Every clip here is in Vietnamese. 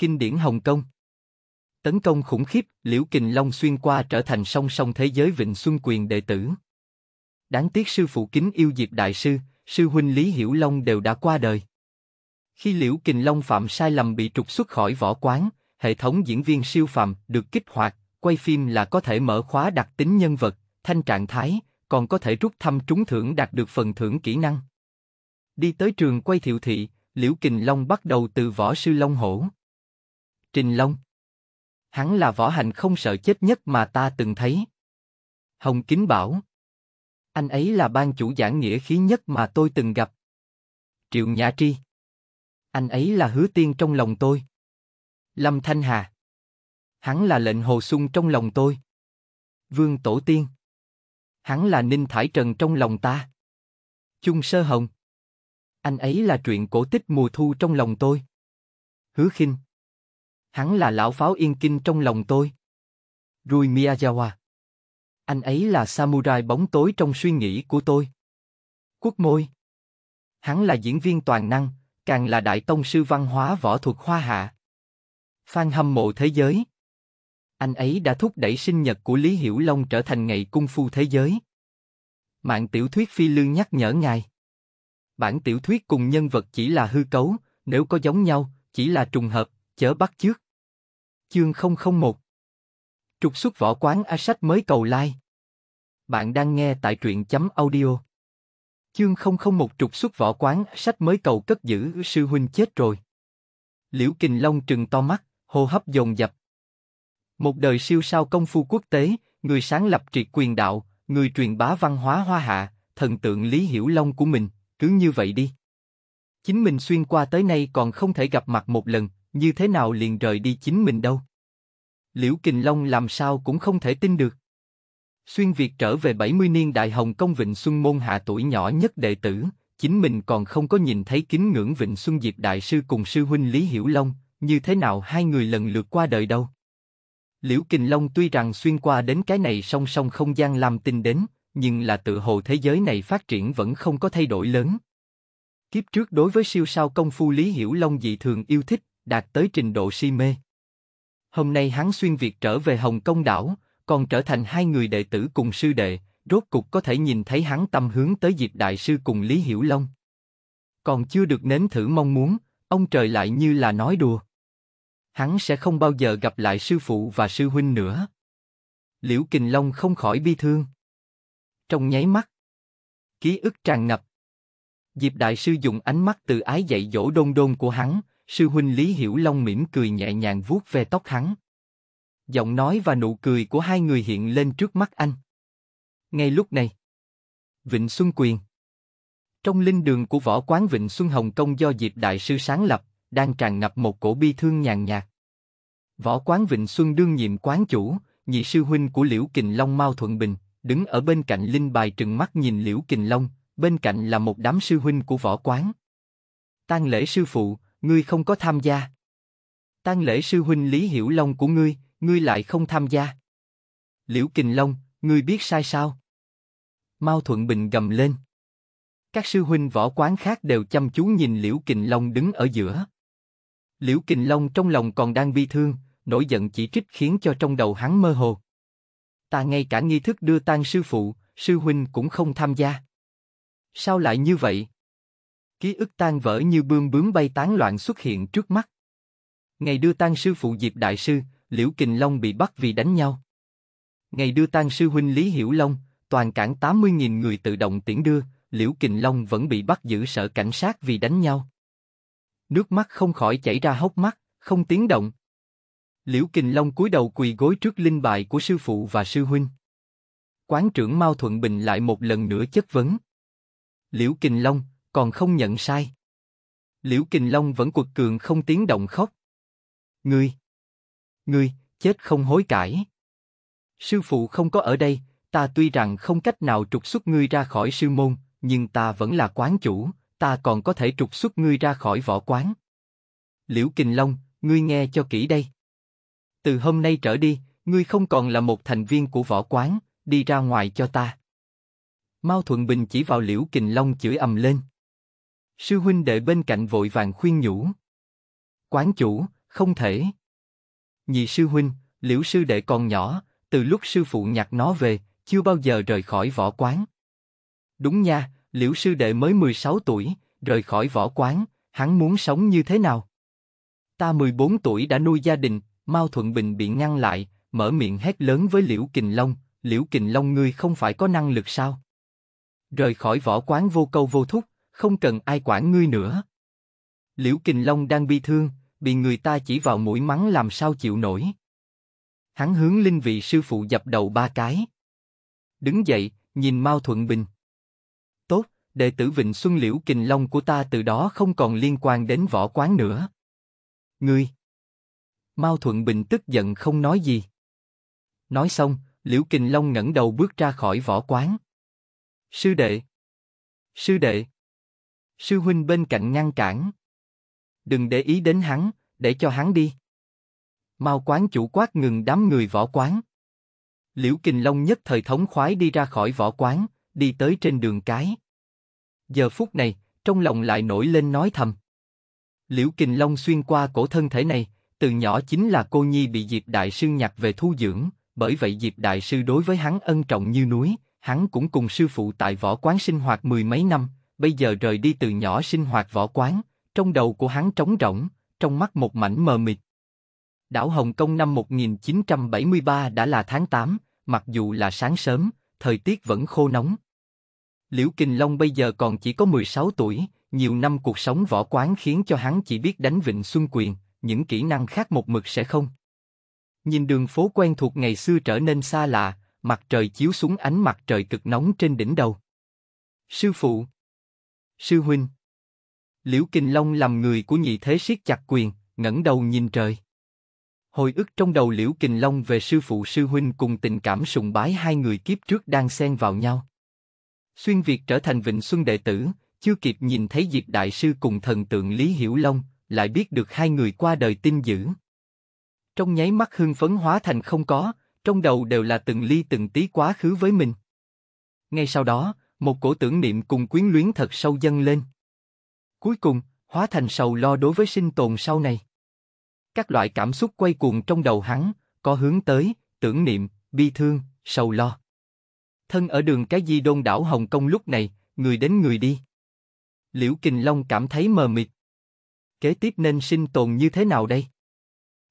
Kinh điển Hồng Kông Tấn công khủng khiếp, Liễu Kình Long xuyên qua trở thành song song thế giới Vịnh Xuân Quyền đệ tử. Đáng tiếc sư phụ kính yêu Diệp Đại Sư, sư huynh Lý Hiểu Long đều đã qua đời. Khi Liễu Kình Long phạm sai lầm bị trục xuất khỏi võ quán, hệ thống diễn viên siêu phàm được kích hoạt, quay phim là có thể mở khóa đặc tính nhân vật, thanh trạng thái, còn có thể rút thăm trúng thưởng đạt được phần thưởng kỹ năng. Đi tới trường quay thiệu thị, Liễu Kình Long bắt đầu từ võ sư Long Hổ. Trình Long. Hắn là võ hành không sợ chết nhất mà ta từng thấy. Hồng Kính bảo. Anh ấy là ban chủ giảng nghĩa khí nhất mà tôi từng gặp. Triệu Nhã Tri. Anh ấy là hứa tiên trong lòng tôi. Lâm Thanh Hà. Hắn là lệnh hồ sung trong lòng tôi. Vương Tổ Tiên. Hắn là Ninh Thải Trần trong lòng ta. Chung Sơ Hồng. Anh ấy là truyện cổ tích mùa thu trong lòng tôi. Hứa khinh hắn là lão pháo yên kinh trong lòng tôi. Rui Miyazawa. Anh ấy là samurai bóng tối trong suy nghĩ của tôi. Quốc môi. Hắn là diễn viên toàn năng, càng là đại tông sư văn hóa võ thuật hoa hạ. Phan hâm mộ thế giới. Anh ấy đã thúc đẩy sinh nhật của Lý Hiểu Long trở thành ngày cung phu thế giới. Mạng tiểu thuyết phi lương nhắc nhở ngài. Bản tiểu thuyết cùng nhân vật chỉ là hư cấu, nếu có giống nhau, chỉ là trùng hợp, chớ bắt chước. Chương 001 Trục xuất võ quán A Sách mới cầu lai Bạn đang nghe tại truyện chấm audio. Chương 001 trục xuất võ quán A Sách mới cầu cất giữ sư huynh chết rồi. Liễu Kình Long trừng to mắt, hô hấp dồn dập. Một đời siêu sao công phu quốc tế, người sáng lập triệt quyền đạo, người truyền bá văn hóa hoa hạ, thần tượng Lý Hiểu Long của mình, cứ như vậy đi. Chính mình xuyên qua tới nay còn không thể gặp mặt một lần, như thế nào liền rời đi chính mình đâu. Liễu Kình Long làm sao cũng không thể tin được. Xuyên Việt trở về 70 niên đại Hồng Công Vịnh Xuân môn hạ tuổi nhỏ nhất đệ tử, chính mình còn không có nhìn thấy kính ngưỡng Vịnh Xuân Diệp đại sư cùng sư huynh Lý Hiểu Long, như thế nào hai người lần lượt qua đời đâu. Liễu Kình Long tuy rằng xuyên qua đến cái này song song không gian làm tin đến, nhưng là tự hồ thế giới này phát triển vẫn không có thay đổi lớn. Kiếp trước đối với siêu sao công phu Lý Hiểu Long dị thường yêu thích, đạt tới trình độ si mê. Hôm nay hắn xuyên việt trở về Hồng Kông đảo, còn trở thành hai người đệ tử cùng sư đệ, rốt cục có thể nhìn thấy hắn tâm hướng tới Diệp Đại Sư cùng Lý Hiểu Long. Còn chưa được nếm thử mong muốn, ông trời lại như là nói đùa. Hắn sẽ không bao giờ gặp lại sư phụ và sư huynh nữa. Liễu Kình Long không khỏi bi thương. Trong nháy mắt, ký ức tràn ngập. Diệp Đại Sư dùng ánh mắt từ ái dạy dỗ đôn đôn của hắn, Sư huynh Lý Hiểu Long mỉm cười nhẹ nhàng vuốt về tóc hắn. Giọng nói và nụ cười của hai người hiện lên trước mắt anh. Ngay lúc này, Vịnh Xuân Quyền Trong linh đường của võ quán Vịnh Xuân Hồng Công do Diệp Đại Sư sáng lập, đang tràn ngập một cổ bi thương nhàn nhạt. Võ quán Vịnh Xuân đương nhiệm quán chủ, nhị sư huynh của Liễu Kình Long Mao Thuận Bình, đứng ở bên cạnh linh bài trừng mắt nhìn Liễu Kình Long, bên cạnh là một đám sư huynh của võ quán. Tang lễ sư phụ, ngươi không có tham gia. Tang lễ sư huynh Lý Hiểu Long của ngươi, ngươi lại không tham gia. Liễu Kình Long, ngươi biết sai sao? Mao Thuận Bình gầm lên. Các sư huynh võ quán khác đều chăm chú nhìn Liễu Kình Long đứng ở giữa. Liễu Kình Long trong lòng còn đang bi thương, nổi giận chỉ trích khiến cho trong đầu hắn mơ hồ. Ta ngay cả nghi thức đưa tang sư phụ, sư huynh cũng không tham gia. Sao lại như vậy? Ký ức tan vỡ như bươm bướm bay tán loạn xuất hiện trước mắt. Ngày đưa tang sư phụ Diệp Đại Sư, Liễu Kình Long bị bắt vì đánh nhau. Ngày đưa tang sư huynh Lý Hiểu Long, toàn cảng 80.000 người tự động tiễn đưa, Liễu Kình Long vẫn bị bắt giữ sở cảnh sát vì đánh nhau. Nước mắt không khỏi chảy ra hốc mắt, không tiếng động. Liễu Kình Long cúi đầu quỳ gối trước linh bài của sư phụ và sư huynh. Quán trưởng Mao Thuận Bình lại một lần nữa chất vấn. Liễu Kình Long, còn không nhận sai. Liễu Kình Long vẫn quật cường không tiếng động khóc. Ngươi, ngươi, chết không hối cải. Sư phụ không có ở đây, ta tuy rằng không cách nào trục xuất ngươi ra khỏi sư môn, nhưng ta vẫn là quán chủ, ta còn có thể trục xuất ngươi ra khỏi võ quán. Liễu Kình Long, ngươi nghe cho kỹ đây. Từ hôm nay trở đi, ngươi không còn là một thành viên của võ quán, đi ra ngoài cho ta. Mao Thuận Bình chỉ vào Liễu Kình Long chửi ầm lên. Sư huynh đệ bên cạnh vội vàng khuyên nhủ. Quán chủ, không thể. Nhị sư huynh, liễu sư đệ còn nhỏ, từ lúc sư phụ nhặt nó về, chưa bao giờ rời khỏi võ quán. Đúng nha, liễu sư đệ mới 16 tuổi, rời khỏi võ quán, hắn muốn sống như thế nào? Ta 14 tuổi đã nuôi gia đình, Mao Thuận Bình bị ngăn lại, mở miệng hét lớn với Liễu Kình Long, Liễu Kình Long ngươi không phải có năng lực sao? Rời khỏi võ quán vô câu vô thúc, không cần ai quản ngươi nữa. Liễu Kình Long đang bi thương, bị người ta chỉ vào mũi mắng làm sao chịu nổi. Hắn hướng linh vị sư phụ dập đầu ba cái. Đứng dậy, nhìn Mao Thuận Bình. Tốt, đệ tử Vịnh Xuân Liễu Kình Long của ta từ đó không còn liên quan đến võ quán nữa. Ngươi! Mao Thuận Bình tức giận không nói gì. Nói xong, Liễu Kình Long ngẩng đầu bước ra khỏi võ quán. Sư đệ! Sư đệ! Sư huynh bên cạnh ngăn cản. Đừng để ý đến hắn, để cho hắn đi. Mau quán chủ quát ngừng đám người võ quán. Liễu Kình Long nhất thời thống khoái đi ra khỏi võ quán, đi tới trên đường cái. Giờ phút này, trong lòng lại nổi lên nói thầm. Liễu Kình Long xuyên qua cổ thân thể này, từ nhỏ chính là cô nhi bị Diệp Đại Sư nhặt về thu dưỡng, bởi vậy Diệp Đại Sư đối với hắn ân trọng như núi, hắn cũng cùng sư phụ tại võ quán sinh hoạt mười mấy năm, bây giờ rời đi từ nhỏ sinh hoạt võ quán, trong đầu của hắn trống rỗng, trong mắt một mảnh mờ mịt. Đảo Hồng Kông năm 1973 đã là tháng 8, mặc dù là sáng sớm, thời tiết vẫn khô nóng. Liễu Kình Long bây giờ còn chỉ có 16 tuổi, nhiều năm cuộc sống võ quán khiến cho hắn chỉ biết đánh vịnh xuân quyền, những kỹ năng khác một mực sẽ không. Nhìn đường phố quen thuộc ngày xưa trở nên xa lạ, mặt trời chiếu xuống ánh mặt trời cực nóng trên đỉnh đầu. Sư phụ sư huynh. Liễu Kình Long làm người của nhị thế siết chặt quyền, ngẩng đầu nhìn trời. Hồi ức trong đầu Liễu Kình Long về sư phụ sư huynh cùng tình cảm sùng bái hai người kiếp trước đang xen vào nhau. Xuyên Việt trở thành Vịnh Xuân đệ tử, chưa kịp nhìn thấy Diệp Đại Sư cùng thần tượng Lý Hiểu Long, lại biết được hai người qua đời tin dữ. Trong nháy mắt hưng phấn hóa thành không có, trong đầu đều là từng ly từng tí quá khứ với mình. Ngay sau đó, một cổ tưởng niệm cùng quyến luyến thật sâu dâng lên. Cuối cùng, hóa thành sầu lo đối với sinh tồn sau này. Các loại cảm xúc quay cuồng trong đầu hắn, có hướng tới, tưởng niệm, bi thương, sầu lo. Thân ở đường cái di đôn đảo Hồng Kông lúc này, người đến người đi. Liễu Kình Long cảm thấy mờ mịt. Kế tiếp nên sinh tồn như thế nào đây?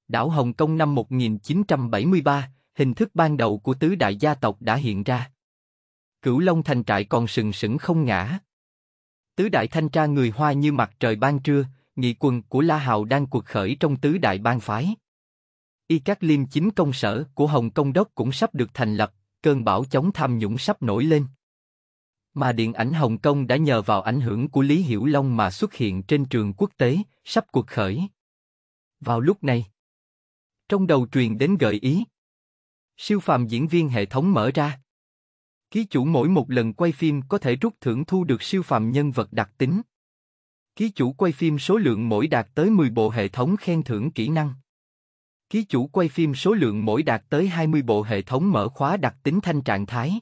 Đảo Hồng Kông năm 1973, hình thức ban đầu của tứ đại gia tộc đã hiện ra. Cửu Long thành trại còn sừng sững không ngã. Tứ đại thanh tra người hoa như mặt trời ban trưa, nghị quần của La Hào đang cuộc khởi trong tứ đại bang phái. Y các liêm chính công sở của Hồng Công Đốc cũng sắp được thành lập, cơn bão chống tham nhũng sắp nổi lên. Mà điện ảnh Hồng Kông đã nhờ vào ảnh hưởng của Lý Hiểu Long mà xuất hiện trên trường quốc tế, sắp cuộc khởi. Vào lúc này, trong đầu truyền đến gợi ý, siêu phàm diễn viên hệ thống mở ra. Ký chủ mỗi một lần quay phim có thể rút thưởng thu được siêu phàm nhân vật đặc tính. Ký chủ quay phim số lượng mỗi đạt tới 10 bộ hệ thống khen thưởng kỹ năng. Ký chủ quay phim số lượng mỗi đạt tới 20 bộ hệ thống mở khóa đặc tính thanh trạng thái.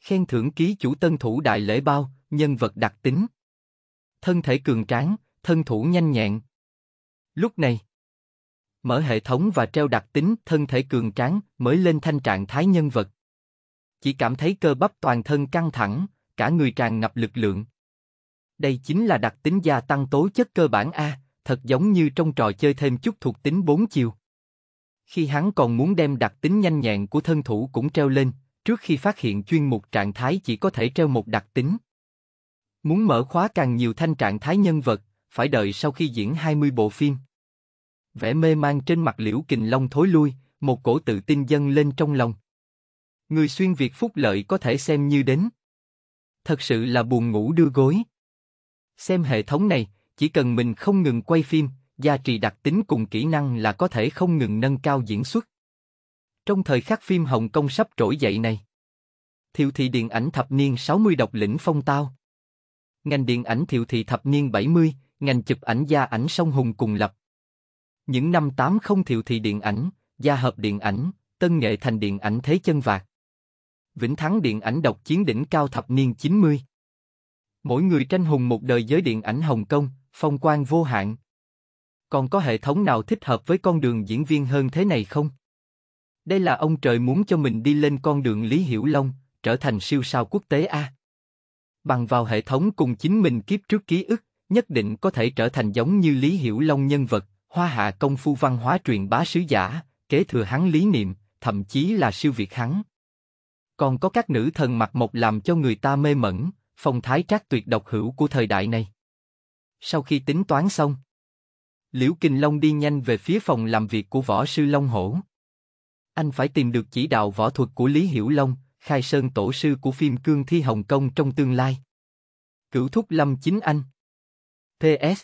Khen thưởng ký chủ tân thủ đại lễ bao, nhân vật đặc tính. Thân thể cường tráng, thân thủ nhanh nhẹn. Lúc này, mở hệ thống và treo đặc tính thân thể cường tráng mới lên thanh trạng thái nhân vật chỉ cảm thấy cơ bắp toàn thân căng thẳng, cả người tràn ngập lực lượng. Đây chính là đặc tính gia tăng tố chất cơ bản A, thật giống như trong trò chơi thêm chút thuộc tính bốn chiều. Khi hắn còn muốn đem đặc tính nhanh nhẹn của thân thủ cũng treo lên, trước khi phát hiện chuyên mục trạng thái chỉ có thể treo một đặc tính. Muốn mở khóa càng nhiều thanh trạng thái nhân vật, phải đợi sau khi diễn 20 bộ phim. Vẻ mê mang trên mặt liễu kình long thối lui, một cổ tự tin dâng lên trong lòng người xuyên Việt phúc lợi có thể xem như đến. Thật sự là buồn ngủ đưa gối. Xem hệ thống này, chỉ cần mình không ngừng quay phim, gia trì đặc tính cùng kỹ năng là có thể không ngừng nâng cao diễn xuất. Trong thời khắc phim Hồng Kông sắp trỗi dậy này, Thiệu thị điện ảnh thập niên 60 độc lĩnh phong tao. Ngành điện ảnh thiệu thị thập niên 70, ngành chụp ảnh gia ảnh sông hùng cùng lập. Những năm 80 thiệu thị điện ảnh, gia hợp điện ảnh, tân nghệ thành điện ảnh thế chân vạc. Vĩnh Thắng điện ảnh độc chiến đỉnh cao thập niên 90. Mỗi người tranh hùng một đời giới điện ảnh Hồng Kông, phong quang vô hạn. Còn có hệ thống nào thích hợp với con đường diễn viên hơn thế này không? Đây là ông trời muốn cho mình đi lên con đường Lý Hiểu Long, trở thành siêu sao quốc tế A. Bằng vào hệ thống cùng chính mình kiếp trước ký ức, nhất định có thể trở thành giống như Lý Hiểu Long nhân vật, hoa hạ công phu văn hóa truyền bá sứ giả, kế thừa hắn lý niệm, thậm chí là siêu việt hắn còn có các nữ thần mặc mộc làm cho người ta mê mẩn, phong thái trác tuyệt độc hữu của thời đại này. Sau khi tính toán xong, Liễu Kình Long đi nhanh về phía phòng làm việc của võ sư Long Hổ. Anh phải tìm được chỉ đạo võ thuật của Lý Hiểu Long, khai sơn tổ sư của phim Cương Thi Hồng Kông trong tương lai. Cửu thúc lâm chính anh. PS.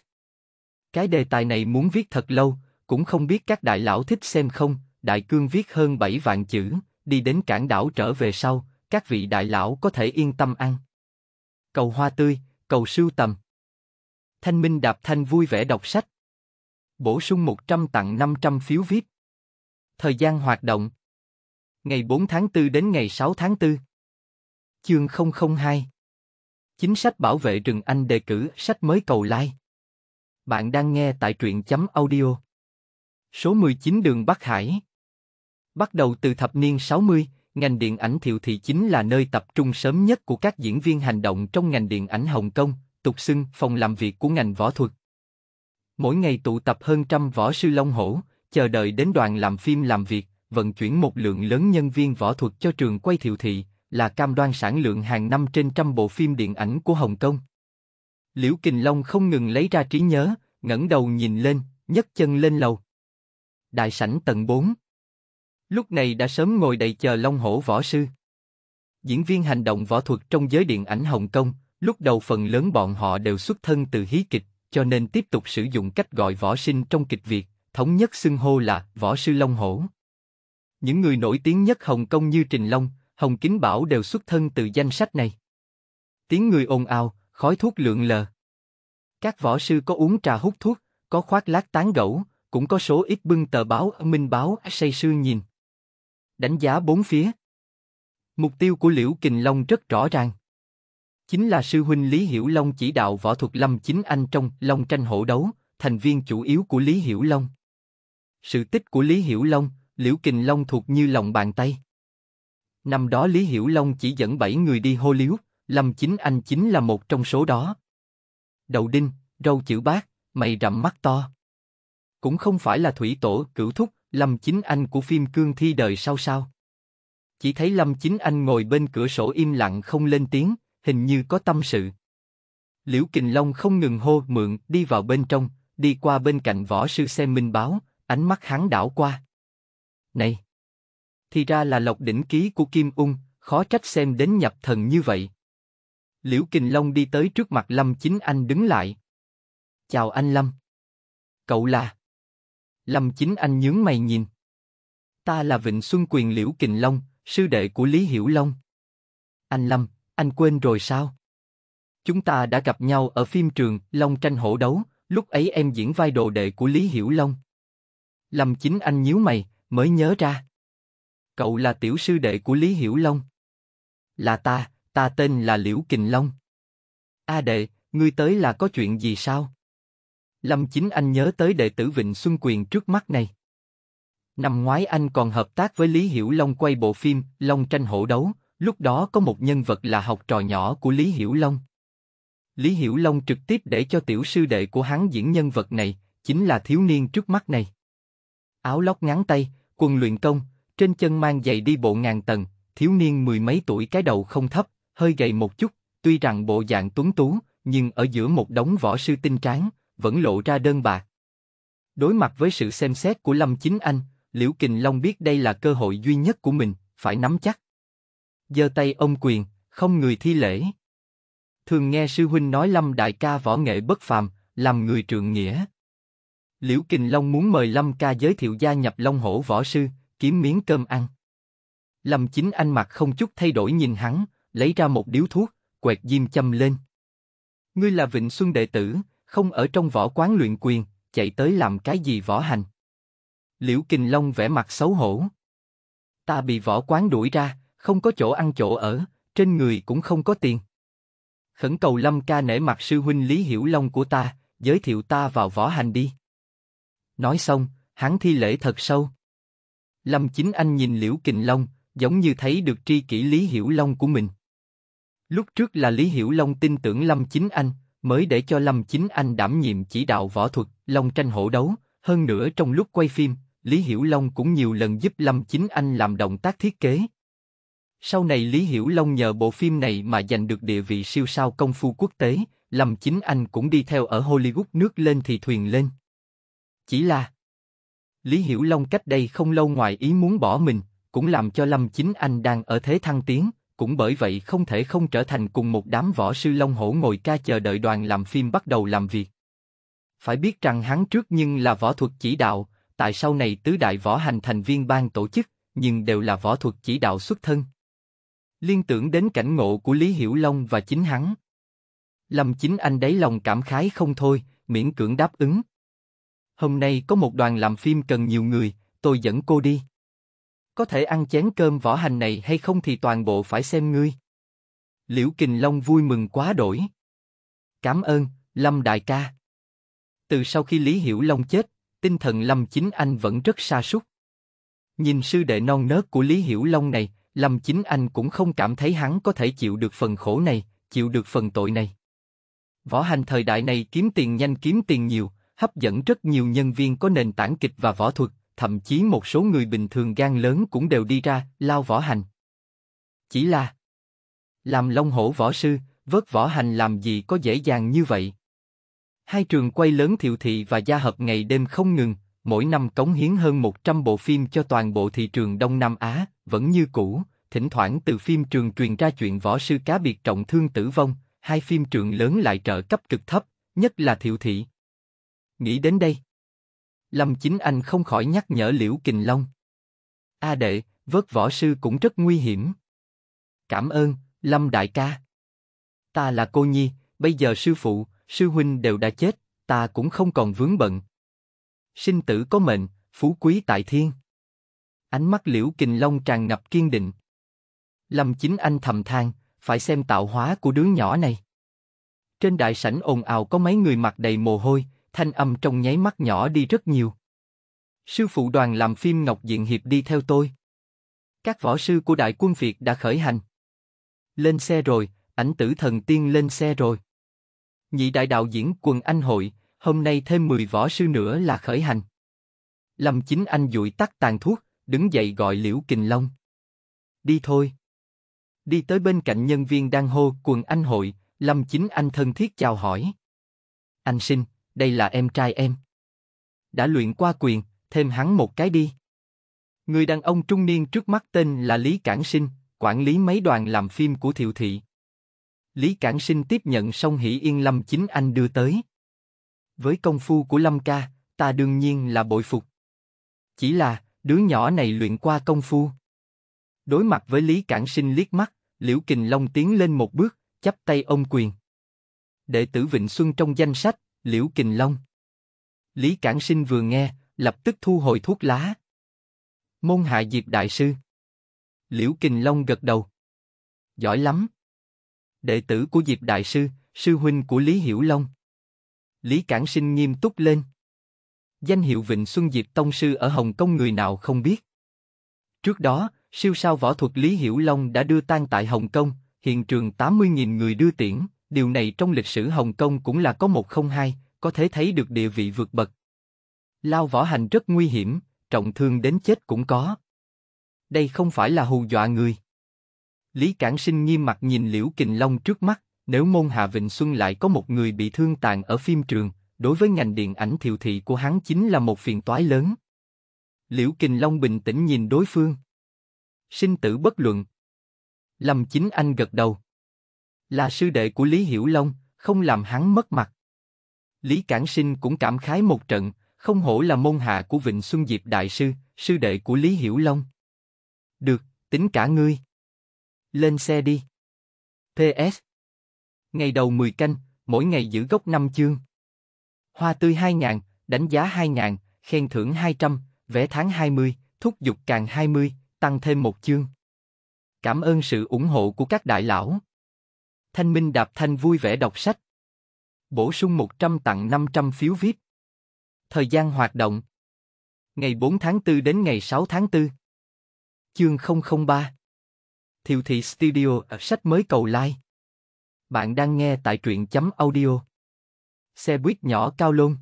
Cái đề tài này muốn viết thật lâu, cũng không biết các đại lão thích xem không, đại cương viết hơn 7 vạn chữ, đi đến cảng đảo trở về sau, các vị đại lão có thể yên tâm ăn. Cầu hoa tươi, cầu sưu tầm. Thanh Minh Đạp Thanh vui vẻ đọc sách. Bổ sung 100 tặng 500 phiếu VIP. Thời gian hoạt động. Ngày 4 tháng 4 đến ngày 6 tháng 4. Chương 002 Chính sách bảo vệ rừng Anh đề cử sách mới cầu like. Bạn đang nghe tại truyện chấm audio. Số 19 đường Bắc Hải Bắt đầu từ thập niên 60, ngành điện ảnh thiệu thị chính là nơi tập trung sớm nhất của các diễn viên hành động trong ngành điện ảnh Hồng Kông, tục xưng phòng làm việc của ngành võ thuật. Mỗi ngày tụ tập hơn trăm võ sư Long Hổ, chờ đợi đến đoàn làm phim làm việc, vận chuyển một lượng lớn nhân viên võ thuật cho trường quay thiệu thị, là cam đoan sản lượng hàng năm trên trăm bộ phim điện ảnh của Hồng Kông. Liễu Kình Long không ngừng lấy ra trí nhớ, ngẩng đầu nhìn lên, nhấc chân lên lầu. Đại sảnh tầng 4 lúc này đã sớm ngồi đầy chờ Long Hổ võ sư. Diễn viên hành động võ thuật trong giới điện ảnh Hồng Kông, lúc đầu phần lớn bọn họ đều xuất thân từ hí kịch, cho nên tiếp tục sử dụng cách gọi võ sinh trong kịch Việt, thống nhất xưng hô là võ sư Long Hổ. Những người nổi tiếng nhất Hồng Kông như Trình Long, Hồng Kính Bảo đều xuất thân từ danh sách này. Tiếng người ồn ào, khói thuốc lượn lờ. Các võ sư có uống trà hút thuốc, có khoác lát tán gẫu, cũng có số ít bưng tờ báo, minh báo, say sưa nhìn đánh giá bốn phía. Mục tiêu của Liễu Kình Long rất rõ ràng. Chính là sư huynh Lý Hiểu Long chỉ đạo võ thuật lâm chính anh trong Long tranh hổ đấu, thành viên chủ yếu của Lý Hiểu Long. Sự tích của Lý Hiểu Long, Liễu Kình Long thuộc như lòng bàn tay. Năm đó Lý Hiểu Long chỉ dẫn 7 người đi hô liếu, Lâm Chính Anh chính là một trong số đó. Đầu đinh, râu chữ bát, mày rậm mắt to. Cũng không phải là thủy tổ, cửu thúc, Lâm Chính Anh của phim Cương Thi đời sau sao? Chỉ thấy Lâm Chính Anh ngồi bên cửa sổ im lặng không lên tiếng, hình như có tâm sự. Liễu Kình Long không ngừng hô mượn đi vào bên trong, đi qua bên cạnh võ sư xem minh báo, ánh mắt hắn đảo qua. Này! Thì ra là lộc đỉnh ký của Kim Ung, khó trách xem đến nhập thần như vậy. Liễu Kình Long đi tới trước mặt Lâm Chính Anh đứng lại. Chào anh Lâm. Cậu là? Lâm Chính Anh nhướng mày nhìn. Ta là Vịnh Xuân Quyền Liễu Kình Long, sư đệ của Lý Hiểu Long. Anh Lâm, anh quên rồi sao? Chúng ta đã gặp nhau ở phim trường Long tranh hổ đấu, lúc ấy em diễn vai đồ đệ của Lý Hiểu Long. Lâm Chính Anh nhíu mày, mới nhớ ra. Cậu là tiểu sư đệ của Lý Hiểu Long. Là ta, ta tên là Liễu Kình Long. A đệ, ngươi tới là có chuyện gì sao? Lâm Chính Anh nhớ tới đệ tử Vịnh Xuân Quyền trước mắt này. Năm ngoái anh còn hợp tác với Lý Hiểu Long quay bộ phim Long tranh hổ đấu, lúc đó có một nhân vật là học trò nhỏ của Lý Hiểu Long. Lý Hiểu Long trực tiếp để cho tiểu sư đệ của hắn diễn nhân vật này, chính là thiếu niên trước mắt này. Áo lóc ngắn tay, quần luyện công, trên chân mang giày đi bộ ngàn tầng, thiếu niên mười mấy tuổi cái đầu không thấp, hơi gầy một chút, tuy rằng bộ dạng tuấn tú, nhưng ở giữa một đống võ sư tinh tráng, vẫn lộ ra đơn bạc. Đối mặt với sự xem xét của Lâm Chính Anh, Liễu Kình Long biết đây là cơ hội duy nhất của mình, phải nắm chắc. Giơ tay ông quyền, không người thi lễ. Thường nghe sư huynh nói Lâm đại ca võ nghệ bất phàm, làm người trượng nghĩa. Liễu Kình Long muốn mời Lâm ca giới thiệu gia nhập Long Hổ võ sư, kiếm miếng cơm ăn. Lâm Chính Anh mặt không chút thay đổi nhìn hắn, lấy ra một điếu thuốc, quẹt diêm châm lên. Ngươi là Vịnh Xuân đệ tử, không ở trong võ quán luyện quyền, chạy tới làm cái gì võ hành. Liễu Kình Long vẻ mặt xấu hổ. Ta bị võ quán đuổi ra, không có chỗ ăn chỗ ở, trên người cũng không có tiền. Khẩn cầu Lâm ca nể mặt sư huynh Lý Hiểu Long của ta, giới thiệu ta vào võ hành đi. Nói xong, hắn thi lễ thật sâu. Lâm Chính Anh nhìn Liễu Kình Long, giống như thấy được tri kỷ Lý Hiểu Long của mình. Lúc trước là Lý Hiểu Long tin tưởng Lâm Chính Anh, mới để cho Lâm Chính Anh đảm nhiệm chỉ đạo võ thuật, long tranh hổ đấu, hơn nữa trong lúc quay phim, Lý Hiểu Long cũng nhiều lần giúp Lâm Chính Anh làm động tác thiết kế. Sau này Lý Hiểu Long nhờ bộ phim này mà giành được địa vị siêu sao công phu quốc tế, Lâm Chính Anh cũng đi theo ở Hollywood nước lên thì thuyền lên. Chỉ là Lý Hiểu Long cách đây không lâu ngoài ý muốn bỏ mình, cũng làm cho Lâm Chính Anh đang ở thế thăng tiến, cũng bởi vậy không thể không trở thành cùng một đám võ sư Long Hổ ngồi ca chờ đợi đoàn làm phim bắt đầu làm việc. Phải biết rằng hắn trước nhưng là võ thuật chỉ đạo, tại sau này tứ đại võ hành thành viên ban tổ chức, nhưng đều là võ thuật chỉ đạo xuất thân. Liên tưởng đến cảnh ngộ của Lý Hiểu Long và chính hắn. Lâm chính anh đấy lòng cảm khái không thôi, miễn cưỡng đáp ứng. Hôm nay có một đoàn làm phim cần nhiều người, tôi dẫn cô đi có thể ăn chén cơm vỏ hành này hay không thì toàn bộ phải xem ngươi. Liễu Kình Long vui mừng quá đổi. Cảm ơn, Lâm đại ca. Từ sau khi Lý Hiểu Long chết, tinh thần Lâm Chính Anh vẫn rất sa sút. Nhìn sư đệ non nớt của Lý Hiểu Long này, Lâm Chính Anh cũng không cảm thấy hắn có thể chịu được phần khổ này, chịu được phần tội này. Võ hành thời đại này kiếm tiền nhanh kiếm tiền nhiều, hấp dẫn rất nhiều nhân viên có nền tảng kịch và võ thuật, thậm chí một số người bình thường gan lớn cũng đều đi ra lao võ hành. Chỉ là làm long hổ võ sư, vớt võ hành làm gì có dễ dàng như vậy? Hai trường quay lớn thiệu thị và gia hợp ngày đêm không ngừng, mỗi năm cống hiến hơn 100 bộ phim cho toàn bộ thị trường Đông Nam Á, vẫn như cũ, thỉnh thoảng từ phim trường truyền ra chuyện võ sư cá biệt trọng thương tử vong, hai phim trường lớn lại trợ cấp cực thấp, nhất là thiệu thị. Nghĩ đến đây, Lâm Chính Anh không khỏi nhắc nhở Liễu Kình Long. A đệ, vớt võ sư cũng rất nguy hiểm. Cảm ơn, Lâm đại ca. Ta là cô nhi, bây giờ sư phụ, sư huynh đều đã chết, ta cũng không còn vướng bận. Sinh tử có mệnh, phú quý tại thiên. Ánh mắt Liễu Kình Long tràn ngập kiên định. Lâm Chính Anh thầm than, phải xem tạo hóa của đứa nhỏ này. Trên đại sảnh ồn ào có mấy người mặc đầy mồ hôi, thanh âm trong nháy mắt nhỏ đi rất nhiều. Sư phụ đoàn làm phim Ngọc Diện Hiệp đi theo tôi. Các võ sư của đại quân Việt đã khởi hành. Lên xe rồi, ảnh tử thần tiên lên xe rồi. Nhị đại đạo diễn quần anh hội, hôm nay thêm 10 võ sư nữa là khởi hành. Lâm chính anh dụi tắt tàn thuốc, đứng dậy gọi Liễu Kình Long. Đi thôi. Đi tới bên cạnh nhân viên đang hô quần anh hội, Lâm chính anh thân thiết chào hỏi. Anh sinh, đây là em trai em. Đã luyện qua quyền, thêm hắn một cái đi. Người đàn ông trung niên trước mắt tên là Lý Cảng Sinh, quản lý mấy đoàn làm phim của Thiệu Thị. Lý Cảng Sinh tiếp nhận song hỷ yên lâm chính anh đưa tới. Với công phu của Lâm ca, ta đương nhiên là bội phục. Chỉ là, đứa nhỏ này luyện qua công phu. Đối mặt với Lý Cảng Sinh liếc mắt, Liễu Kình Long tiến lên một bước, chắp tay ông quyền. Đệ tử Vịnh Xuân trong danh sách, Liễu Kình Long. Lý Cản Sinh vừa nghe, lập tức thu hồi thuốc lá. Môn hạ Diệp Đại Sư. Liễu Kình Long gật đầu. Giỏi lắm. Đệ tử của Diệp Đại Sư, sư huynh của Lý Hiểu Long. Lý Cản Sinh nghiêm túc lên. Danh hiệu Vịnh Xuân Diệp Tông Sư ở Hồng Kông người nào không biết. Trước đó, siêu sao võ thuật Lý Hiểu Long đã đưa tang tại Hồng Kông, hiện trường 80.000 người đưa tiễn, điều này trong lịch sử Hồng Kông cũng là có một không hai, có thể thấy được địa vị vượt bậc. Lao võ hành rất nguy hiểm, trọng thương đến chết cũng có. Đây không phải là hù dọa người. Lý Cản Sinh nghiêm mặt nhìn Liễu Kình Long trước mắt, nếu môn Hà Vịnh Xuân lại có một người bị thương tàn ở phim trường, đối với ngành điện ảnh thiệu thị của hắn chính là một phiền toái lớn. Liễu Kình Long bình tĩnh nhìn đối phương. Sinh tử bất luận. Lâm Chính Anh gật đầu. Là sư đệ của Lý Hiểu Long, không làm hắn mất mặt. Lý Cản Sinh cũng cảm khái một trận, không hổ là môn hạ của Vịnh Xuân Diệp Đại Sư, sư đệ của Lý Hiểu Long. Được, tính cả ngươi. Lên xe đi. PS. Ngày đầu 10 canh, mỗi ngày giữ gốc 5 chương. Hoa tươi 2 ngàn, đánh giá 2 ngàn, khen thưởng 200, vẽ tháng 20, thúc giục càng 20, tăng thêm một chương. Cảm ơn sự ủng hộ của các đại lão. Thanh Minh Đạp Thanh vui vẻ đọc sách. Bổ sung 100 tặng 500 phiếu viết. Thời gian hoạt động. Ngày 4 tháng 4 đến ngày 6 tháng 4. Chương 003. Thiệu thị Studio ở sách mới cầu like. Bạn đang nghe tại truyện chấm audio. Xe buýt nhỏ cao lôn.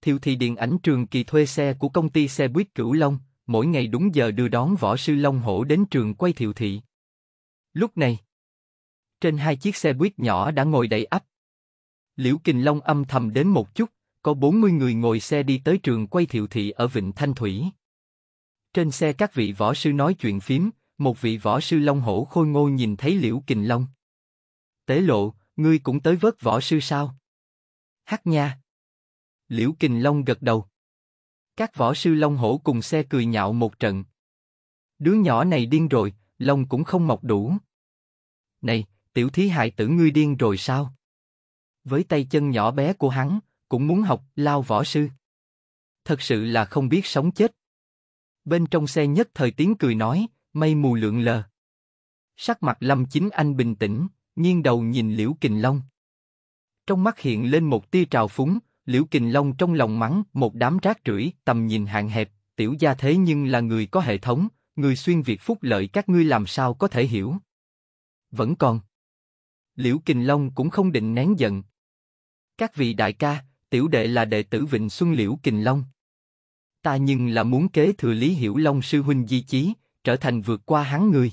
Thiệu thị điện ảnh trường kỳ thuê xe của công ty xe buýt Cửu Long, mỗi ngày đúng giờ đưa đón võ sư Long Hổ đến trường quay Thiệu thị. Lúc này, trên hai chiếc xe buýt nhỏ đã ngồi đầy ắp. Liễu Kình Long âm thầm đến một chút, có 40 người ngồi xe đi tới trường quay thiệu thị ở Vịnh Thanh Thủy. Trên xe các vị võ sư nói chuyện phím, một vị võ sư Long Hổ khôi ngô nhìn thấy Liễu Kình Long. Tế lộ, ngươi cũng tới vớt võ sư sao? Hát nha! Liễu Kình Long gật đầu. Các võ sư Long Hổ cùng xe cười nhạo một trận. Đứa nhỏ này điên rồi, Long cũng không mọc đủ. Này, tiểu thí hại tử ngươi điên rồi sao? Với tay chân nhỏ bé của hắn, cũng muốn học lao võ sư. Thật sự là không biết sống chết. Bên trong xe nhất thời tiếng cười nói, mây mù lượn lờ. Sắc mặt Lâm Chính Anh bình tĩnh, nghiêng đầu nhìn Liễu Kình Long. Trong mắt hiện lên một tia trào phúng, Liễu Kình Long trong lòng mắng một đám rác rưởi, tầm nhìn hạn hẹp, tiểu gia thế nhưng là người có hệ thống, người xuyên việt phúc lợi các ngươi làm sao có thể hiểu? Vẫn còn. Liễu Kình Long cũng không định nén giận. Các vị đại ca, tiểu đệ là đệ tử Vịnh Xuân Liễu Kình Long. Ta nhưng là muốn kế thừa Lý Hiểu Long sư huynh di chí, trở thành vượt qua hắn người.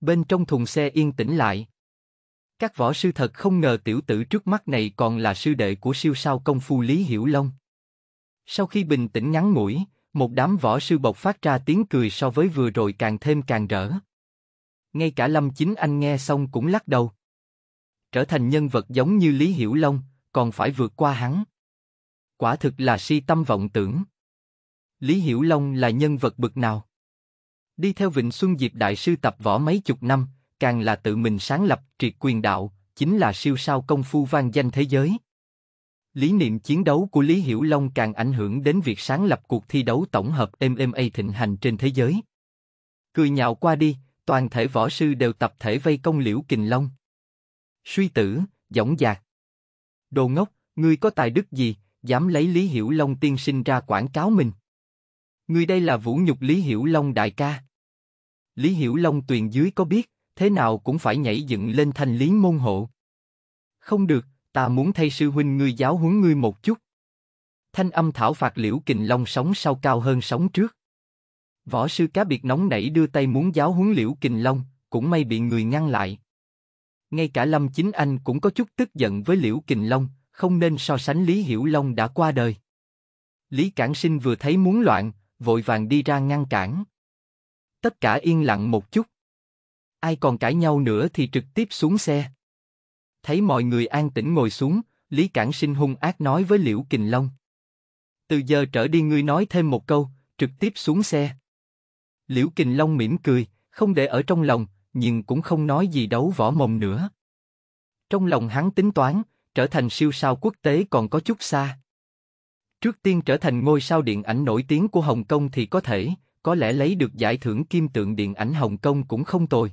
Bên trong thùng xe yên tĩnh lại. Các võ sư thật không ngờ tiểu tử trước mắt này còn là sư đệ của siêu sao công phu Lý Hiểu Long. Sau khi bình tĩnh ngắn ngủi, một đám võ sư bộc phát ra tiếng cười so với vừa rồi càng thêm càng rỡ. Ngay cả Lâm Chính Anh nghe xong cũng lắc đầu trở thành nhân vật giống như Lý Hiểu Long, còn phải vượt qua hắn. Quả thực là si tâm vọng tưởng. Lý Hiểu Long là nhân vật bực nào? Đi theo Vịnh Xuân Diệp Đại sư tập võ mấy chục năm, càng là tự mình sáng lập triệt quyền đạo, chính là siêu sao công phu vang danh thế giới. Lý niệm chiến đấu của Lý Hiểu Long càng ảnh hưởng đến việc sáng lập cuộc thi đấu tổng hợp MMA thịnh hành trên thế giới. Cười nhạo qua đi, toàn thể võ sư đều tập thể vây công Liễu Kình Long suy tử, dõng dạc. Đồ ngốc, ngươi có tài đức gì, dám lấy Lý Hiểu Long tiên sinh ra quảng cáo mình. Ngươi đây là vũ nhục Lý Hiểu Long đại ca. Lý Hiểu Long tuyền dưới có biết, thế nào cũng phải nhảy dựng lên thanh lý môn hộ. Không được, ta muốn thay sư huynh ngươi giáo huấn ngươi một chút. Thanh âm thảo phạt liễu kình long sóng sau cao hơn sóng trước. Võ sư cá biệt nóng nảy đưa tay muốn giáo huấn liễu kình long, cũng may bị người ngăn lại. Ngay cả Lâm Chính Anh cũng có chút tức giận với Liễu Kình Long, không nên so sánh Lý Hiểu Long đã qua đời. Lý Cản Sinh vừa thấy muốn loạn, vội vàng đi ra ngăn cản. Tất cả yên lặng một chút. Ai còn cãi nhau nữa thì trực tiếp xuống xe. Thấy mọi người an tĩnh ngồi xuống, Lý Cản Sinh hung ác nói với Liễu Kình Long. Từ giờ trở đi ngươi nói thêm một câu, trực tiếp xuống xe. Liễu Kình Long mỉm cười, không để ở trong lòng, nhưng cũng không nói gì đấu võ mồm nữa. Trong lòng hắn tính toán, trở thành siêu sao quốc tế còn có chút xa. Trước tiên trở thành ngôi sao điện ảnh nổi tiếng của Hồng Kông thì có thể, có lẽ lấy được giải thưởng kim tượng điện ảnh Hồng Kông cũng không tồi.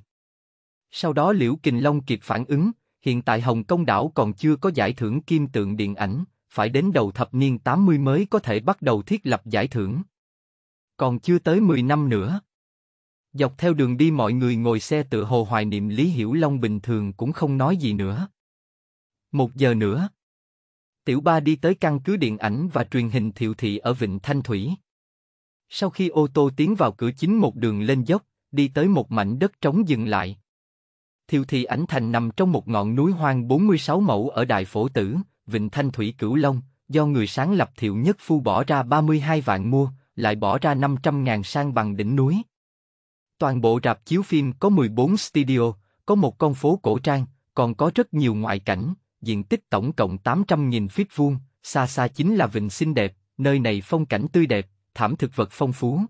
Sau đó Liễu Kình Long kịp phản ứng, hiện tại Hồng Kông đảo còn chưa có giải thưởng kim tượng điện ảnh, phải đến đầu thập niên 80 mới có thể bắt đầu thiết lập giải thưởng. Còn chưa tới 10 năm nữa. Dọc theo đường đi mọi người ngồi xe tự hồ hoài niệm Lý Hiểu Long bình thường cũng không nói gì nữa. Một giờ nữa, Tiểu Ba đi tới căn cứ điện ảnh và truyền hình thiệu thị ở Vịnh Thanh Thủy. Sau khi ô tô tiến vào cửa chính một đường lên dốc, đi tới một mảnh đất trống dừng lại. Thiệu thị ảnh thành nằm trong một ngọn núi hoang 46 mẫu ở Đại Phổ Tử, Vịnh Thanh Thủy Cửu Long, do người sáng lập thiệu nhất phu bỏ ra 32 vạn mua, lại bỏ ra 500 ngàn sang bằng đỉnh núi. Toàn bộ rạp chiếu phim có 14 studio, có một con phố cổ trang, còn có rất nhiều ngoại cảnh, diện tích tổng cộng 800.000 feet vuông, xa xa chính là vịnh xinh đẹp, nơi này phong cảnh tươi đẹp, thảm thực vật phong phú.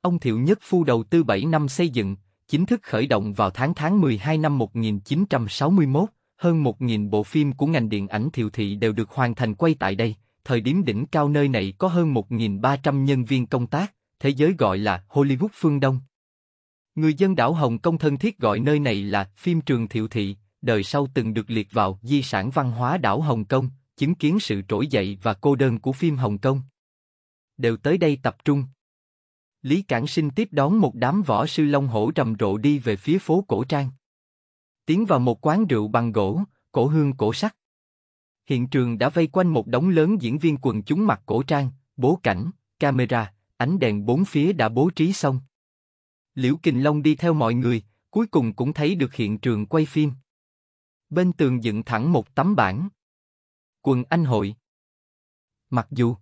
Ông Thiệu Nhất Phu đầu tư 7 năm xây dựng, chính thức khởi động vào tháng tháng 12 năm 1961, hơn 1.000 bộ phim của ngành điện ảnh Thiệu Thị đều được hoàn thành quay tại đây, thời điểm đỉnh cao nơi này có hơn 1.300 nhân viên công tác, thế giới gọi là Hollywood phương Đông. Người dân đảo Hồng Kông thân thiết gọi nơi này là phim trường thiệu thị, đời sau từng được liệt vào di sản văn hóa đảo Hồng Kông, chứng kiến sự trỗi dậy và cô đơn của phim Hồng Kông. Đều tới đây tập trung. Lý Cảng Sinh tiếp đón một đám võ sư long hổ trầm rộ đi về phía phố Cổ Trang. Tiến vào một quán rượu bằng gỗ, cổ hương cổ sắc. Hiện trường đã vây quanh một đống lớn diễn viên quần chúng mặc cổ trang, bố cảnh, camera, ánh đèn bốn phía đã bố trí xong. Liễu Kình Long đi theo mọi người, cuối cùng cũng thấy được hiện trường quay phim. Bên tường dựng thẳng một tấm bảng. Quần Anh Hội. Mặc dù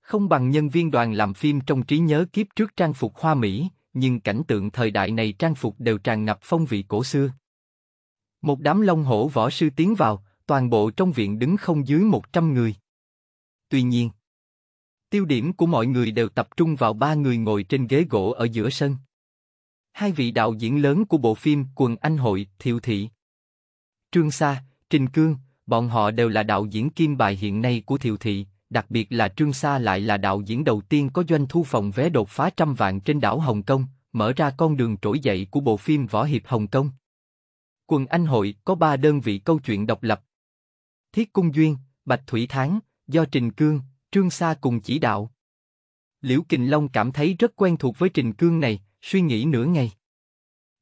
không bằng nhân viên đoàn làm phim trong trí nhớ kiếp trước trang phục hoa mỹ, nhưng cảnh tượng thời đại này trang phục đều tràn ngập phong vị cổ xưa. Một đám long hổ võ sư tiến vào, toàn bộ trong viện đứng không dưới 100 người. Tuy nhiên, tiêu điểm của mọi người đều tập trung vào ba người ngồi trên ghế gỗ ở giữa sân hai vị đạo diễn lớn của bộ phim Quần Anh Hội, Thiệu Thị. Trương Sa, Trình Cương, bọn họ đều là đạo diễn kim bài hiện nay của Thiệu Thị, đặc biệt là Trương Sa lại là đạo diễn đầu tiên có doanh thu phòng vé đột phá trăm vạn trên đảo Hồng Kông, mở ra con đường trỗi dậy của bộ phim Võ Hiệp Hồng Kông. Quần Anh Hội có ba đơn vị câu chuyện độc lập. Thiết Cung Duyên, Bạch Thủy Tháng, do Trình Cương, Trương Sa cùng chỉ đạo. Liễu Kình Long cảm thấy rất quen thuộc với Trình Cương này, suy nghĩ nửa ngày.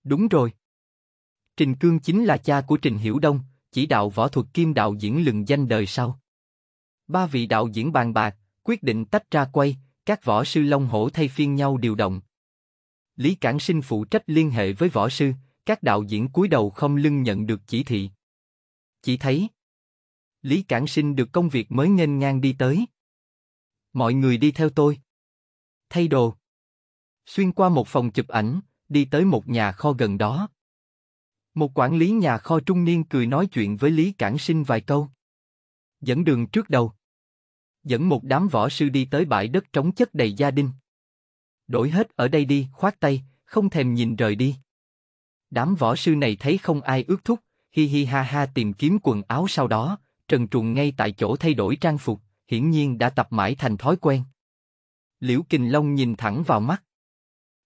Đúng rồi. Trình Cương chính là cha của Trình Hiểu Đông, chỉ đạo võ thuật kim đạo diễn lừng danh đời sau. Ba vị đạo diễn bàn bạc, quyết định tách ra quay, các võ sư Long Hổ thay phiên nhau điều động. Lý cản Sinh phụ trách liên hệ với võ sư, các đạo diễn cúi đầu không lưng nhận được chỉ thị. Chỉ thấy Lý cản Sinh được công việc mới nghênh ngang đi tới. Mọi người đi theo tôi. Thay đồ xuyên qua một phòng chụp ảnh, đi tới một nhà kho gần đó. Một quản lý nhà kho trung niên cười nói chuyện với Lý Cản Sinh vài câu. Dẫn đường trước đầu. Dẫn một đám võ sư đi tới bãi đất trống chất đầy gia đình. Đổi hết ở đây đi, khoát tay, không thèm nhìn rời đi. Đám võ sư này thấy không ai ước thúc, hi hi ha ha tìm kiếm quần áo sau đó, trần truồng ngay tại chỗ thay đổi trang phục, hiển nhiên đã tập mãi thành thói quen. Liễu Kình Long nhìn thẳng vào mắt.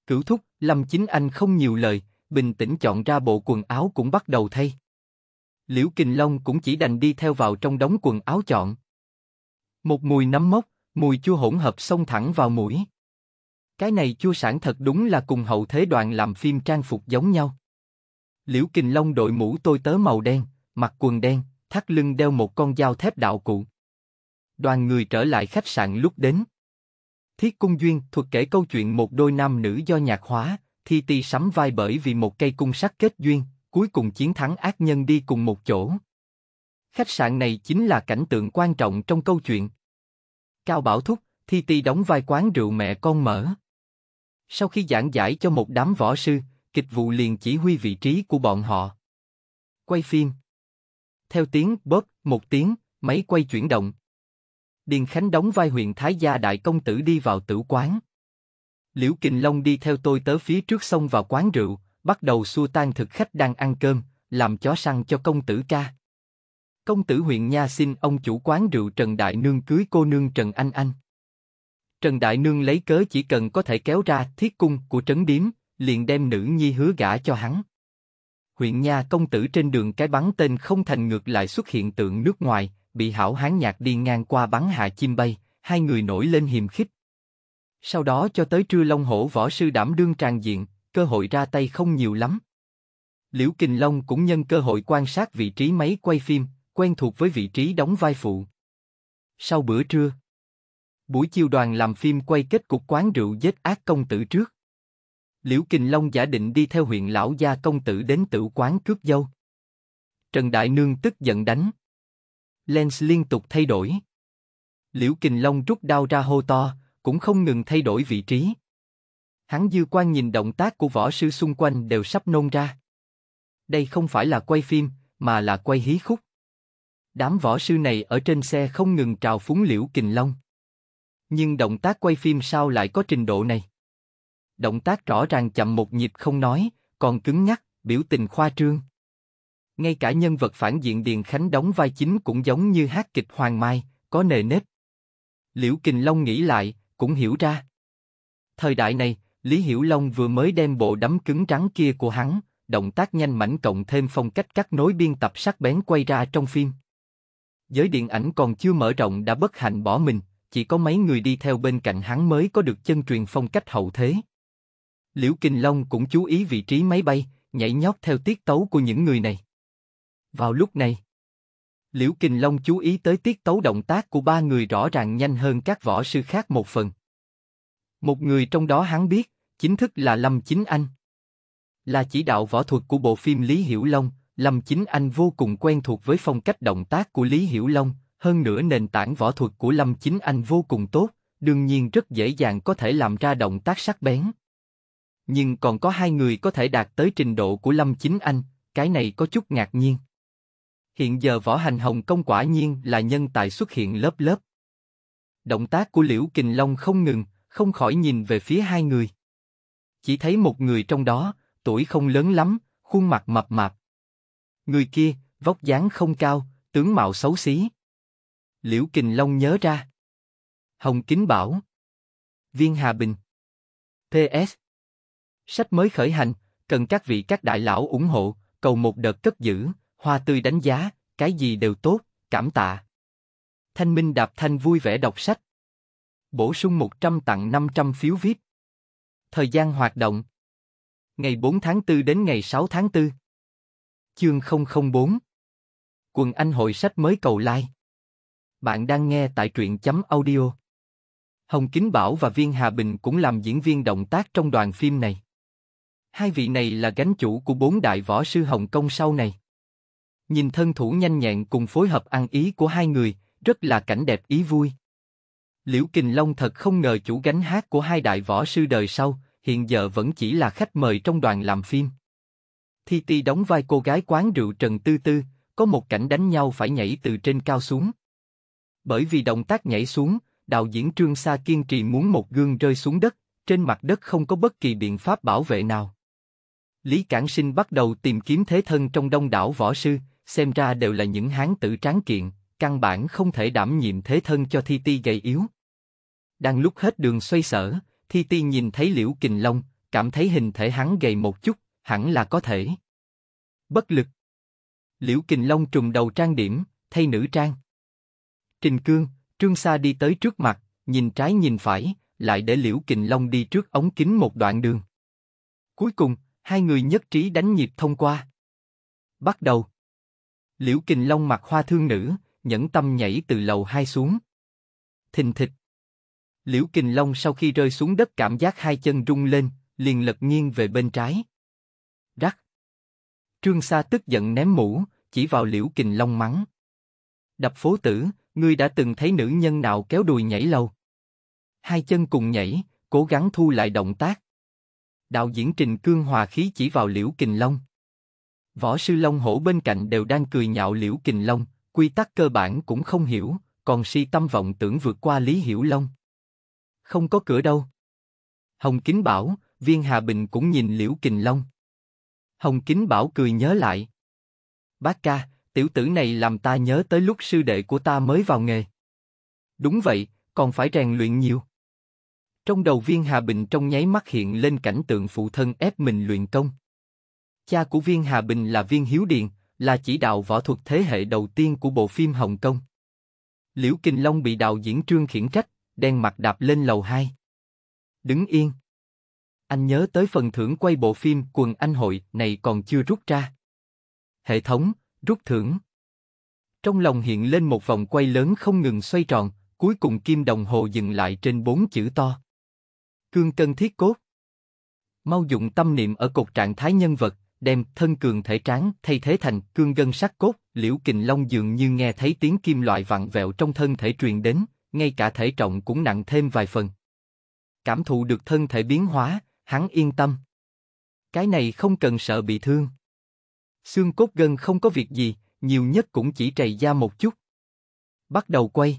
Cửu thúc, Lâm Chính Anh không nhiều lời, bình tĩnh chọn ra bộ quần áo cũng bắt đầu thay. Liễu Kình Long cũng chỉ đành đi theo vào trong đống quần áo chọn. Một mùi nấm mốc, mùi chua hỗn hợp xông thẳng vào mũi. Cái này chua sản thật đúng là cùng hậu thế đoàn làm phim trang phục giống nhau. Liễu Kình Long đội mũ tôi tớ màu đen, mặc quần đen, thắt lưng đeo một con dao thép đạo cụ. Đoàn người trở lại khách sạn lúc đến. Thiết Cung Duyên thuật kể câu chuyện một đôi nam nữ do nhạc hóa, thi ti sắm vai bởi vì một cây cung sắt kết duyên, cuối cùng chiến thắng ác nhân đi cùng một chỗ. Khách sạn này chính là cảnh tượng quan trọng trong câu chuyện. Cao Bảo Thúc, thi ti đóng vai quán rượu mẹ con mở. Sau khi giảng giải cho một đám võ sư, kịch vụ liền chỉ huy vị trí của bọn họ. Quay phim Theo tiếng bóp một tiếng, máy quay chuyển động, Điền Khánh đóng vai huyện Thái Gia Đại Công Tử đi vào tử quán. Liễu Kình Long đi theo tôi tới phía trước sông vào quán rượu, bắt đầu xua tan thực khách đang ăn cơm, làm chó săn cho công tử ca. Công tử huyện Nha xin ông chủ quán rượu Trần Đại Nương cưới cô nương Trần Anh Anh. Trần Đại Nương lấy cớ chỉ cần có thể kéo ra thiết cung của trấn điếm, liền đem nữ nhi hứa gả cho hắn. Huyện Nha công tử trên đường cái bắn tên không thành ngược lại xuất hiện tượng nước ngoài, bị hảo hán nhạc đi ngang qua bắn hạ chim bay, hai người nổi lên hiềm khích. Sau đó cho tới trưa Long Hổ võ sư đảm đương tràn diện, cơ hội ra tay không nhiều lắm. Liễu Kình Long cũng nhân cơ hội quan sát vị trí máy quay phim, quen thuộc với vị trí đóng vai phụ. Sau bữa trưa, buổi chiều đoàn làm phim quay kết cục quán rượu giết ác công tử trước. Liễu Kình Long giả định đi theo huyện lão gia công tử đến tử quán cướp dâu. Trần Đại Nương tức giận đánh lens liên tục thay đổi. Liễu Kình Long rút đao ra hô to, cũng không ngừng thay đổi vị trí. Hắn dư quan nhìn động tác của võ sư xung quanh đều sắp nôn ra. Đây không phải là quay phim, mà là quay hí khúc. Đám võ sư này ở trên xe không ngừng trào phúng Liễu Kình Long. Nhưng động tác quay phim sao lại có trình độ này? Động tác rõ ràng chậm một nhịp không nói, còn cứng nhắc, biểu tình khoa trương ngay cả nhân vật phản diện Điền Khánh đóng vai chính cũng giống như hát kịch Hoàng Mai, có nề nếp. Liễu Kình Long nghĩ lại, cũng hiểu ra. Thời đại này, Lý Hiểu Long vừa mới đem bộ đấm cứng trắng kia của hắn, động tác nhanh mảnh cộng thêm phong cách cắt nối biên tập sắc bén quay ra trong phim. Giới điện ảnh còn chưa mở rộng đã bất hạnh bỏ mình, chỉ có mấy người đi theo bên cạnh hắn mới có được chân truyền phong cách hậu thế. Liễu Kình Long cũng chú ý vị trí máy bay, nhảy nhót theo tiết tấu của những người này. Vào lúc này, Liễu Kình Long chú ý tới tiết tấu động tác của ba người rõ ràng nhanh hơn các võ sư khác một phần. Một người trong đó hắn biết, chính thức là Lâm Chính Anh. Là chỉ đạo võ thuật của bộ phim Lý Hiểu Long, Lâm Chính Anh vô cùng quen thuộc với phong cách động tác của Lý Hiểu Long, hơn nữa nền tảng võ thuật của Lâm Chính Anh vô cùng tốt, đương nhiên rất dễ dàng có thể làm ra động tác sắc bén. Nhưng còn có hai người có thể đạt tới trình độ của Lâm Chính Anh, cái này có chút ngạc nhiên. Hiện giờ võ hành Hồng Công quả nhiên là nhân tài xuất hiện lớp lớp. Động tác của Liễu Kình Long không ngừng, không khỏi nhìn về phía hai người. Chỉ thấy một người trong đó, tuổi không lớn lắm, khuôn mặt mập mạp. Người kia, vóc dáng không cao, tướng mạo xấu xí. Liễu Kình Long nhớ ra. Hồng Kính Bảo. Viên Hà Bình. PS. Sách mới khởi hành, cần các vị các đại lão ủng hộ, cầu một đợt cất giữ Hoa tươi đánh giá, cái gì đều tốt, cảm tạ. Thanh Minh Đạp Thanh vui vẻ đọc sách. Bổ sung 100 tặng 500 phiếu VIP. Thời gian hoạt động. Ngày 4 tháng 4 đến ngày 6 tháng 4. Chương 004. Quần Anh hội sách mới cầu like. Bạn đang nghe tại truyện chấm audio. Hồng Kính Bảo và Viên Hà Bình cũng làm diễn viên động tác trong đoàn phim này. Hai vị này là gánh chủ của bốn đại võ sư Hồng Kông sau này nhìn thân thủ nhanh nhẹn cùng phối hợp ăn ý của hai người, rất là cảnh đẹp ý vui. Liễu Kình Long thật không ngờ chủ gánh hát của hai đại võ sư đời sau, hiện giờ vẫn chỉ là khách mời trong đoàn làm phim. Thi Ti đóng vai cô gái quán rượu Trần Tư Tư, có một cảnh đánh nhau phải nhảy từ trên cao xuống. Bởi vì động tác nhảy xuống, đạo diễn Trương Sa kiên trì muốn một gương rơi xuống đất, trên mặt đất không có bất kỳ biện pháp bảo vệ nào. Lý Cảng Sinh bắt đầu tìm kiếm thế thân trong đông đảo võ sư, xem ra đều là những hán tử tráng kiện, căn bản không thể đảm nhiệm thế thân cho Thi Ti gầy yếu. Đang lúc hết đường xoay sở, Thi Ti nhìn thấy Liễu Kình Long, cảm thấy hình thể hắn gầy một chút, hẳn là có thể. Bất lực. Liễu Kình Long trùng đầu trang điểm, thay nữ trang. Trình Cương, Trương Sa đi tới trước mặt, nhìn trái nhìn phải, lại để Liễu Kình Long đi trước ống kính một đoạn đường. Cuối cùng, hai người nhất trí đánh nhịp thông qua. Bắt đầu. Liễu Kình Long mặc hoa thương nữ, nhẫn tâm nhảy từ lầu hai xuống. Thình thịch. Liễu Kình Long sau khi rơi xuống đất cảm giác hai chân rung lên, liền lật nghiêng về bên trái. Rắc. Trương Sa tức giận ném mũ, chỉ vào Liễu Kình Long mắng. Đập phố tử, ngươi đã từng thấy nữ nhân nào kéo đùi nhảy lâu? Hai chân cùng nhảy, cố gắng thu lại động tác. Đạo diễn Trình Cương Hòa khí chỉ vào Liễu Kình Long. Võ sư Long Hổ bên cạnh đều đang cười nhạo Liễu Kình Long, quy tắc cơ bản cũng không hiểu, còn si tâm vọng tưởng vượt qua Lý Hiểu Long. Không có cửa đâu. Hồng Kính Bảo, Viên Hà Bình cũng nhìn Liễu Kình Long. Hồng Kính Bảo cười nhớ lại. Bác ca, tiểu tử này làm ta nhớ tới lúc sư đệ của ta mới vào nghề. Đúng vậy, còn phải rèn luyện nhiều. Trong đầu viên Hà Bình trong nháy mắt hiện lên cảnh tượng phụ thân ép mình luyện công cha của Viên Hà Bình là Viên Hiếu Điền, là chỉ đạo võ thuật thế hệ đầu tiên của bộ phim Hồng Kông. Liễu Kinh Long bị đạo diễn Trương khiển trách, đen mặt đạp lên lầu 2. Đứng yên. Anh nhớ tới phần thưởng quay bộ phim Quần Anh Hội này còn chưa rút ra. Hệ thống, rút thưởng. Trong lòng hiện lên một vòng quay lớn không ngừng xoay tròn, cuối cùng kim đồng hồ dừng lại trên bốn chữ to. Cương cân thiết cốt. Mau dụng tâm niệm ở cột trạng thái nhân vật, đem thân cường thể tráng thay thế thành cương gân sắc cốt. Liễu Kình Long dường như nghe thấy tiếng kim loại vặn vẹo trong thân thể truyền đến, ngay cả thể trọng cũng nặng thêm vài phần. Cảm thụ được thân thể biến hóa, hắn yên tâm. Cái này không cần sợ bị thương. Xương cốt gân không có việc gì, nhiều nhất cũng chỉ trầy da một chút. Bắt đầu quay.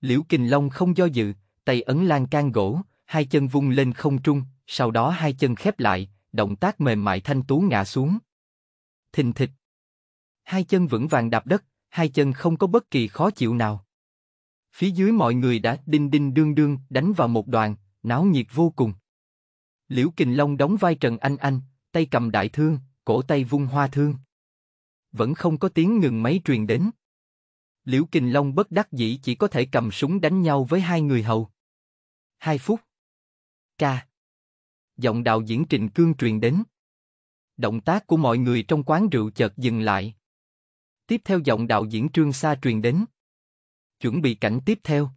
Liễu Kình Long không do dự, tay ấn lan can gỗ, hai chân vung lên không trung, sau đó hai chân khép lại, động tác mềm mại thanh tú ngã xuống. Thình thịch. Hai chân vững vàng đạp đất, hai chân không có bất kỳ khó chịu nào. Phía dưới mọi người đã đinh đinh đương đương đánh vào một đoàn, náo nhiệt vô cùng. Liễu Kình Long đóng vai Trần Anh Anh, tay cầm đại thương, cổ tay vung hoa thương. Vẫn không có tiếng ngừng máy truyền đến. Liễu Kình Long bất đắc dĩ chỉ có thể cầm súng đánh nhau với hai người hầu. Hai phút. Ca giọng đạo diễn Trình Cương truyền đến. Động tác của mọi người trong quán rượu chợt dừng lại. Tiếp theo giọng đạo diễn Trương Sa truyền đến. Chuẩn bị cảnh tiếp theo.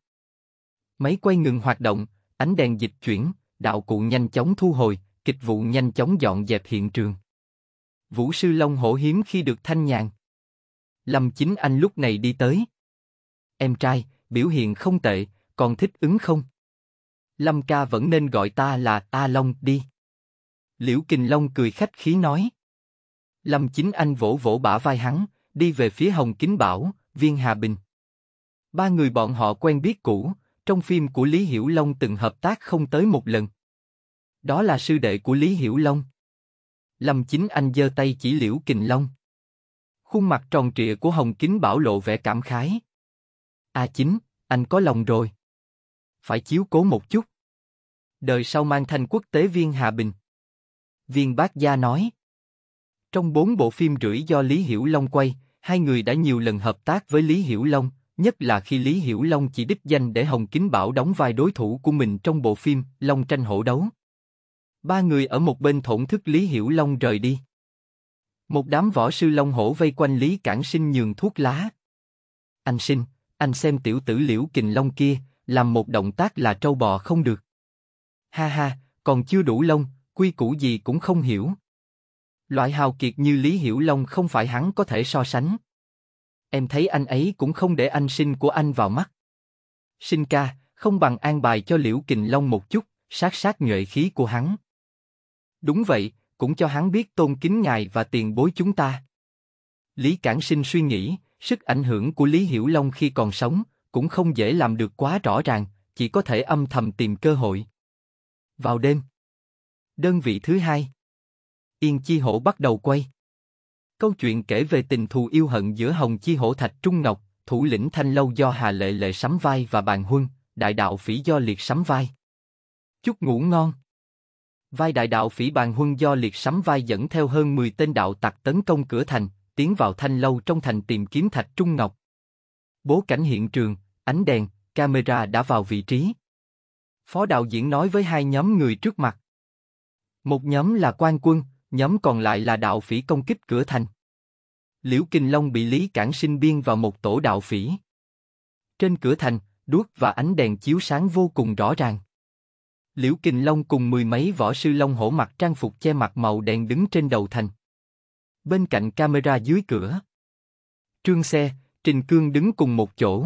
Máy quay ngừng hoạt động, ánh đèn dịch chuyển, đạo cụ nhanh chóng thu hồi, kịch vụ nhanh chóng dọn dẹp hiện trường. Vũ sư Long hổ hiếm khi được thanh nhàn. Lâm Chính Anh lúc này đi tới. Em trai, biểu hiện không tệ, còn thích ứng không? Lâm ca vẫn nên gọi ta là A Long đi. Liễu Kình Long cười khách khí nói. Lâm Chính Anh vỗ vỗ bả vai hắn, đi về phía Hồng Kính Bảo, Viên Hà Bình. Ba người bọn họ quen biết cũ, trong phim của Lý Hiểu Long từng hợp tác không tới một lần. Đó là sư đệ của Lý Hiểu Long. Lâm Chính Anh giơ tay chỉ Liễu Kình Long. Khuôn mặt tròn trịa của Hồng Kính Bảo lộ vẻ cảm khái. A à Chính, anh có lòng rồi phải chiếu cố một chút. Đời sau mang thành quốc tế viên Hà Bình. Viên bác gia nói. Trong bốn bộ phim rưỡi do Lý Hiểu Long quay, hai người đã nhiều lần hợp tác với Lý Hiểu Long, nhất là khi Lý Hiểu Long chỉ đích danh để Hồng Kính Bảo đóng vai đối thủ của mình trong bộ phim Long tranh hổ đấu. Ba người ở một bên thổn thức Lý Hiểu Long rời đi. Một đám võ sư Long hổ vây quanh Lý Cản Sinh nhường thuốc lá. Anh Sinh, anh xem tiểu tử liễu kình Long kia, làm một động tác là trâu bò không được. Ha ha, còn chưa đủ lông, quy củ gì cũng không hiểu. Loại hào kiệt như Lý Hiểu Long không phải hắn có thể so sánh. Em thấy anh ấy cũng không để anh sinh của anh vào mắt. Sinh ca, không bằng an bài cho Liễu Kình Long một chút, sát sát nhuệ khí của hắn. Đúng vậy, cũng cho hắn biết tôn kính ngài và tiền bối chúng ta. Lý Cảng Sinh suy nghĩ, sức ảnh hưởng của Lý Hiểu Long khi còn sống, cũng không dễ làm được quá rõ ràng, chỉ có thể âm thầm tìm cơ hội. Vào đêm, đơn vị thứ hai, Yên Chi Hổ bắt đầu quay. Câu chuyện kể về tình thù yêu hận giữa Hồng Chi Hổ Thạch Trung Ngọc, thủ lĩnh Thanh Lâu do Hà Lệ Lệ sắm vai và Bàn Huân, đại đạo phỉ do Liệt sắm vai. Chúc ngủ ngon. Vai đại đạo phỉ Bàn Huân do Liệt sắm vai dẫn theo hơn 10 tên đạo tặc tấn công cửa thành, tiến vào Thanh Lâu trong thành tìm kiếm Thạch Trung Ngọc. Bố cảnh hiện trường, ánh đèn, camera đã vào vị trí. Phó đạo diễn nói với hai nhóm người trước mặt. Một nhóm là quan quân, nhóm còn lại là đạo phỉ công kích cửa thành. Liễu Kinh Long bị Lý Cản sinh biên vào một tổ đạo phỉ. Trên cửa thành, đuốc và ánh đèn chiếu sáng vô cùng rõ ràng. Liễu Kinh Long cùng mười mấy võ sư Long hổ mặc trang phục che mặt màu đen đứng trên đầu thành. Bên cạnh camera dưới cửa. Trương Xe, Trình Cương đứng cùng một chỗ.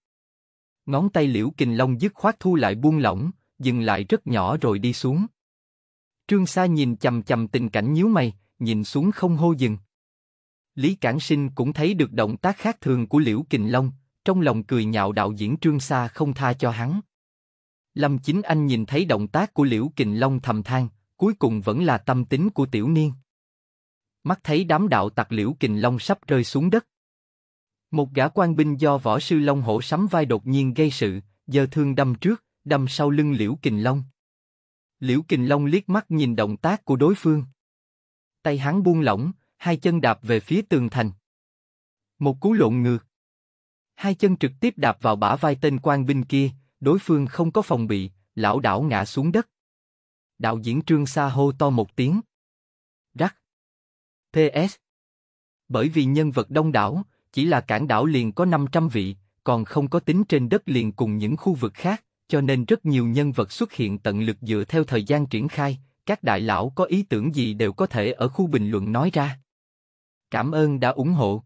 Ngón tay liễu kình long dứt khoát thu lại buông lỏng, dừng lại rất nhỏ rồi đi xuống. Trương Sa nhìn chầm chầm tình cảnh nhíu mày, nhìn xuống không hô dừng. Lý Cản Sinh cũng thấy được động tác khác thường của Liễu Kình Long, trong lòng cười nhạo đạo diễn Trương Sa không tha cho hắn. Lâm Chính Anh nhìn thấy động tác của Liễu Kình Long thầm than, cuối cùng vẫn là tâm tính của tiểu niên. Mắt thấy đám đạo tặc Liễu Kình Long sắp rơi xuống đất, một gã quan binh do võ sư Long Hổ sắm vai đột nhiên gây sự, giờ thương đâm trước, đâm sau lưng Liễu Kình Long. Liễu Kình Long liếc mắt nhìn động tác của đối phương. Tay hắn buông lỏng, hai chân đạp về phía tường thành. Một cú lộn ngược. Hai chân trực tiếp đạp vào bả vai tên quan binh kia, đối phương không có phòng bị, lão đảo ngã xuống đất. Đạo diễn Trương Sa hô to một tiếng. Rắc. PS. Bởi vì nhân vật đông đảo, chỉ là cảng đảo liền có 500 vị, còn không có tính trên đất liền cùng những khu vực khác, cho nên rất nhiều nhân vật xuất hiện tận lực dựa theo thời gian triển khai, các đại lão có ý tưởng gì đều có thể ở khu bình luận nói ra. Cảm ơn đã ủng hộ.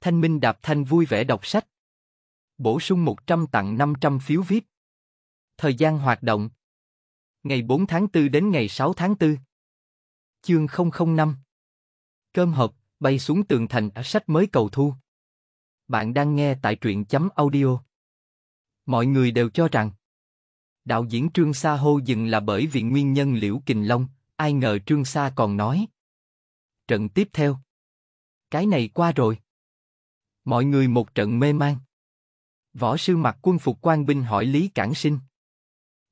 Thanh Minh Đạp Thanh vui vẻ đọc sách. Bổ sung 100 tặng 500 phiếu VIP. Thời gian hoạt động. Ngày 4 tháng 4 đến ngày 6 tháng 4. Chương 005. Cơm hộp, bay xuống tường thành ở sách mới cầu thu. Bạn đang nghe tại truyện chấm audio. Mọi người đều cho rằng đạo diễn Trương Sa hô dừng là bởi vì nguyên nhân Liễu Kình Long, ai ngờ Trương Sa còn nói. Trận tiếp theo. Cái này qua rồi. Mọi người một trận mê man. Võ sư mặc quân phục quan binh hỏi Lý Cản Sinh.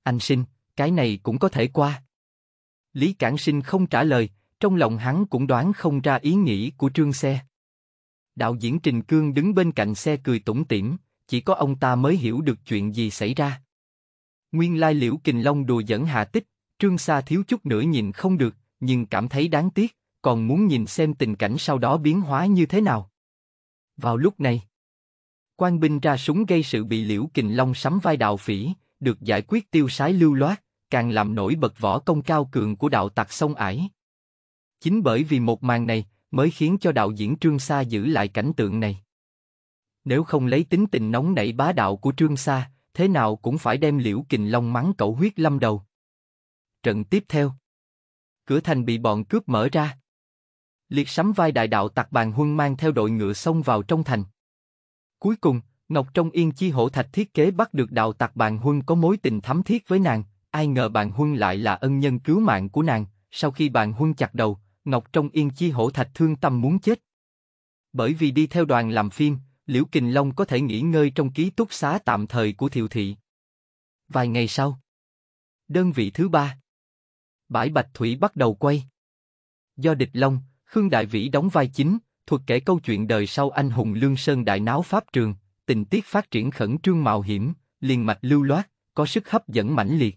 Anh Sinh, cái này cũng có thể qua. Lý Cản Sinh không trả lời, trong lòng hắn cũng đoán không ra ý nghĩ của trương xe. Đạo diễn Trình Cương đứng bên cạnh xe cười tủm tỉm, chỉ có ông ta mới hiểu được chuyện gì xảy ra. Nguyên lai liễu kình long đùa dẫn hạ tích, trương xa thiếu chút nữa nhìn không được, nhưng cảm thấy đáng tiếc, còn muốn nhìn xem tình cảnh sau đó biến hóa như thế nào. Vào lúc này, quan binh ra súng gây sự bị liễu kình long sắm vai đạo phỉ, được giải quyết tiêu sái lưu loát, càng làm nổi bật võ công cao cường của đạo tặc sông ải. Chính bởi vì một màn này mới khiến cho đạo diễn Trương Sa giữ lại cảnh tượng này. Nếu không lấy tính tình nóng nảy bá đạo của Trương Sa, thế nào cũng phải đem Liễu Kình Long mắng cậu huyết lâm đầu. Trận tiếp theo, cửa thành bị bọn cướp mở ra. Liệt sắm vai đại đạo tặc bàn huân mang theo đội ngựa xông vào trong thành. Cuối cùng, Ngọc Trong Yên chi hộ thạch thiết kế bắt được đạo tặc bàn huân có mối tình thắm thiết với nàng, ai ngờ bàn huân lại là ân nhân cứu mạng của nàng, sau khi bàn huân chặt đầu, Ngọc trong yên chi hổ thạch thương tâm muốn chết. Bởi vì đi theo đoàn làm phim, Liễu Kình Long có thể nghỉ ngơi trong ký túc xá tạm thời của Thiệu Thị. Vài ngày sau, đơn vị thứ ba, bãi Bạch Thủy bắt đầu quay. Do Địch Long, Khương Đại Vĩ đóng vai chính, thuật kể câu chuyện đời sau anh hùng Lương Sơn đại náo Pháp trường, tình tiết phát triển khẩn trương mạo hiểm, liền mạch lưu loát, có sức hấp dẫn mãnh liệt.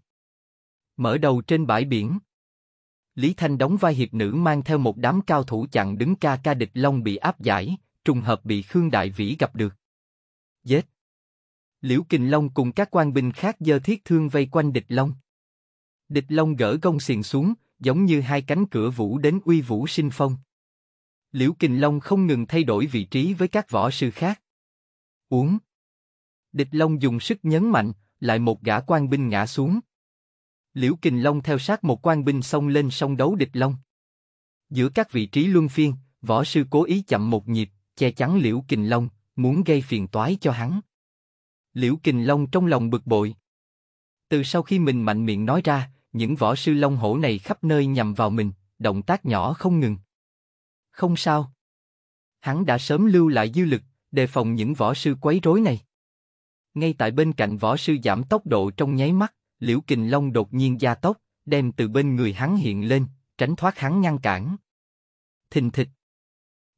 Mở đầu trên bãi biển, Lý Thanh đóng vai hiệp nữ mang theo một đám cao thủ chặn đứng ca ca địch long bị áp giải, trùng hợp bị Khương Đại Vĩ gặp được. Giết! Liễu Kình Long cùng các quan binh khác dơ thiết thương vây quanh địch long. Địch long gỡ gông xiềng xuống, giống như hai cánh cửa vũ đến uy vũ sinh phong. Liễu Kình Long không ngừng thay đổi vị trí với các võ sư khác. Uống! Địch long dùng sức nhấn mạnh, lại một gã quan binh ngã xuống. Liễu Kình Long theo sát một quan binh xông lên sông đấu địch Long. Giữa các vị trí luân phiên, võ sư cố ý chậm một nhịp, che chắn Liễu Kình Long, muốn gây phiền toái cho hắn. Liễu Kình Long trong lòng bực bội. Từ sau khi mình mạnh miệng nói ra, những võ sư long hổ này khắp nơi nhằm vào mình, động tác nhỏ không ngừng. Không sao. Hắn đã sớm lưu lại dư lực, đề phòng những võ sư quấy rối này. Ngay tại bên cạnh võ sư giảm tốc độ trong nháy mắt, Liễu Kình Long đột nhiên gia tốc, đem từ bên người hắn hiện lên, tránh thoát hắn ngăn cản. Thình thịch.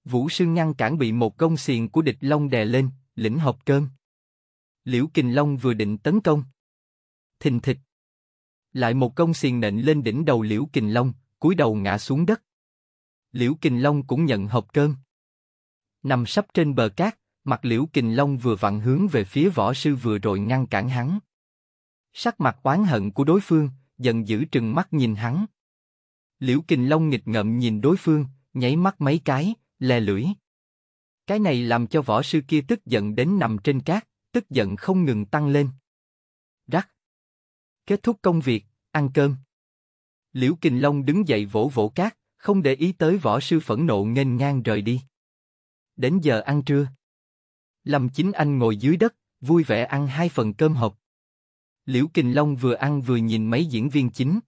Vũ Sư ngăn cản bị một công xiềng của địch Long đè lên, lĩnh hộp cơm. Liễu Kình Long vừa định tấn công. Thình thịch. Lại một công xiềng nện lên đỉnh đầu Liễu Kình Long, cúi đầu ngã xuống đất. Liễu Kình Long cũng nhận hộp cơm. Nằm sắp trên bờ cát, mặt Liễu Kình Long vừa vặn hướng về phía võ sư vừa rồi ngăn cản hắn. Sắc mặt oán hận của đối phương, giận dữ trừng mắt nhìn hắn. Liễu Kình Long nghịch ngợm nhìn đối phương, nháy mắt mấy cái, lè lưỡi. Cái này làm cho võ sư kia tức giận đến nằm trên cát, tức giận không ngừng tăng lên. Rắc. Kết thúc công việc, ăn cơm. Liễu Kình Long đứng dậy vỗ vỗ cát, không để ý tới võ sư phẫn nộ nghênh ngang rời đi. Đến giờ ăn trưa. Lâm Chính Anh ngồi dưới đất, vui vẻ ăn hai phần cơm hộp. Liễu Kình Long vừa ăn vừa nhìn mấy diễn viên chính.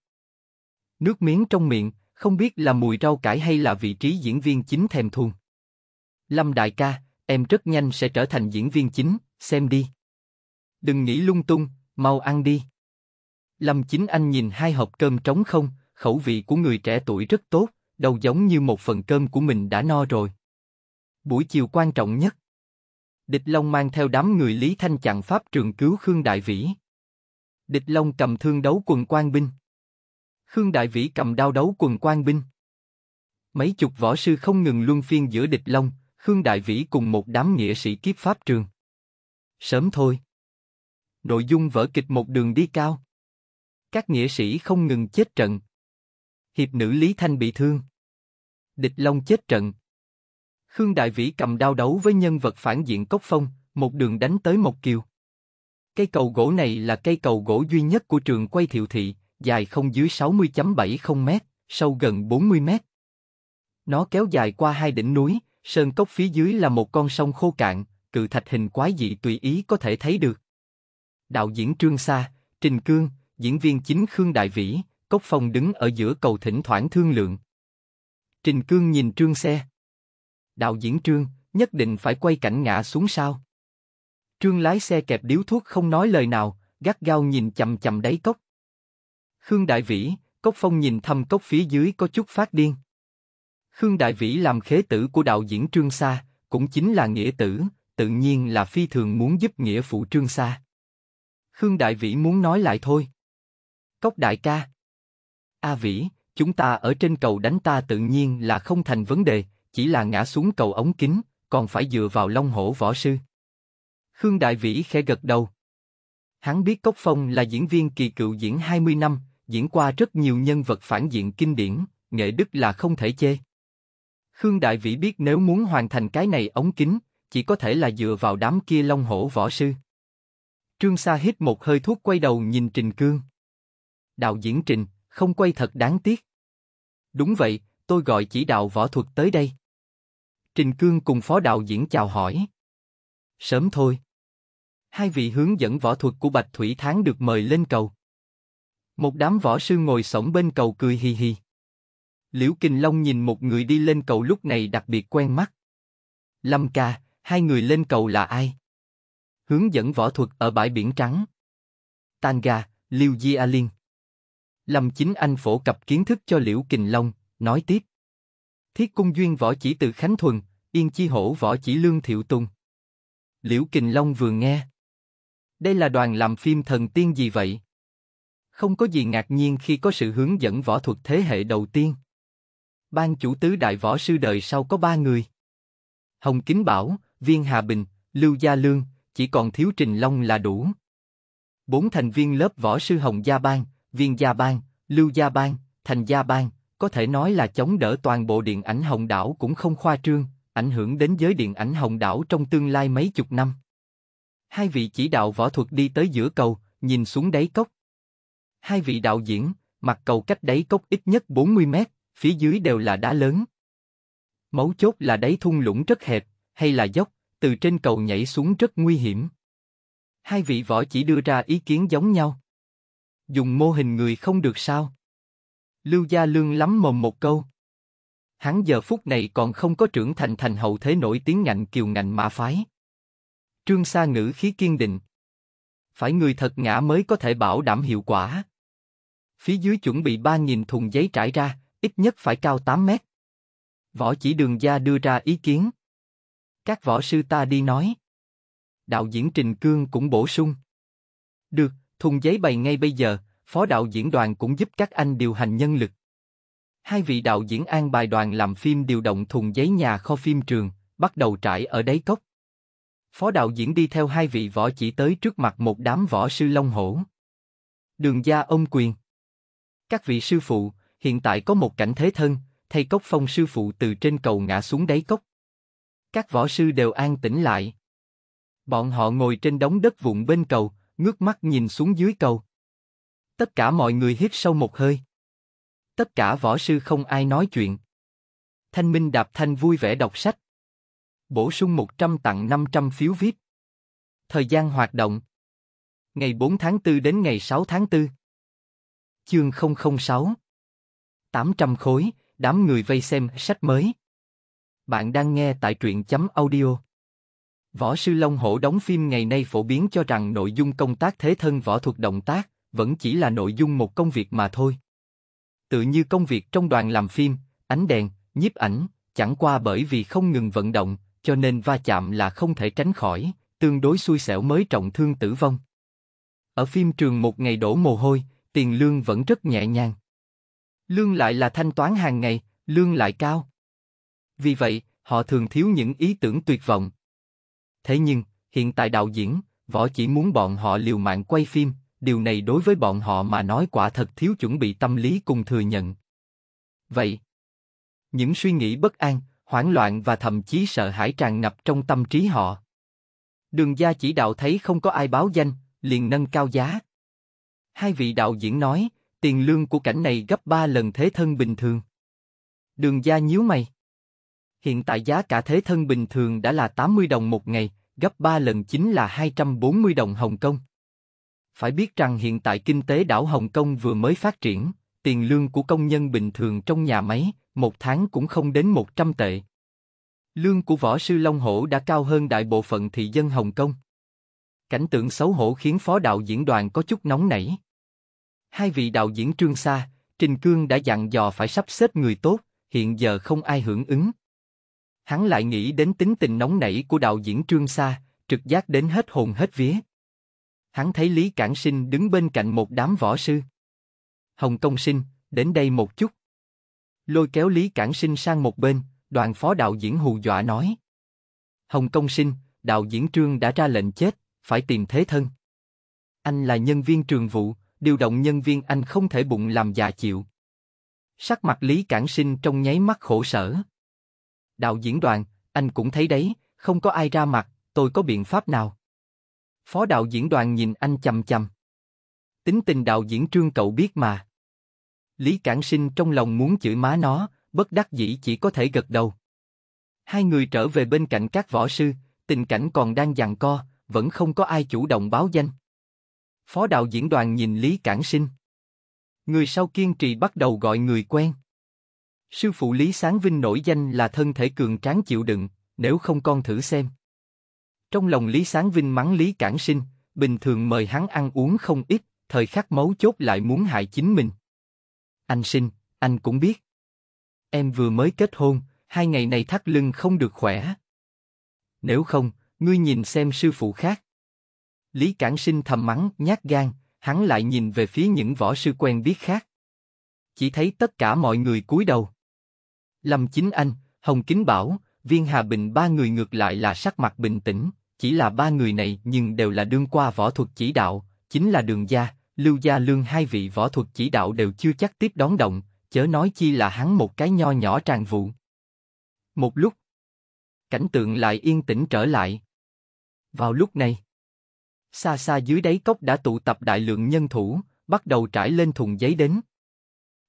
Nước miếng trong miệng, không biết là mùi rau cải hay là vị trí diễn viên chính thèm thuồng. Lâm đại ca, em rất nhanh sẽ trở thành diễn viên chính, xem đi. Đừng nghĩ lung tung, mau ăn đi. Lâm chính anh nhìn hai hộp cơm trống không, khẩu vị của người trẻ tuổi rất tốt, đâu giống như một phần cơm của mình đã no rồi. Buổi chiều quan trọng nhất. Địch Long mang theo đám người Lý Thanh chặn pháp trường cứu Khương Đại Vĩ. Địch Long cầm thương đấu quần quan binh. Khương Đại Vĩ cầm đao đấu quần quan binh. Mấy chục võ sư không ngừng luân phiên giữa địch Long, Khương Đại Vĩ cùng một đám nghĩa sĩ kiếp pháp trường. Sớm thôi. Nội dung vở kịch một đường đi cao. Các nghĩa sĩ không ngừng chết trận. Hiệp nữ Lý Thanh bị thương. Địch Long chết trận. Khương Đại Vĩ cầm đao đấu với nhân vật phản diện Cốc Phong, một đường đánh tới Mộc Kiều. Cây cầu gỗ này là cây cầu gỗ duy nhất của trường quay thiệu thị, dài không dưới 60.70 mét, sâu gần 40 m Nó kéo dài qua hai đỉnh núi, sơn cốc phía dưới là một con sông khô cạn, cự thạch hình quái dị tùy ý có thể thấy được. Đạo diễn Trương Sa, Trình Cương, diễn viên chính Khương Đại Vĩ, Cốc Phong đứng ở giữa cầu thỉnh thoảng thương lượng. Trình Cương nhìn Trương Xe. Đạo diễn Trương, nhất định phải quay cảnh ngã xuống sao? Trương lái xe kẹp điếu thuốc không nói lời nào, gắt gao nhìn chầm chầm đáy cốc. Khương Đại Vĩ, Cốc Phong nhìn thầm cốc phía dưới có chút phát điên. Khương Đại Vĩ làm khế tử của đạo diễn Trương Sa, cũng chính là nghĩa tử, tự nhiên là phi thường muốn giúp nghĩa phụ Trương Sa. Khương Đại Vĩ muốn nói lại thôi. Cốc đại ca. A Vĩ, chúng ta ở trên cầu đánh ta tự nhiên là không thành vấn đề, chỉ là ngã xuống cầu ống kính, còn phải dựa vào long hổ võ sư. Khương Đại Vĩ khẽ gật đầu. Hắn biết Cốc Phong là diễn viên kỳ cựu diễn 20 năm, diễn qua rất nhiều nhân vật phản diện kinh điển, nghệ đức là không thể chê. Khương Đại Vĩ biết nếu muốn hoàn thành cái này ống kính, chỉ có thể là dựa vào đám kia long hổ võ sư. Trương Sa hít một hơi thuốc quay đầu nhìn Trình Cương. Đạo diễn Trình, không quay thật đáng tiếc. Đúng vậy, tôi gọi chỉ đạo võ thuật tới đây. Trình Cương cùng phó đạo diễn chào hỏi. Sớm thôi hai vị hướng dẫn võ thuật của Bạch Thủy tháng được mời lên cầu. Một đám võ sư ngồi sổng bên cầu cười hì hì. Liễu Kình Long nhìn một người đi lên cầu lúc này đặc biệt quen mắt. Lâm ca, hai người lên cầu là ai? Hướng dẫn võ thuật ở bãi biển trắng. Tanga, Liêu Di A Liên. Lâm Chính Anh phổ cập kiến thức cho Liễu Kình Long, nói tiếp. Thiết Cung Duyên võ chỉ từ Khánh Thuần, Yên Chi Hổ võ chỉ Lương Thiệu Tùng. Liễu Kình Long vừa nghe. Đây là đoàn làm phim thần tiên gì vậy? Không có gì ngạc nhiên khi có sự hướng dẫn võ thuật thế hệ đầu tiên. Ban chủ tứ đại võ sư đời sau có ba người. Hồng Kính Bảo, Viên Hà Bình, Lưu Gia Lương, chỉ còn thiếu Trình Long là đủ. Bốn thành viên lớp võ sư Hồng Gia Bang, Viên Gia Bang, Lưu Gia Bang, Thành Gia Bang, có thể nói là chống đỡ toàn bộ điện ảnh Hồng Đảo cũng không khoa trương, ảnh hưởng đến giới điện ảnh Hồng Đảo trong tương lai mấy chục năm. Hai vị chỉ đạo võ thuật đi tới giữa cầu, nhìn xuống đáy cốc. Hai vị đạo diễn, mặt cầu cách đáy cốc ít nhất 40 mét, phía dưới đều là đá lớn. Mấu chốt là đáy thung lũng rất hẹp, hay là dốc, từ trên cầu nhảy xuống rất nguy hiểm. Hai vị võ chỉ đưa ra ý kiến giống nhau. Dùng mô hình người không được sao. Lưu Gia Lương lắm mồm một câu. Hắn giờ phút này còn không có trưởng thành thành hậu thế nổi tiếng ngạnh kiều ngạnh mã phái. Trương Sa ngữ khí kiên định. Phải người thật ngã mới có thể bảo đảm hiệu quả. Phía dưới chuẩn bị 3.000 thùng giấy trải ra, ít nhất phải cao 8 mét. Võ chỉ đường gia đưa ra ý kiến. Các võ sư ta đi nói. Đạo diễn Trình Cương cũng bổ sung. Được, thùng giấy bày ngay bây giờ, phó đạo diễn đoàn cũng giúp các anh điều hành nhân lực. Hai vị đạo diễn an bài đoàn làm phim điều động thùng giấy nhà kho phim trường, bắt đầu trải ở đáy cốc. Phó đạo diễn đi theo hai vị võ chỉ tới trước mặt một đám võ sư long hổ. Đường gia ông quyền. Các vị sư phụ, hiện tại có một cảnh thế thân, thầy cốc phong sư phụ từ trên cầu ngã xuống đáy cốc. Các võ sư đều an tĩnh lại. Bọn họ ngồi trên đống đất vụn bên cầu, ngước mắt nhìn xuống dưới cầu. Tất cả mọi người hít sâu một hơi. Tất cả võ sư không ai nói chuyện. Thanh Minh đạp thanh vui vẻ đọc sách. Bổ sung 100 tặng 500 phiếu VIP. Thời gian hoạt động Ngày 4 tháng 4 đến ngày 6 tháng 4 Chương 006 800 khối, đám người vây xem sách mới Bạn đang nghe tại truyện chấm audio Võ sư Long Hổ đóng phim ngày nay phổ biến cho rằng nội dung công tác thế thân võ thuật động tác vẫn chỉ là nội dung một công việc mà thôi. Tự như công việc trong đoàn làm phim, ánh đèn, nhiếp ảnh, chẳng qua bởi vì không ngừng vận động, cho nên va chạm là không thể tránh khỏi, tương đối xui xẻo mới trọng thương tử vong. Ở phim trường một ngày đổ mồ hôi, tiền lương vẫn rất nhẹ nhàng. Lương lại là thanh toán hàng ngày, lương lại cao. Vì vậy, họ thường thiếu những ý tưởng tuyệt vọng. Thế nhưng, hiện tại đạo diễn, võ chỉ muốn bọn họ liều mạng quay phim, điều này đối với bọn họ mà nói quả thật thiếu chuẩn bị tâm lý cùng thừa nhận. Vậy, những suy nghĩ bất an, hoảng loạn và thậm chí sợ hãi tràn ngập trong tâm trí họ. Đường gia chỉ đạo thấy không có ai báo danh, liền nâng cao giá. Hai vị đạo diễn nói, tiền lương của cảnh này gấp ba lần thế thân bình thường. Đường gia nhíu mày. Hiện tại giá cả thế thân bình thường đã là 80 đồng một ngày, gấp ba lần chính là 240 đồng Hồng Kông. Phải biết rằng hiện tại kinh tế đảo Hồng Kông vừa mới phát triển, tiền lương của công nhân bình thường trong nhà máy, một tháng cũng không đến 100 tệ. Lương của võ sư Long Hổ đã cao hơn đại bộ phận thị dân Hồng Kông. Cảnh tượng xấu hổ khiến phó đạo diễn đoàn có chút nóng nảy. Hai vị đạo diễn trương xa, Trình Cương đã dặn dò phải sắp xếp người tốt, hiện giờ không ai hưởng ứng. Hắn lại nghĩ đến tính tình nóng nảy của đạo diễn trương xa, trực giác đến hết hồn hết vía. Hắn thấy Lý Cản Sinh đứng bên cạnh một đám võ sư. Hồng Công Sinh, đến đây một chút lôi kéo Lý Cản Sinh sang một bên, đoàn phó đạo diễn hù dọa nói. Hồng Công Sinh, đạo diễn Trương đã ra lệnh chết, phải tìm thế thân. Anh là nhân viên trường vụ, điều động nhân viên anh không thể bụng làm già chịu. Sắc mặt Lý Cản Sinh trong nháy mắt khổ sở. Đạo diễn đoàn, anh cũng thấy đấy, không có ai ra mặt, tôi có biện pháp nào? Phó đạo diễn đoàn nhìn anh chầm chầm. Tính tình đạo diễn trương cậu biết mà. Lý Cản Sinh trong lòng muốn chửi má nó, bất đắc dĩ chỉ có thể gật đầu. Hai người trở về bên cạnh các võ sư, tình cảnh còn đang giằng co, vẫn không có ai chủ động báo danh. Phó đạo diễn đoàn nhìn Lý Cản Sinh. Người sau kiên trì bắt đầu gọi người quen. Sư phụ Lý Sáng Vinh nổi danh là thân thể cường tráng chịu đựng, nếu không con thử xem. Trong lòng Lý Sáng Vinh mắng Lý Cản Sinh, bình thường mời hắn ăn uống không ít, thời khắc mấu chốt lại muốn hại chính mình. Anh sinh, anh cũng biết. Em vừa mới kết hôn, hai ngày này thắt lưng không được khỏe. Nếu không, ngươi nhìn xem sư phụ khác. Lý Cản Sinh thầm mắng, nhát gan, hắn lại nhìn về phía những võ sư quen biết khác. Chỉ thấy tất cả mọi người cúi đầu. Lâm Chính Anh, Hồng Kính Bảo, Viên Hà Bình ba người ngược lại là sắc mặt bình tĩnh, chỉ là ba người này nhưng đều là đương qua võ thuật chỉ đạo, chính là đường gia, Lưu gia lương hai vị võ thuật chỉ đạo đều chưa chắc tiếp đón động, chớ nói chi là hắn một cái nho nhỏ tràn vụ. Một lúc, cảnh tượng lại yên tĩnh trở lại. Vào lúc này, xa xa dưới đáy cốc đã tụ tập đại lượng nhân thủ, bắt đầu trải lên thùng giấy đến.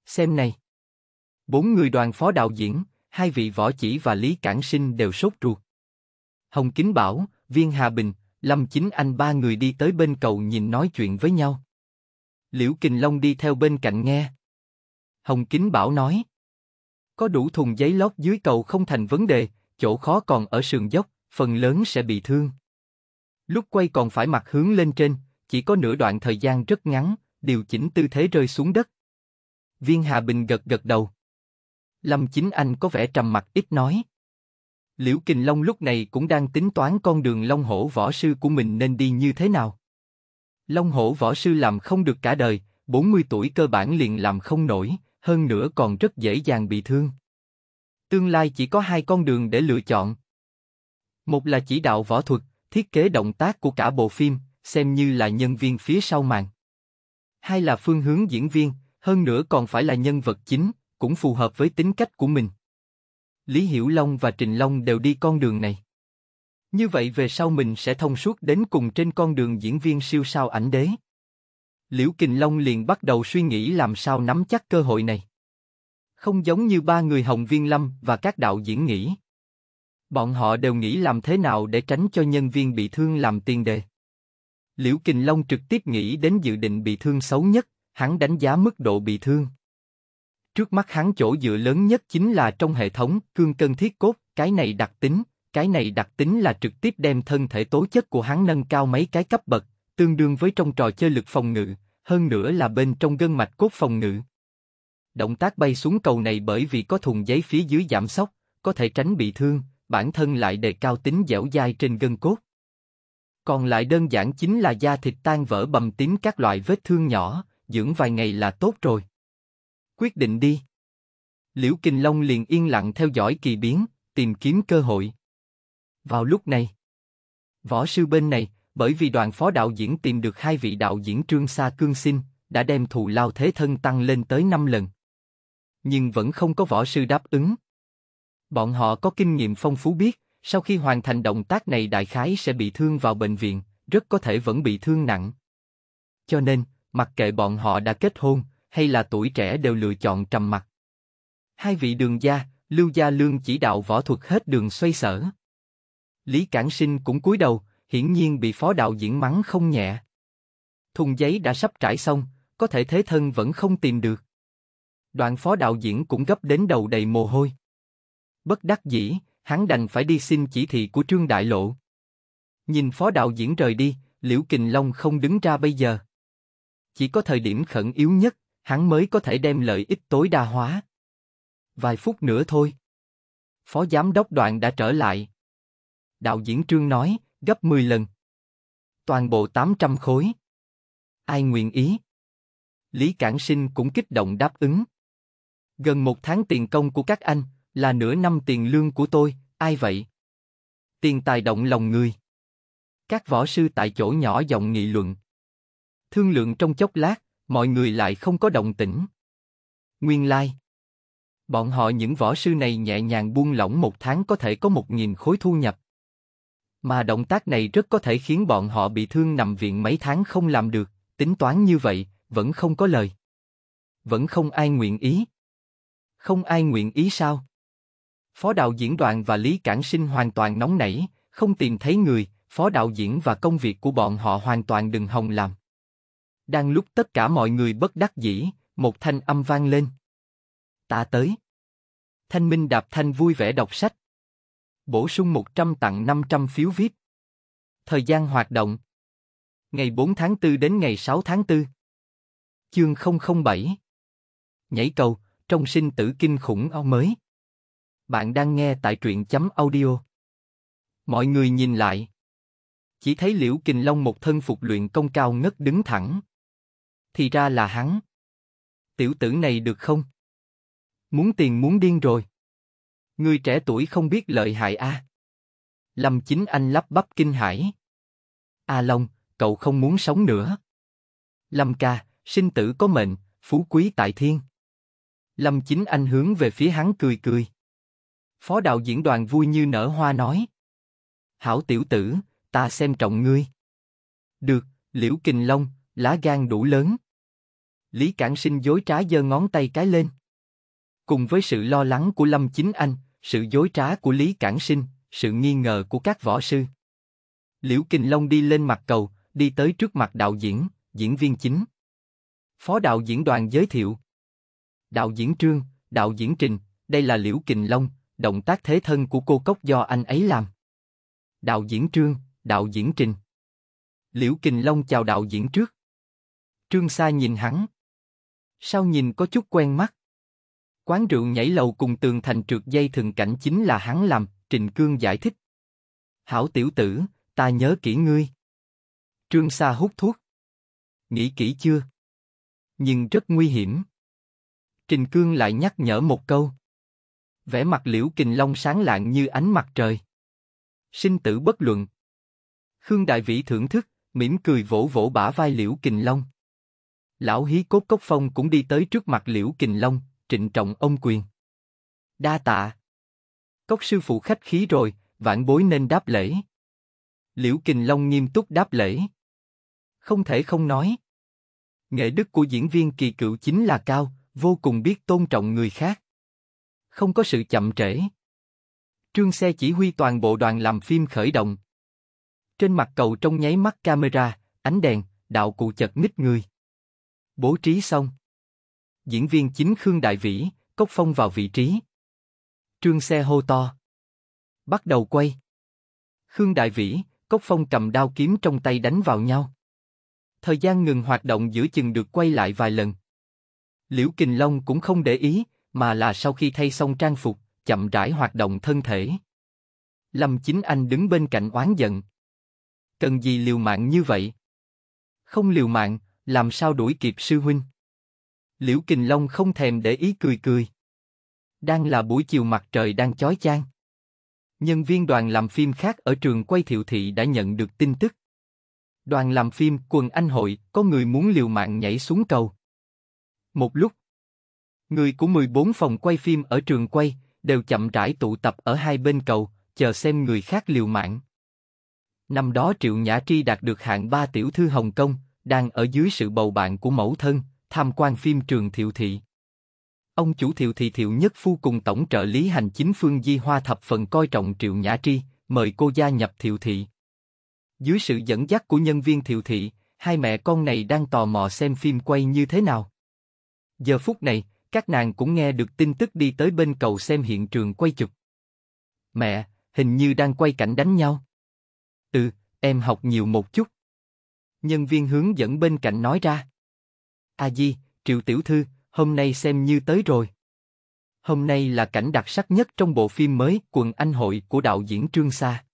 Xem này, bốn người đoàn phó đạo diễn, hai vị võ chỉ và Lý Cản Sinh đều sốt ruột. Hồng Kính Bảo, Viên Hà Bình, Lâm Chính Anh ba người đi tới bên cầu nhìn nói chuyện với nhau. Liễu Kình Long đi theo bên cạnh nghe. Hồng Kính Bảo nói. Có đủ thùng giấy lót dưới cầu không thành vấn đề, chỗ khó còn ở sườn dốc, phần lớn sẽ bị thương. Lúc quay còn phải mặt hướng lên trên, chỉ có nửa đoạn thời gian rất ngắn, điều chỉnh tư thế rơi xuống đất. Viên Hà Bình gật gật đầu. Lâm Chính Anh có vẻ trầm mặc ít nói. Liễu Kình Long lúc này cũng đang tính toán con đường Long Hổ võ sư của mình nên đi như thế nào. Long hổ võ sư làm không được cả đời, 40 tuổi cơ bản liền làm không nổi, hơn nữa còn rất dễ dàng bị thương. Tương lai chỉ có hai con đường để lựa chọn. Một là chỉ đạo võ thuật, thiết kế động tác của cả bộ phim, xem như là nhân viên phía sau màn. Hai là phương hướng diễn viên, hơn nữa còn phải là nhân vật chính, cũng phù hợp với tính cách của mình. Lý Hiểu Long và Trình Long đều đi con đường này. Như vậy về sau mình sẽ thông suốt đến cùng trên con đường diễn viên siêu sao ảnh đế. Liễu Kình Long liền bắt đầu suy nghĩ làm sao nắm chắc cơ hội này. Không giống như ba người Hồng Viên Lâm và các đạo diễn nghĩ. Bọn họ đều nghĩ làm thế nào để tránh cho nhân viên bị thương làm tiền đề. Liễu Kình Long trực tiếp nghĩ đến dự định bị thương xấu nhất, hắn đánh giá mức độ bị thương. Trước mắt hắn chỗ dựa lớn nhất chính là trong hệ thống cương cân thiết cốt, cái này đặc tính, cái này đặc tính là trực tiếp đem thân thể tố chất của hắn nâng cao mấy cái cấp bậc, tương đương với trong trò chơi lực phòng ngự, hơn nữa là bên trong gân mạch cốt phòng ngự. Động tác bay xuống cầu này bởi vì có thùng giấy phía dưới giảm sốc, có thể tránh bị thương, bản thân lại đề cao tính dẻo dai trên gân cốt. Còn lại đơn giản chính là da thịt tan vỡ bầm tím các loại vết thương nhỏ, dưỡng vài ngày là tốt rồi. Quyết định đi. Liễu kinh Long liền yên lặng theo dõi kỳ biến, tìm kiếm cơ hội. Vào lúc này, võ sư bên này, bởi vì đoàn phó đạo diễn tìm được hai vị đạo diễn Trương Sa Cương Sinh, đã đem thù lao thế thân tăng lên tới 5 lần. Nhưng vẫn không có võ sư đáp ứng. Bọn họ có kinh nghiệm phong phú biết, sau khi hoàn thành động tác này đại khái sẽ bị thương vào bệnh viện, rất có thể vẫn bị thương nặng. Cho nên, mặc kệ bọn họ đã kết hôn, hay là tuổi trẻ đều lựa chọn trầm mặc. Hai vị đường gia, Lưu Gia Lương chỉ đạo võ thuật hết đường xoay sở. Lý Cản Sinh cũng cúi đầu, hiển nhiên bị phó đạo diễn mắng không nhẹ. Thùng giấy đã sắp trải xong, có thể thế thân vẫn không tìm được. Đoạn phó đạo diễn cũng gấp đến đầu đầy mồ hôi. Bất đắc dĩ, hắn đành phải đi xin chỉ thị của Trương Đại Lộ. Nhìn phó đạo diễn rời đi, Liễu Kình Long không đứng ra bây giờ. Chỉ có thời điểm khẩn yếu nhất, hắn mới có thể đem lợi ích tối đa hóa. Vài phút nữa thôi. Phó giám đốc đoạn đã trở lại, đạo diễn Trương nói, gấp 10 lần. Toàn bộ 800 khối. Ai nguyện ý? Lý Cảng Sinh cũng kích động đáp ứng. Gần một tháng tiền công của các anh, là nửa năm tiền lương của tôi, ai vậy? Tiền tài động lòng người. Các võ sư tại chỗ nhỏ giọng nghị luận. Thương lượng trong chốc lát, mọi người lại không có động tĩnh. Nguyên lai. Like. Bọn họ những võ sư này nhẹ nhàng buông lỏng một tháng có thể có một nghìn khối thu nhập. Mà động tác này rất có thể khiến bọn họ bị thương nằm viện mấy tháng không làm được, tính toán như vậy, vẫn không có lời. Vẫn không ai nguyện ý. Không ai nguyện ý sao? Phó đạo diễn đoàn và Lý Cảng Sinh hoàn toàn nóng nảy, không tìm thấy người, phó đạo diễn và công việc của bọn họ hoàn toàn đừng hồng làm. Đang lúc tất cả mọi người bất đắc dĩ, một thanh âm vang lên. Tạ tới. Thanh Minh đạp thanh vui vẻ đọc sách. Bổ sung 100 tặng 500 phiếu VIP. Thời gian hoạt động Ngày 4 tháng 4 đến ngày 6 tháng 4 Chương 007 Nhảy cầu, trong sinh tử kinh khủng ao mới Bạn đang nghe tại truyện chấm audio Mọi người nhìn lại Chỉ thấy Liễu Kình Long một thân phục luyện công cao ngất đứng thẳng Thì ra là hắn Tiểu tử này được không? Muốn tiền muốn điên rồi Người trẻ tuổi không biết lợi hại a. À? Lâm Chính Anh lắp bắp kinh hãi. A à Long, cậu không muốn sống nữa. Lâm ca, sinh tử có mệnh, phú quý tại thiên. Lâm Chính Anh hướng về phía hắn cười cười. Phó đạo diễn đoàn vui như nở hoa nói. Hảo tiểu tử, ta xem trọng ngươi. Được, liễu kình long, lá gan đủ lớn. Lý Cản Sinh dối trá giơ ngón tay cái lên. Cùng với sự lo lắng của Lâm Chính Anh, sự dối trá của Lý Cản Sinh, sự nghi ngờ của các võ sư. Liễu Kình Long đi lên mặt cầu, đi tới trước mặt đạo diễn, diễn viên chính. Phó đạo diễn đoàn giới thiệu. Đạo diễn Trương, đạo diễn Trình, đây là Liễu Kình Long, động tác thế thân của cô cốc do anh ấy làm. Đạo diễn Trương, đạo diễn Trình. Liễu Kình Long chào đạo diễn trước. Trương Sa nhìn hắn. Sao nhìn có chút quen mắt? Quán rượu nhảy lầu cùng tường thành trượt dây thường cảnh chính là hắn làm, Trình Cương giải thích. Hảo tiểu tử, ta nhớ kỹ ngươi. Trương Sa hút thuốc. Nghĩ kỹ chưa? Nhưng rất nguy hiểm. Trình Cương lại nhắc nhở một câu. Vẻ mặt liễu kình long sáng lạng như ánh mặt trời. Sinh tử bất luận. Khương Đại Vĩ thưởng thức, mỉm cười vỗ vỗ bả vai liễu kình long. Lão hí cốt cốc phong cũng đi tới trước mặt liễu kình long, trịnh trọng ông quyền. Đa tạ. Cốc sư phụ khách khí rồi, vãn bối nên đáp lễ. Liễu Kình Long nghiêm túc đáp lễ. Không thể không nói. Nghệ đức của diễn viên kỳ cựu chính là cao, vô cùng biết tôn trọng người khác. Không có sự chậm trễ. Trương xe chỉ huy toàn bộ đoàn làm phim khởi động. Trên mặt cầu trong nháy mắt camera, ánh đèn, đạo cụ chật ních người. Bố trí xong diễn viên chính Khương Đại Vĩ, Cốc Phong vào vị trí. Trương xe hô to. Bắt đầu quay. Khương Đại Vĩ, Cốc Phong cầm đao kiếm trong tay đánh vào nhau. Thời gian ngừng hoạt động giữa chừng được quay lại vài lần. Liễu Kình Long cũng không để ý, mà là sau khi thay xong trang phục, chậm rãi hoạt động thân thể. Lâm Chính Anh đứng bên cạnh oán giận. Cần gì liều mạng như vậy? Không liều mạng, làm sao đuổi kịp sư huynh? Liễu Kình Long không thèm để ý cười cười. Đang là buổi chiều mặt trời đang chói chang. Nhân viên đoàn làm phim khác ở trường quay thiệu thị đã nhận được tin tức. Đoàn làm phim quần anh hội có người muốn liều mạng nhảy xuống cầu. Một lúc, người của 14 phòng quay phim ở trường quay đều chậm rãi tụ tập ở hai bên cầu, chờ xem người khác liều mạng. Năm đó Triệu Nhã Tri đạt được hạng ba tiểu thư Hồng Kông, đang ở dưới sự bầu bạn của mẫu thân, tham quan phim trường Thiệu Thị. Ông chủ Thiệu Thị Thiệu Nhất Phu cùng tổng trợ lý hành chính Phương Di Hoa thập phần coi trọng Triệu Nhã Tri, mời cô gia nhập Thiệu Thị. Dưới sự dẫn dắt của nhân viên Thiệu Thị, hai mẹ con này đang tò mò xem phim quay như thế nào. Giờ phút này, các nàng cũng nghe được tin tức đi tới bên cầu xem hiện trường quay chụp. Mẹ, hình như đang quay cảnh đánh nhau. Ừ, em học nhiều một chút. Nhân viên hướng dẫn bên cạnh nói ra. A Di, Triệu Tiểu Thư, hôm nay xem như tới rồi. Hôm nay là cảnh đặc sắc nhất trong bộ phim mới Quần Anh Hội của đạo diễn Trương Sa.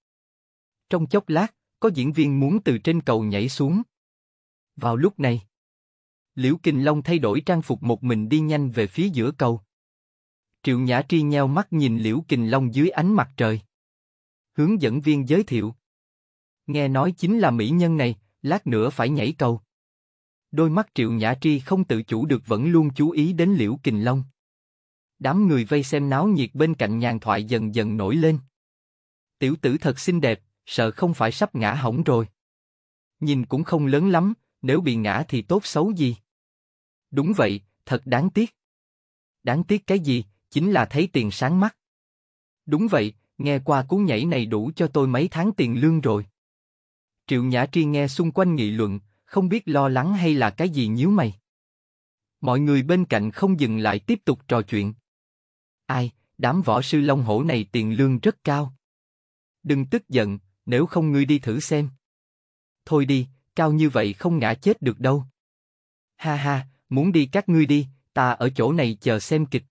Trong chốc lát, có diễn viên muốn từ trên cầu nhảy xuống. Vào lúc này, Liễu Kình Long thay đổi trang phục một mình đi nhanh về phía giữa cầu. Triệu Nhã Tri nheo mắt nhìn Liễu Kình Long dưới ánh mặt trời. Hướng dẫn viên giới thiệu. Nghe nói chính là mỹ nhân này, lát nữa phải nhảy cầu đôi mắt Triệu Nhã Tri không tự chủ được vẫn luôn chú ý đến Liễu Kình Long. Đám người vây xem náo nhiệt bên cạnh nhàn thoại dần dần nổi lên. Tiểu tử thật xinh đẹp, sợ không phải sắp ngã hỏng rồi. Nhìn cũng không lớn lắm, nếu bị ngã thì tốt xấu gì. Đúng vậy, thật đáng tiếc. Đáng tiếc cái gì, chính là thấy tiền sáng mắt. Đúng vậy, nghe qua cú nhảy này đủ cho tôi mấy tháng tiền lương rồi. Triệu Nhã Tri nghe xung quanh nghị luận, không biết lo lắng hay là cái gì nhíu mày. Mọi người bên cạnh không dừng lại tiếp tục trò chuyện. Ai, đám võ sư Long Hổ này tiền lương rất cao. Đừng tức giận, nếu không ngươi đi thử xem. Thôi đi, cao như vậy không ngã chết được đâu. Ha ha, muốn đi các ngươi đi, ta ở chỗ này chờ xem kịch.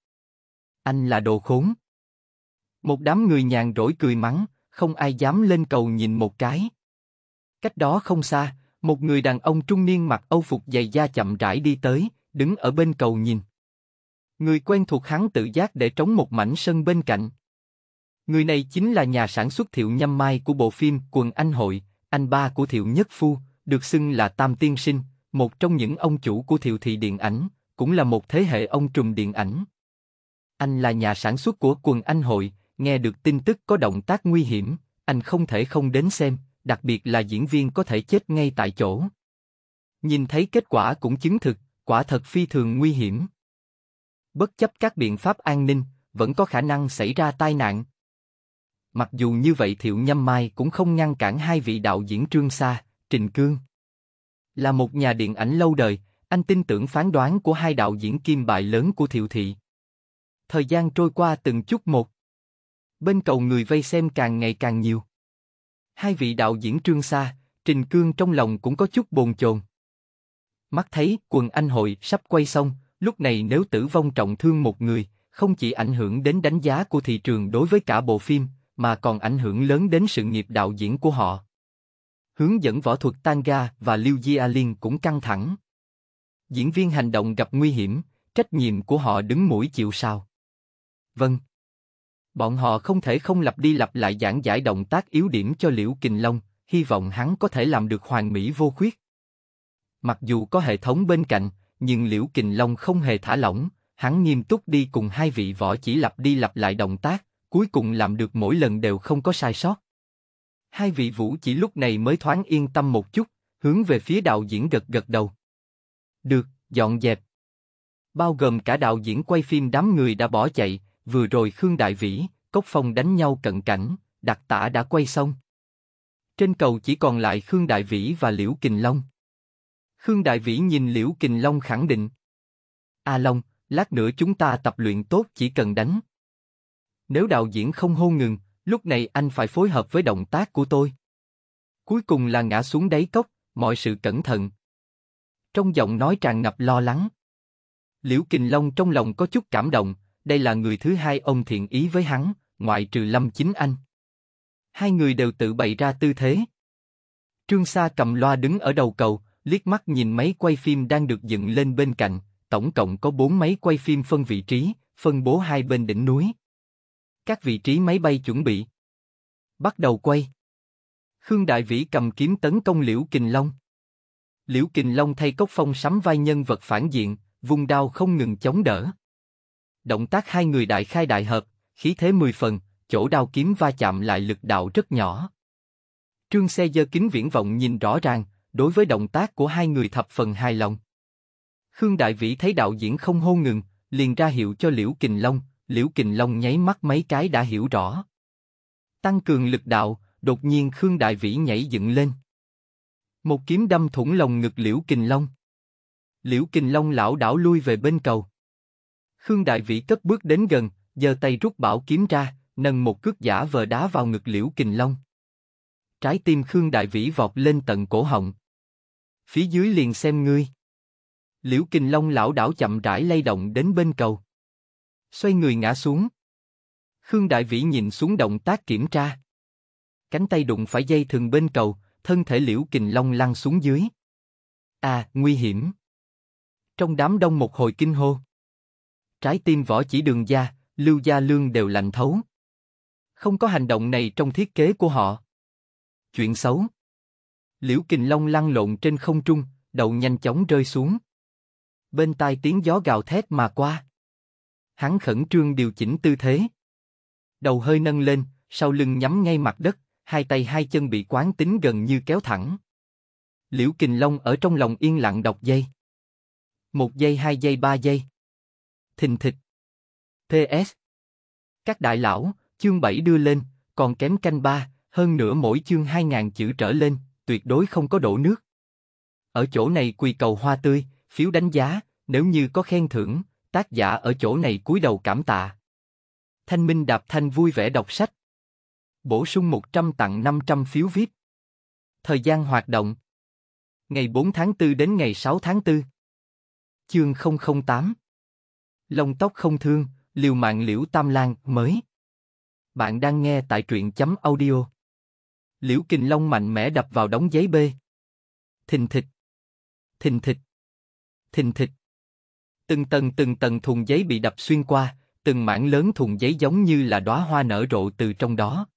Anh là đồ khốn. Một đám người nhàn rỗi cười mắng, không ai dám lên cầu nhìn một cái. Cách đó không xa, một người đàn ông trung niên mặc âu phục dày da chậm rãi đi tới, đứng ở bên cầu nhìn. Người quen thuộc hắn tự giác để trống một mảnh sân bên cạnh. Người này chính là nhà sản xuất Thiệu Nhâm Mai của bộ phim Quần Anh Hội, anh ba của Thiệu Nhất Phu, được xưng là Tam Tiên Sinh, một trong những ông chủ của Thiệu Thị Điện Ảnh, cũng là một thế hệ ông trùm điện ảnh. Anh là nhà sản xuất của Quần Anh Hội, nghe được tin tức có động tác nguy hiểm, anh không thể không đến xem, đặc biệt là diễn viên có thể chết ngay tại chỗ. Nhìn thấy kết quả cũng chứng thực, quả thật phi thường nguy hiểm. Bất chấp các biện pháp an ninh, vẫn có khả năng xảy ra tai nạn. Mặc dù như vậy Thiệu Nhâm Mai cũng không ngăn cản hai vị đạo diễn Trương Sa, Trình Cương. Là một nhà điện ảnh lâu đời, anh tin tưởng phán đoán của hai đạo diễn kim bài lớn của Thiệu Thị. Thời gian trôi qua từng chút một. Bên cầu người vây xem càng ngày càng nhiều. Hai vị đạo diễn Trương xa, Trình Cương trong lòng cũng có chút bồn chồn. Mắt thấy quần anh hội sắp quay xong, lúc này nếu tử vong trọng thương một người, không chỉ ảnh hưởng đến đánh giá của thị trường đối với cả bộ phim, mà còn ảnh hưởng lớn đến sự nghiệp đạo diễn của họ. Hướng dẫn võ thuật Tanga và Liu liên cũng căng thẳng. Diễn viên hành động gặp nguy hiểm, trách nhiệm của họ đứng mũi chịu sao. Vâng, Bọn họ không thể không lặp đi lặp lại giảng giải động tác yếu điểm cho Liễu Kình Long, hy vọng hắn có thể làm được hoàn mỹ vô khuyết. Mặc dù có hệ thống bên cạnh, nhưng Liễu Kình Long không hề thả lỏng, hắn nghiêm túc đi cùng hai vị võ chỉ lặp đi lặp lại động tác, cuối cùng làm được mỗi lần đều không có sai sót. Hai vị vũ chỉ lúc này mới thoáng yên tâm một chút, hướng về phía đạo diễn gật gật đầu. Được, dọn dẹp. Bao gồm cả đạo diễn quay phim đám người đã bỏ chạy, Vừa rồi Khương Đại Vĩ, Cốc Phong đánh nhau cận cảnh, đặc tả đã quay xong. Trên cầu chỉ còn lại Khương Đại Vĩ và Liễu Kình Long. Khương Đại Vĩ nhìn Liễu Kình Long khẳng định. A à Long, lát nữa chúng ta tập luyện tốt chỉ cần đánh. Nếu đạo diễn không hô ngừng, lúc này anh phải phối hợp với động tác của tôi. Cuối cùng là ngã xuống đáy cốc, mọi sự cẩn thận. Trong giọng nói tràn ngập lo lắng. Liễu Kình Long trong lòng có chút cảm động, đây là người thứ hai ông thiện ý với hắn, ngoại trừ Lâm Chính Anh. Hai người đều tự bày ra tư thế. Trương Sa cầm loa đứng ở đầu cầu, liếc mắt nhìn máy quay phim đang được dựng lên bên cạnh, tổng cộng có bốn máy quay phim phân vị trí, phân bố hai bên đỉnh núi. Các vị trí máy bay chuẩn bị. Bắt đầu quay. Khương Đại Vĩ cầm kiếm tấn công Liễu Kình Long. Liễu Kình Long thay cốc phong sắm vai nhân vật phản diện, vùng đao không ngừng chống đỡ. Động tác hai người đại khai đại hợp, khí thế mười phần, chỗ đao kiếm va chạm lại lực đạo rất nhỏ. Trương xe giơ kính viễn vọng nhìn rõ ràng, đối với động tác của hai người thập phần hài lòng. Khương Đại Vĩ thấy đạo diễn không hô ngừng, liền ra hiệu cho Liễu Kình Long, Liễu Kình Long nháy mắt mấy cái đã hiểu rõ. Tăng cường lực đạo, đột nhiên Khương Đại Vĩ nhảy dựng lên. Một kiếm đâm thủng lồng ngực Liễu Kình Long. Liễu Kình Long lão đảo lui về bên cầu. Khương Đại Vĩ cất bước đến gần, giơ tay rút bảo kiếm ra, nâng một cước giả vờ đá vào ngực Liễu Kình Long. Trái tim Khương Đại Vĩ vọt lên tận cổ họng. Phía dưới liền xem ngươi. Liễu Kình Long lão đảo chậm rãi lay động đến bên cầu. Xoay người ngã xuống. Khương Đại Vĩ nhìn xuống động tác kiểm tra. Cánh tay đụng phải dây thừng bên cầu, thân thể Liễu Kình Long lăn xuống dưới. À, nguy hiểm. Trong đám đông một hồi kinh hô trái tim võ chỉ đường gia, lưu gia lương đều lạnh thấu. Không có hành động này trong thiết kế của họ. Chuyện xấu. Liễu Kình Long lăn lộn trên không trung, đầu nhanh chóng rơi xuống. Bên tai tiếng gió gào thét mà qua. Hắn khẩn trương điều chỉnh tư thế. Đầu hơi nâng lên, sau lưng nhắm ngay mặt đất, hai tay hai chân bị quán tính gần như kéo thẳng. Liễu Kình Long ở trong lòng yên lặng đọc dây Một giây hai giây ba giây thình thịch. PS. Các đại lão, chương 7 đưa lên, còn kém canh ba, hơn nữa mỗi chương 2.000 chữ trở lên, tuyệt đối không có đổ nước. Ở chỗ này quỳ cầu hoa tươi, phiếu đánh giá, nếu như có khen thưởng, tác giả ở chỗ này cúi đầu cảm tạ. Thanh Minh Đạp Thanh vui vẻ đọc sách. Bổ sung 100 tặng 500 phiếu viết Thời gian hoạt động Ngày 4 tháng 4 đến ngày 6 tháng 4 Chương 008 lông tóc không thương, liều mạng liễu tam lang mới. Bạn đang nghe tại truyện chấm audio. Liễu kình long mạnh mẽ đập vào đống giấy bê. Thình thịch. Thình thịch. Thình thịch. Từng tầng từng tầng thùng giấy bị đập xuyên qua, từng mảng lớn thùng giấy giống như là đóa hoa nở rộ từ trong đó.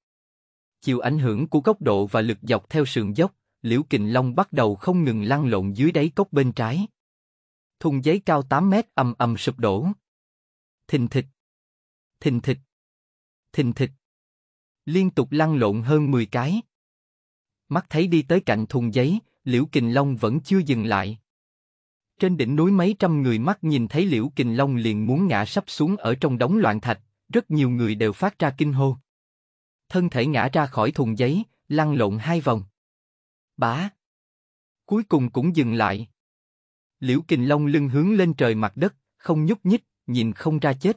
Chịu ảnh hưởng của góc độ và lực dọc theo sườn dốc, Liễu Kình Long bắt đầu không ngừng lăn lộn dưới đáy cốc bên trái. Thùng giấy cao 8 mét ầm ầm sụp đổ thình thịch, thình thịch, thình thịch. Liên tục lăn lộn hơn 10 cái. Mắt thấy đi tới cạnh thùng giấy, Liễu Kình Long vẫn chưa dừng lại. Trên đỉnh núi mấy trăm người mắt nhìn thấy Liễu Kình Long liền muốn ngã sắp xuống ở trong đống loạn thạch, rất nhiều người đều phát ra kinh hô. Thân thể ngã ra khỏi thùng giấy, lăn lộn hai vòng. Bá! Cuối cùng cũng dừng lại. Liễu Kình Long lưng hướng lên trời mặt đất, không nhúc nhích, nhìn không ra chết.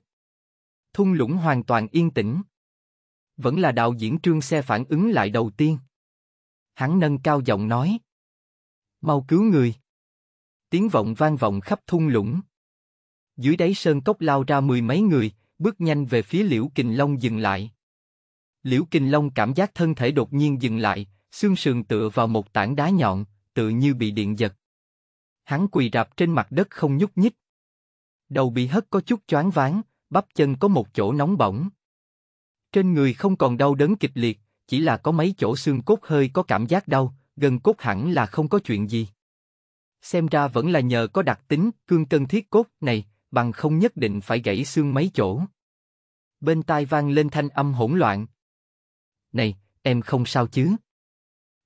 Thung lũng hoàn toàn yên tĩnh. Vẫn là đạo diễn trương xe phản ứng lại đầu tiên. Hắn nâng cao giọng nói. Mau cứu người. Tiếng vọng vang vọng khắp thung lũng. Dưới đáy sơn cốc lao ra mười mấy người, bước nhanh về phía liễu kình long dừng lại. Liễu Kình Long cảm giác thân thể đột nhiên dừng lại, xương sườn tựa vào một tảng đá nhọn, tựa như bị điện giật. Hắn quỳ rạp trên mặt đất không nhúc nhích. Đầu bị hất có chút choáng váng, bắp chân có một chỗ nóng bỏng. Trên người không còn đau đớn kịch liệt, chỉ là có mấy chỗ xương cốt hơi có cảm giác đau, gần cốt hẳn là không có chuyện gì. Xem ra vẫn là nhờ có đặc tính cương cân thiết cốt này, bằng không nhất định phải gãy xương mấy chỗ. Bên tai vang lên thanh âm hỗn loạn. Này, em không sao chứ?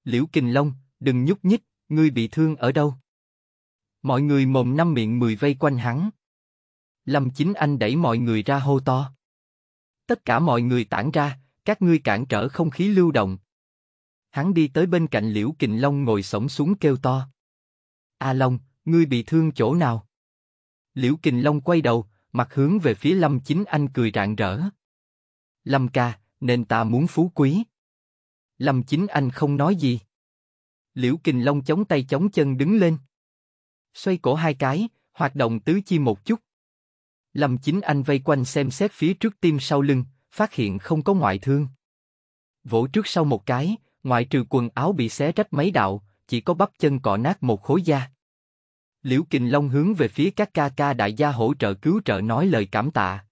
Liễu Kình Long, đừng nhúc nhích, ngươi bị thương ở đâu? Mọi người mồm năm miệng mười vây quanh hắn. Lâm Chính Anh đẩy mọi người ra hô to. Tất cả mọi người tản ra, các ngươi cản trở không khí lưu động. Hắn đi tới bên cạnh Liễu Kình Long ngồi sổng xuống kêu to. A à Long, ngươi bị thương chỗ nào? Liễu Kình Long quay đầu, mặt hướng về phía Lâm Chính Anh cười rạng rỡ. Lâm ca, nên ta muốn phú quý. Lâm Chính Anh không nói gì. Liễu Kình Long chống tay chống chân đứng lên. Xoay cổ hai cái, hoạt động tứ chi một chút. Lâm Chính Anh vây quanh xem xét phía trước tim sau lưng, phát hiện không có ngoại thương. Vỗ trước sau một cái, ngoại trừ quần áo bị xé rách mấy đạo, chỉ có bắp chân cọ nát một khối da. Liễu Kình Long hướng về phía các ca ca đại gia hỗ trợ cứu trợ nói lời cảm tạ.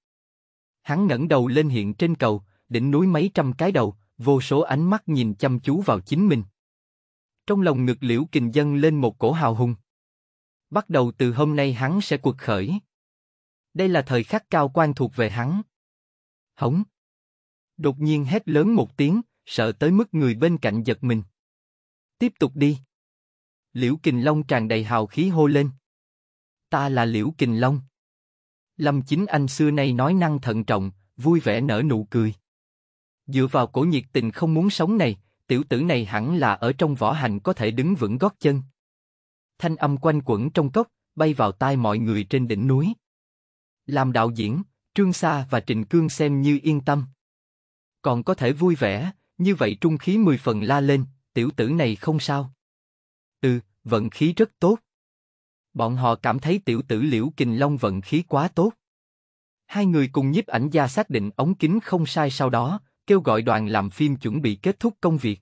Hắn ngẩng đầu lên hiện trên cầu, đỉnh núi mấy trăm cái đầu, vô số ánh mắt nhìn chăm chú vào chính mình. Trong lòng ngực Liễu Kình dâng lên một cổ hào hùng. Bắt đầu từ hôm nay hắn sẽ cuộc khởi. Đây là thời khắc cao quan thuộc về hắn. Hống! Đột nhiên hét lớn một tiếng, sợ tới mức người bên cạnh giật mình. Tiếp tục đi. Liễu Kình Long tràn đầy hào khí hô lên. Ta là Liễu Kình Long. Lâm Chính Anh xưa nay nói năng thận trọng, vui vẻ nở nụ cười. Dựa vào cổ nhiệt tình không muốn sống này, tiểu tử này hẳn là ở trong võ hành có thể đứng vững gót chân. Thanh âm quanh quẩn trong cốc, bay vào tai mọi người trên đỉnh núi. Làm đạo diễn, Trương Sa và Trịnh Cương xem như yên tâm. Còn có thể vui vẻ, như vậy trung khí mười phần la lên, tiểu tử này không sao. Ừ, vận khí rất tốt. Bọn họ cảm thấy tiểu tử Liễu Kình Long vận khí quá tốt. Hai người cùng nhiếp ảnh gia xác định ống kính không sai sau đó, kêu gọi đoàn làm phim chuẩn bị kết thúc công việc.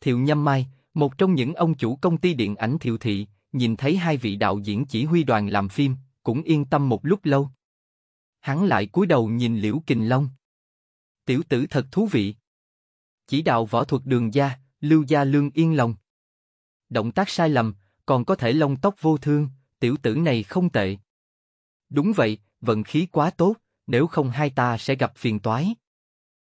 Thiệu Nhâm Mai, một trong những ông chủ công ty điện ảnh Thiệu Thị, nhìn thấy hai vị đạo diễn chỉ huy đoàn làm phim, cũng yên tâm một lúc lâu. Hắn lại cúi đầu nhìn Liễu Kình Long. Tiểu tử thật thú vị. Chỉ đạo võ thuật đường gia, lưu gia lương yên lòng. Động tác sai lầm, còn có thể lông tóc vô thương, tiểu tử này không tệ. Đúng vậy, vận khí quá tốt, nếu không hai ta sẽ gặp phiền toái.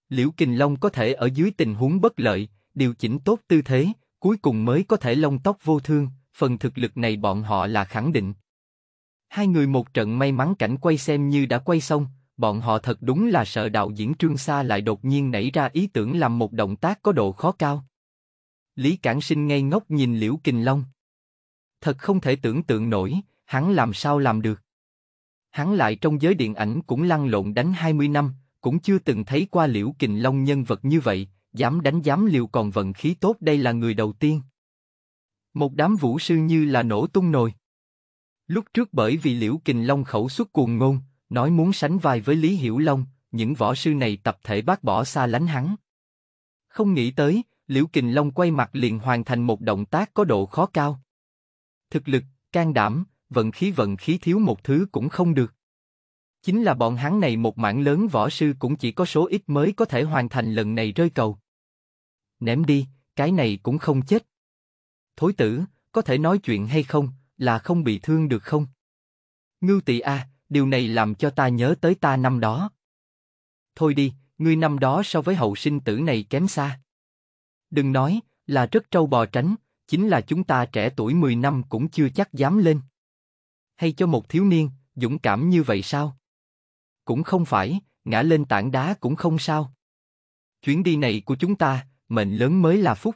Liễu Kình Long có thể ở dưới tình huống bất lợi, điều chỉnh tốt tư thế, cuối cùng mới có thể lông tóc vô thương, phần thực lực này bọn họ là khẳng định. Hai người một trận may mắn cảnh quay xem như đã quay xong, bọn họ thật đúng là sợ đạo diễn Trương Sa lại đột nhiên nảy ra ý tưởng làm một động tác có độ khó cao. Lý Cản Sinh ngây ngốc nhìn Liễu Kình Long. Thật không thể tưởng tượng nổi, hắn làm sao làm được. Hắn lại trong giới điện ảnh cũng lăn lộn đánh 20 năm, cũng chưa từng thấy qua Liễu Kình Long nhân vật như vậy, dám đánh dám liều còn vận khí tốt đây là người đầu tiên. Một đám vũ sư như là nổ tung nồi. Lúc trước bởi vì Liễu Kình Long khẩu xuất cuồng ngôn, nói muốn sánh vai với Lý Hiểu Long, những võ sư này tập thể bác bỏ xa lánh hắn. Không nghĩ tới, Liễu Kình Long quay mặt liền hoàn thành một động tác có độ khó cao. Thực lực, can đảm, vận khí vận khí thiếu một thứ cũng không được. Chính là bọn hắn này một mảng lớn võ sư cũng chỉ có số ít mới có thể hoàn thành lần này rơi cầu. Ném đi, cái này cũng không chết. Thối tử, có thể nói chuyện hay không, là không bị thương được không? Ngưu Tỳ a, điều này làm cho ta nhớ tới ta năm đó. Thôi đi, ngươi năm đó so với hậu sinh tử này kém xa. Đừng nói, là rất trâu bò tránh, chính là chúng ta trẻ tuổi 10 năm cũng chưa chắc dám lên. Hay cho một thiếu niên, dũng cảm như vậy sao? Cũng không phải, ngã lên tảng đá cũng không sao. Chuyến đi này của chúng ta, mệnh lớn mới là phúc.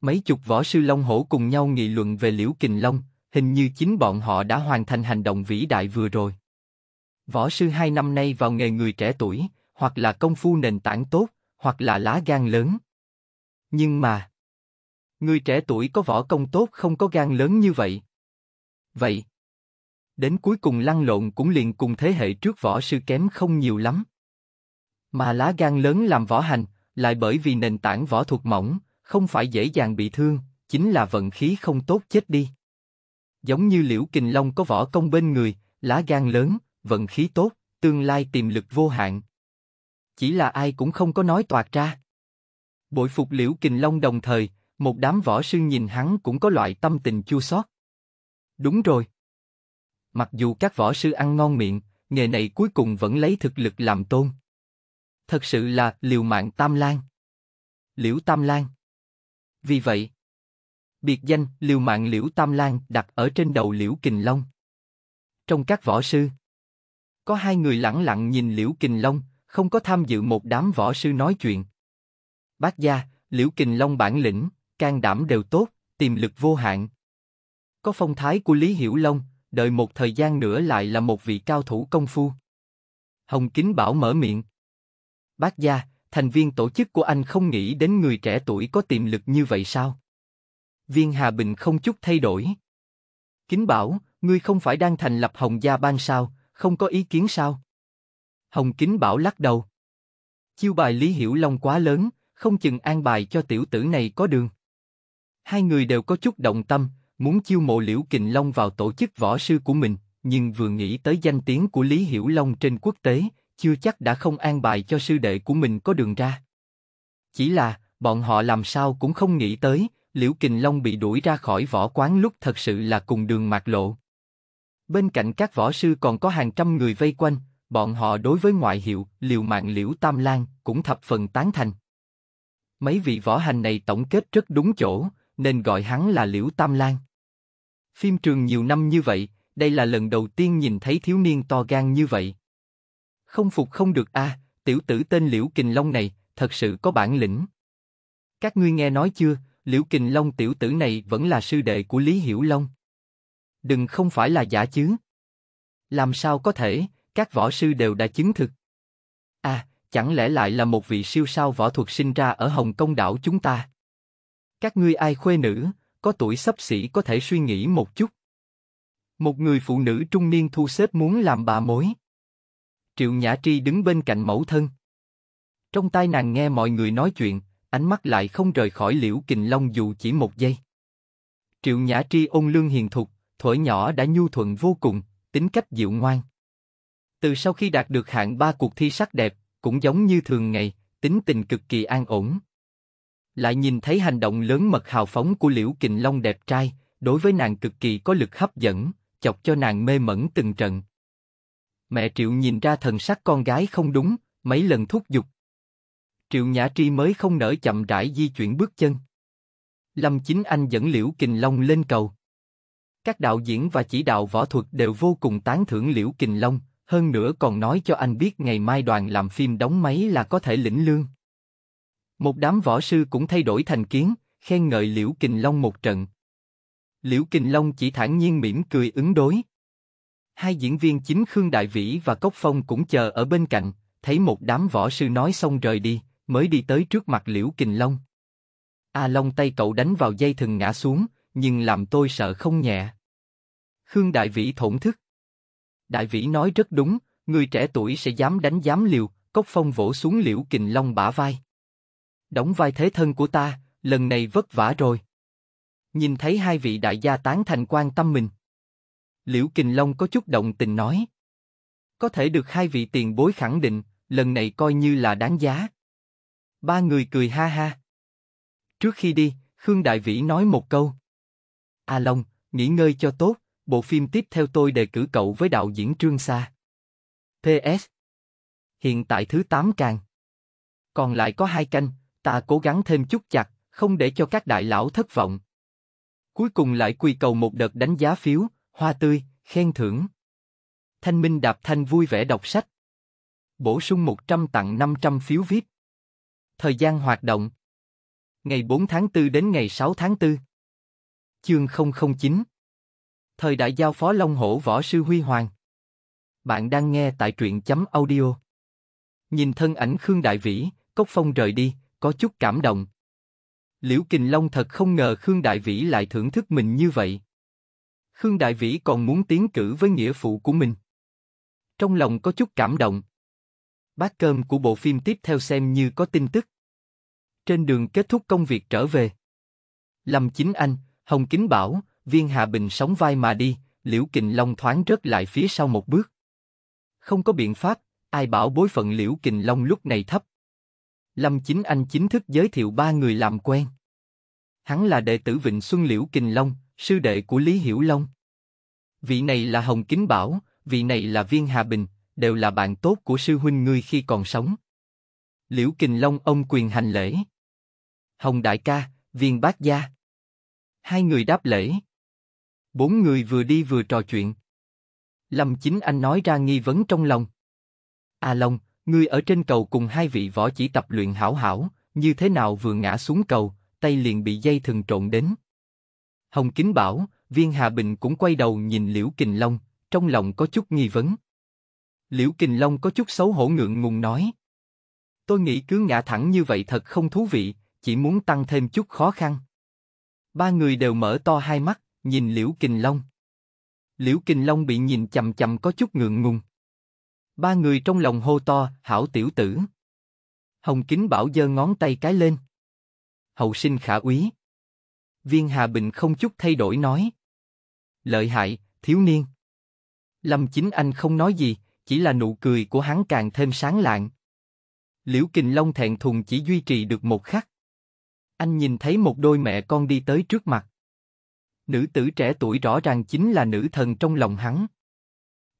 Mấy chục võ sư Long Hổ cùng nhau nghị luận về Liễu Kình Long, hình như chính bọn họ đã hoàn thành hành động vĩ đại vừa rồi. Võ sư hai năm nay vào nghề người trẻ tuổi, hoặc là công phu nền tảng tốt, hoặc là lá gan lớn. Nhưng mà, người trẻ tuổi có võ công tốt không có gan lớn như vậy. Vậy, đến cuối cùng lăn lộn cũng liền cùng thế hệ trước võ sư kém không nhiều lắm. Mà lá gan lớn làm võ hành, lại bởi vì nền tảng võ thuật mỏng, không phải dễ dàng bị thương, chính là vận khí không tốt chết đi. Giống như liễu kình long có võ công bên người, lá gan lớn, vận khí tốt, tương lai tiềm lực vô hạn. Chỉ là ai cũng không có nói toạc ra. Bội phục liễu kình long đồng thời, một đám võ sư nhìn hắn cũng có loại tâm tình chua xót. Đúng rồi. Mặc dù các võ sư ăn ngon miệng, nghề này cuối cùng vẫn lấy thực lực làm tôn. Thật sự là liều mạng Tam Lan. Liễu Tam Lan. Vì vậy, biệt danh liều mạng Liễu Tam Lan đặt ở trên đầu Liễu Kình Long. Trong các võ sư, có hai người lẳng lặng nhìn Liễu Kình Long, không có tham dự một đám võ sư nói chuyện. Bác gia, Liễu Kình Long bản lĩnh, can đảm đều tốt, tiềm lực vô hạn. Có phong thái của Lý Hiểu Long, đợi một thời gian nữa lại là một vị cao thủ công phu. Hồng Kính Bảo mở miệng. Bác gia, thành viên tổ chức của anh không nghĩ đến người trẻ tuổi có tiềm lực như vậy sao? Viên Hà Bình không chút thay đổi. Kính bảo, ngươi không phải đang thành lập Hồng Gia Ban sao, không có ý kiến sao? Hồng Kính bảo lắc đầu. Chiêu bài Lý Hiểu Long quá lớn, không chừng an bài cho tiểu tử này có đường. Hai người đều có chút động tâm, muốn chiêu mộ Liễu Kình Long vào tổ chức võ sư của mình, nhưng vừa nghĩ tới danh tiếng của Lý Hiểu Long trên quốc tế, chưa chắc đã không an bài cho sư đệ của mình có đường ra. Chỉ là, bọn họ làm sao cũng không nghĩ tới, Liễu Kình Long bị đuổi ra khỏi võ quán lúc thật sự là cùng đường mạc lộ. Bên cạnh các võ sư còn có hàng trăm người vây quanh, bọn họ đối với ngoại hiệu liều mạng Liễu Tam Lan cũng thập phần tán thành. Mấy vị võ hành này tổng kết rất đúng chỗ, nên gọi hắn là Liễu Tam Lan. Phim trường nhiều năm như vậy, đây là lần đầu tiên nhìn thấy thiếu niên to gan như vậy. Không phục không được a, à, tiểu tử tên Liễu Kình Long này, thật sự có bản lĩnh. Các ngươi nghe nói chưa, Liễu Kình Long tiểu tử này vẫn là sư đệ của Lý Hiểu Long. Đừng không phải là giả chứ. Làm sao có thể, các võ sư đều đã chứng thực. À, chẳng lẽ lại là một vị siêu sao võ thuật sinh ra ở Hồng Kông đảo chúng ta? Các ngươi ai khuê nữ, có tuổi sắp xỉ có thể suy nghĩ một chút. Một người phụ nữ trung niên thu xếp muốn làm bà mối. Triệu Nhã Tri đứng bên cạnh mẫu thân. Trong tai nàng nghe mọi người nói chuyện, ánh mắt lại không rời khỏi Liễu Kình Long dù chỉ một giây. Triệu Nhã Tri ôn lương hiền thục, thuở nhỏ đã nhu thuận vô cùng, tính cách dịu ngoan. Từ sau khi đạt được hạng ba cuộc thi sắc đẹp, cũng giống như thường ngày, tính tình cực kỳ an ổn. Lại nhìn thấy hành động lớn mật hào phóng của Liễu Kình Long đẹp trai, đối với nàng cực kỳ có lực hấp dẫn, chọc cho nàng mê mẩn từng trận. Mẹ Triệu nhìn ra thần sắc con gái không đúng, mấy lần thúc giục. Triệu Nhã Tri mới không nở chậm rãi di chuyển bước chân. Lâm Chính Anh dẫn Liễu Kình Long lên cầu. Các đạo diễn và chỉ đạo võ thuật đều vô cùng tán thưởng Liễu Kình Long, hơn nữa còn nói cho anh biết ngày mai đoàn làm phim đóng máy là có thể lĩnh lương. Một đám võ sư cũng thay đổi thành kiến, khen ngợi Liễu Kình Long một trận. Liễu Kình Long chỉ thản nhiên mỉm cười ứng đối. Hai diễn viên chính Khương Đại Vĩ và Cốc Phong cũng chờ ở bên cạnh, thấy một đám võ sư nói xong rời đi, mới đi tới trước mặt Liễu Kình Long. A Long tay cậu đánh vào dây thừng ngã xuống, nhưng làm tôi sợ không nhẹ. Khương Đại Vĩ thổn thức. Đại Vĩ nói rất đúng, người trẻ tuổi sẽ dám đánh dám liều, Cốc Phong vỗ xuống Liễu Kình Long bả vai. Đóng vai thế thân của ta, lần này vất vả rồi. Nhìn thấy hai vị đại gia tán thành quan tâm mình, Liễu Kình Long có chút động tình nói. Có thể được hai vị tiền bối khẳng định, lần này coi như là đáng giá. Ba người cười ha ha. Trước khi đi, Khương Đại Vĩ nói một câu. A à Long, nghỉ ngơi cho tốt, bộ phim tiếp theo tôi đề cử cậu với đạo diễn Trương Sa. PS. Hiện tại thứ 8 càng. Còn lại có hai canh, ta cố gắng thêm chút chặt, không để cho các đại lão thất vọng. Cuối cùng lại quy cầu một đợt đánh giá phiếu, hoa tươi, khen thưởng. Thanh Minh Đạp Thanh vui vẻ đọc sách. Bổ sung 100 tặng 500 phiếu VIP. Thời gian hoạt động Ngày 4 tháng 4 đến ngày 6 tháng 4 Chương 009 Thời đại giao phó Long Hổ Võ Sư Huy Hoàng Bạn đang nghe tại truyện chấm audio Nhìn thân ảnh Khương Đại Vĩ, Cốc Phong rời đi, có chút cảm động. Liễu Kình Long thật không ngờ Khương Đại Vĩ lại thưởng thức mình như vậy. Khương Đại Vĩ còn muốn tiến cử với nghĩa phụ của mình. Trong lòng có chút cảm động. Bát cơm của bộ phim tiếp theo xem như có tin tức. Trên đường kết thúc công việc trở về. Lâm Chính Anh, Hồng Kính Bảo, Viên Hà Bình sóng vai mà đi, Liễu Kình Long thoáng rớt lại phía sau một bước. Không có biện pháp, ai bảo bối phận Liễu Kình Long lúc này thấp. Lâm Chính Anh chính thức giới thiệu ba người làm quen. Hắn là đệ tử Vịnh Xuân Liễu Kình Long, sư đệ của Lý Hiểu Long. Vị này là Hồng Kính Bảo, vị này là Viên Hà Bình, đều là bạn tốt của sư huynh ngươi khi còn sống. Liễu Kình Long ông quyền hành lễ. Hồng Đại Ca, Viên Bát Gia. Hai người đáp lễ. Bốn người vừa đi vừa trò chuyện. Lâm Chính Anh nói ra nghi vấn trong lòng. A à Long, ngươi ở trên cầu cùng hai vị võ chỉ tập luyện hảo hảo, như thế nào vừa ngã xuống cầu, tay liền bị dây thừng trộn đến. Hồng Kính Bảo, Viên Hà Bình cũng quay đầu nhìn Liễu Kình Long, trong lòng có chút nghi vấn. Liễu Kình Long có chút xấu hổ ngượng ngùng nói. Tôi nghĩ cứ ngã thẳng như vậy thật không thú vị, chỉ muốn tăng thêm chút khó khăn. Ba người đều mở to hai mắt, nhìn Liễu Kình Long. Liễu Kình Long bị nhìn chầm chầm có chút ngượng ngùng. Ba người trong lòng hô to, hảo tiểu tử. Hồng Kính Bảo giơ ngón tay cái lên. Hậu sinh khả úy. Viên Hà Bình không chút thay đổi nói. Lợi hại, thiếu niên. Lâm Chính Anh không nói gì, chỉ là nụ cười của hắn càng thêm sáng lạng. Liễu Kình Long thẹn thùng chỉ duy trì được một khắc. Anh nhìn thấy một đôi mẹ con đi tới trước mặt. Nữ tử trẻ tuổi rõ ràng chính là nữ thần trong lòng hắn.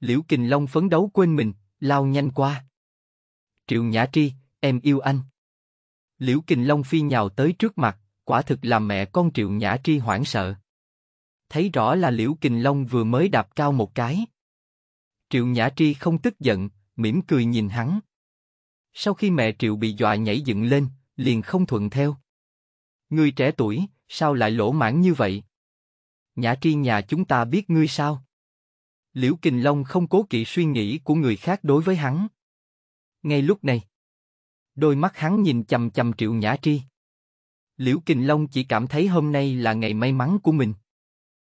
Liễu Kình Long phấn đấu quên mình, lao nhanh qua. Triệu Nhã Tri, em yêu anh. Liễu Kình Long phi nhào tới trước mặt, quả thực là mẹ con triệu nhã tri hoảng sợ. Thấy rõ là Liễu Kình Long vừa mới đạp cao một cái. Triệu Nhã Tri không tức giận, mỉm cười nhìn hắn. Sau khi mẹ Triệu bị dọa nhảy dựng lên, liền không thuận theo. người trẻ tuổi, sao lại lỗ mãn như vậy? Nhã Tri nhà chúng ta biết ngươi sao? Liễu Kình Long không cố kỵ suy nghĩ của người khác đối với hắn. Ngay lúc này, đôi mắt hắn nhìn chầm chầm Triệu Nhã Tri. Liễu Kình Long chỉ cảm thấy hôm nay là ngày may mắn của mình.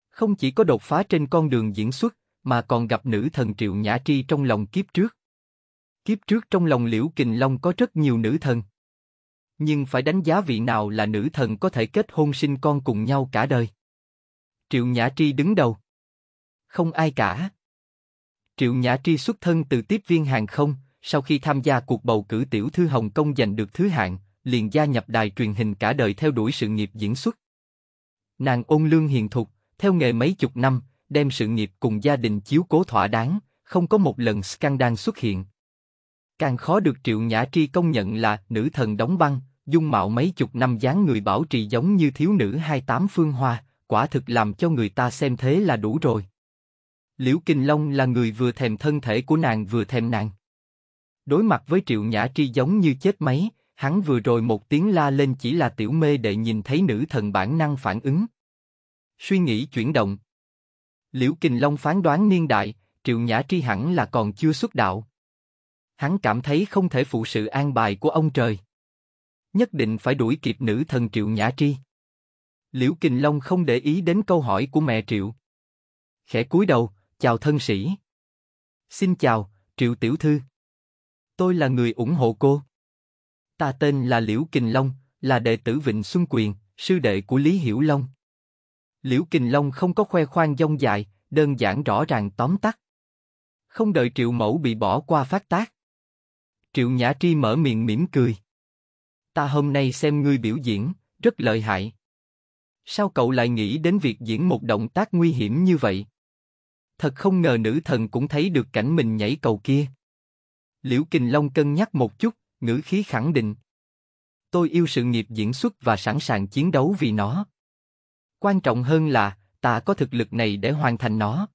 Không chỉ có đột phá trên con đường diễn xuất, mà còn gặp nữ thần Triệu Nhã Tri trong lòng kiếp trước. Kiếp trước trong lòng Liễu Kình Long có rất nhiều nữ thần. Nhưng phải đánh giá vị nào là nữ thần có thể kết hôn sinh con cùng nhau cả đời. Triệu Nhã Tri đứng đầu. Không ai cả. Triệu Nhã Tri xuất thân từ tiếp viên hàng không, sau khi tham gia cuộc bầu cử tiểu thư Hồng Kông giành được thứ hạng, liền gia nhập đài truyền hình cả đời theo đuổi sự nghiệp diễn xuất. Nàng ôn lương hiền thục, theo nghề mấy chục năm, đem sự nghiệp cùng gia đình chiếu cố thỏa đáng, không có một lần scandal xuất hiện. Càng khó được Triệu Nhã Tri công nhận là nữ thần đóng băng, dung mạo mấy chục năm dáng người bảo trì giống như thiếu nữ hai tám phương hoa, quả thực làm cho người ta xem thế là đủ rồi. Liễu Kinh Long là người vừa thèm thân thể của nàng vừa thèm nàng. Đối mặt với Triệu Nhã Tri giống như chết máy, Hắn vừa rồi một tiếng la lên chỉ là tiểu mê đệ nhìn thấy nữ thần bản năng phản ứng. Suy nghĩ chuyển động. Liễu Kình Long phán đoán niên đại, Triệu Nhã Tri hẳn là còn chưa xuất đạo. Hắn cảm thấy không thể phụ sự an bài của ông trời. Nhất định phải đuổi kịp nữ thần Triệu Nhã Tri. Liễu Kình Long không để ý đến câu hỏi của mẹ Triệu. Khẽ cúi đầu, chào thân sĩ. Xin chào, Triệu Tiểu Thư. Tôi là người ủng hộ cô. Ta tên là Liễu Kình Long, là đệ tử Vịnh Xuân Quyền, sư đệ của Lý Hiểu Long. Liễu Kình Long không có khoe khoang dông dài, đơn giản rõ ràng tóm tắt. Không đợi Triệu Mẫu bị bỏ qua phát tác. Triệu Nhã Tri mở miệng mỉm cười. Ta hôm nay xem ngươi biểu diễn, rất lợi hại. Sao cậu lại nghĩ đến việc diễn một động tác nguy hiểm như vậy? Thật không ngờ nữ thần cũng thấy được cảnh mình nhảy cầu kia. Liễu Kình Long cân nhắc một chút, ngữ khí khẳng định. Tôi yêu sự nghiệp diễn xuất và sẵn sàng chiến đấu vì nó. Quan trọng hơn là, ta có thực lực này để hoàn thành nó.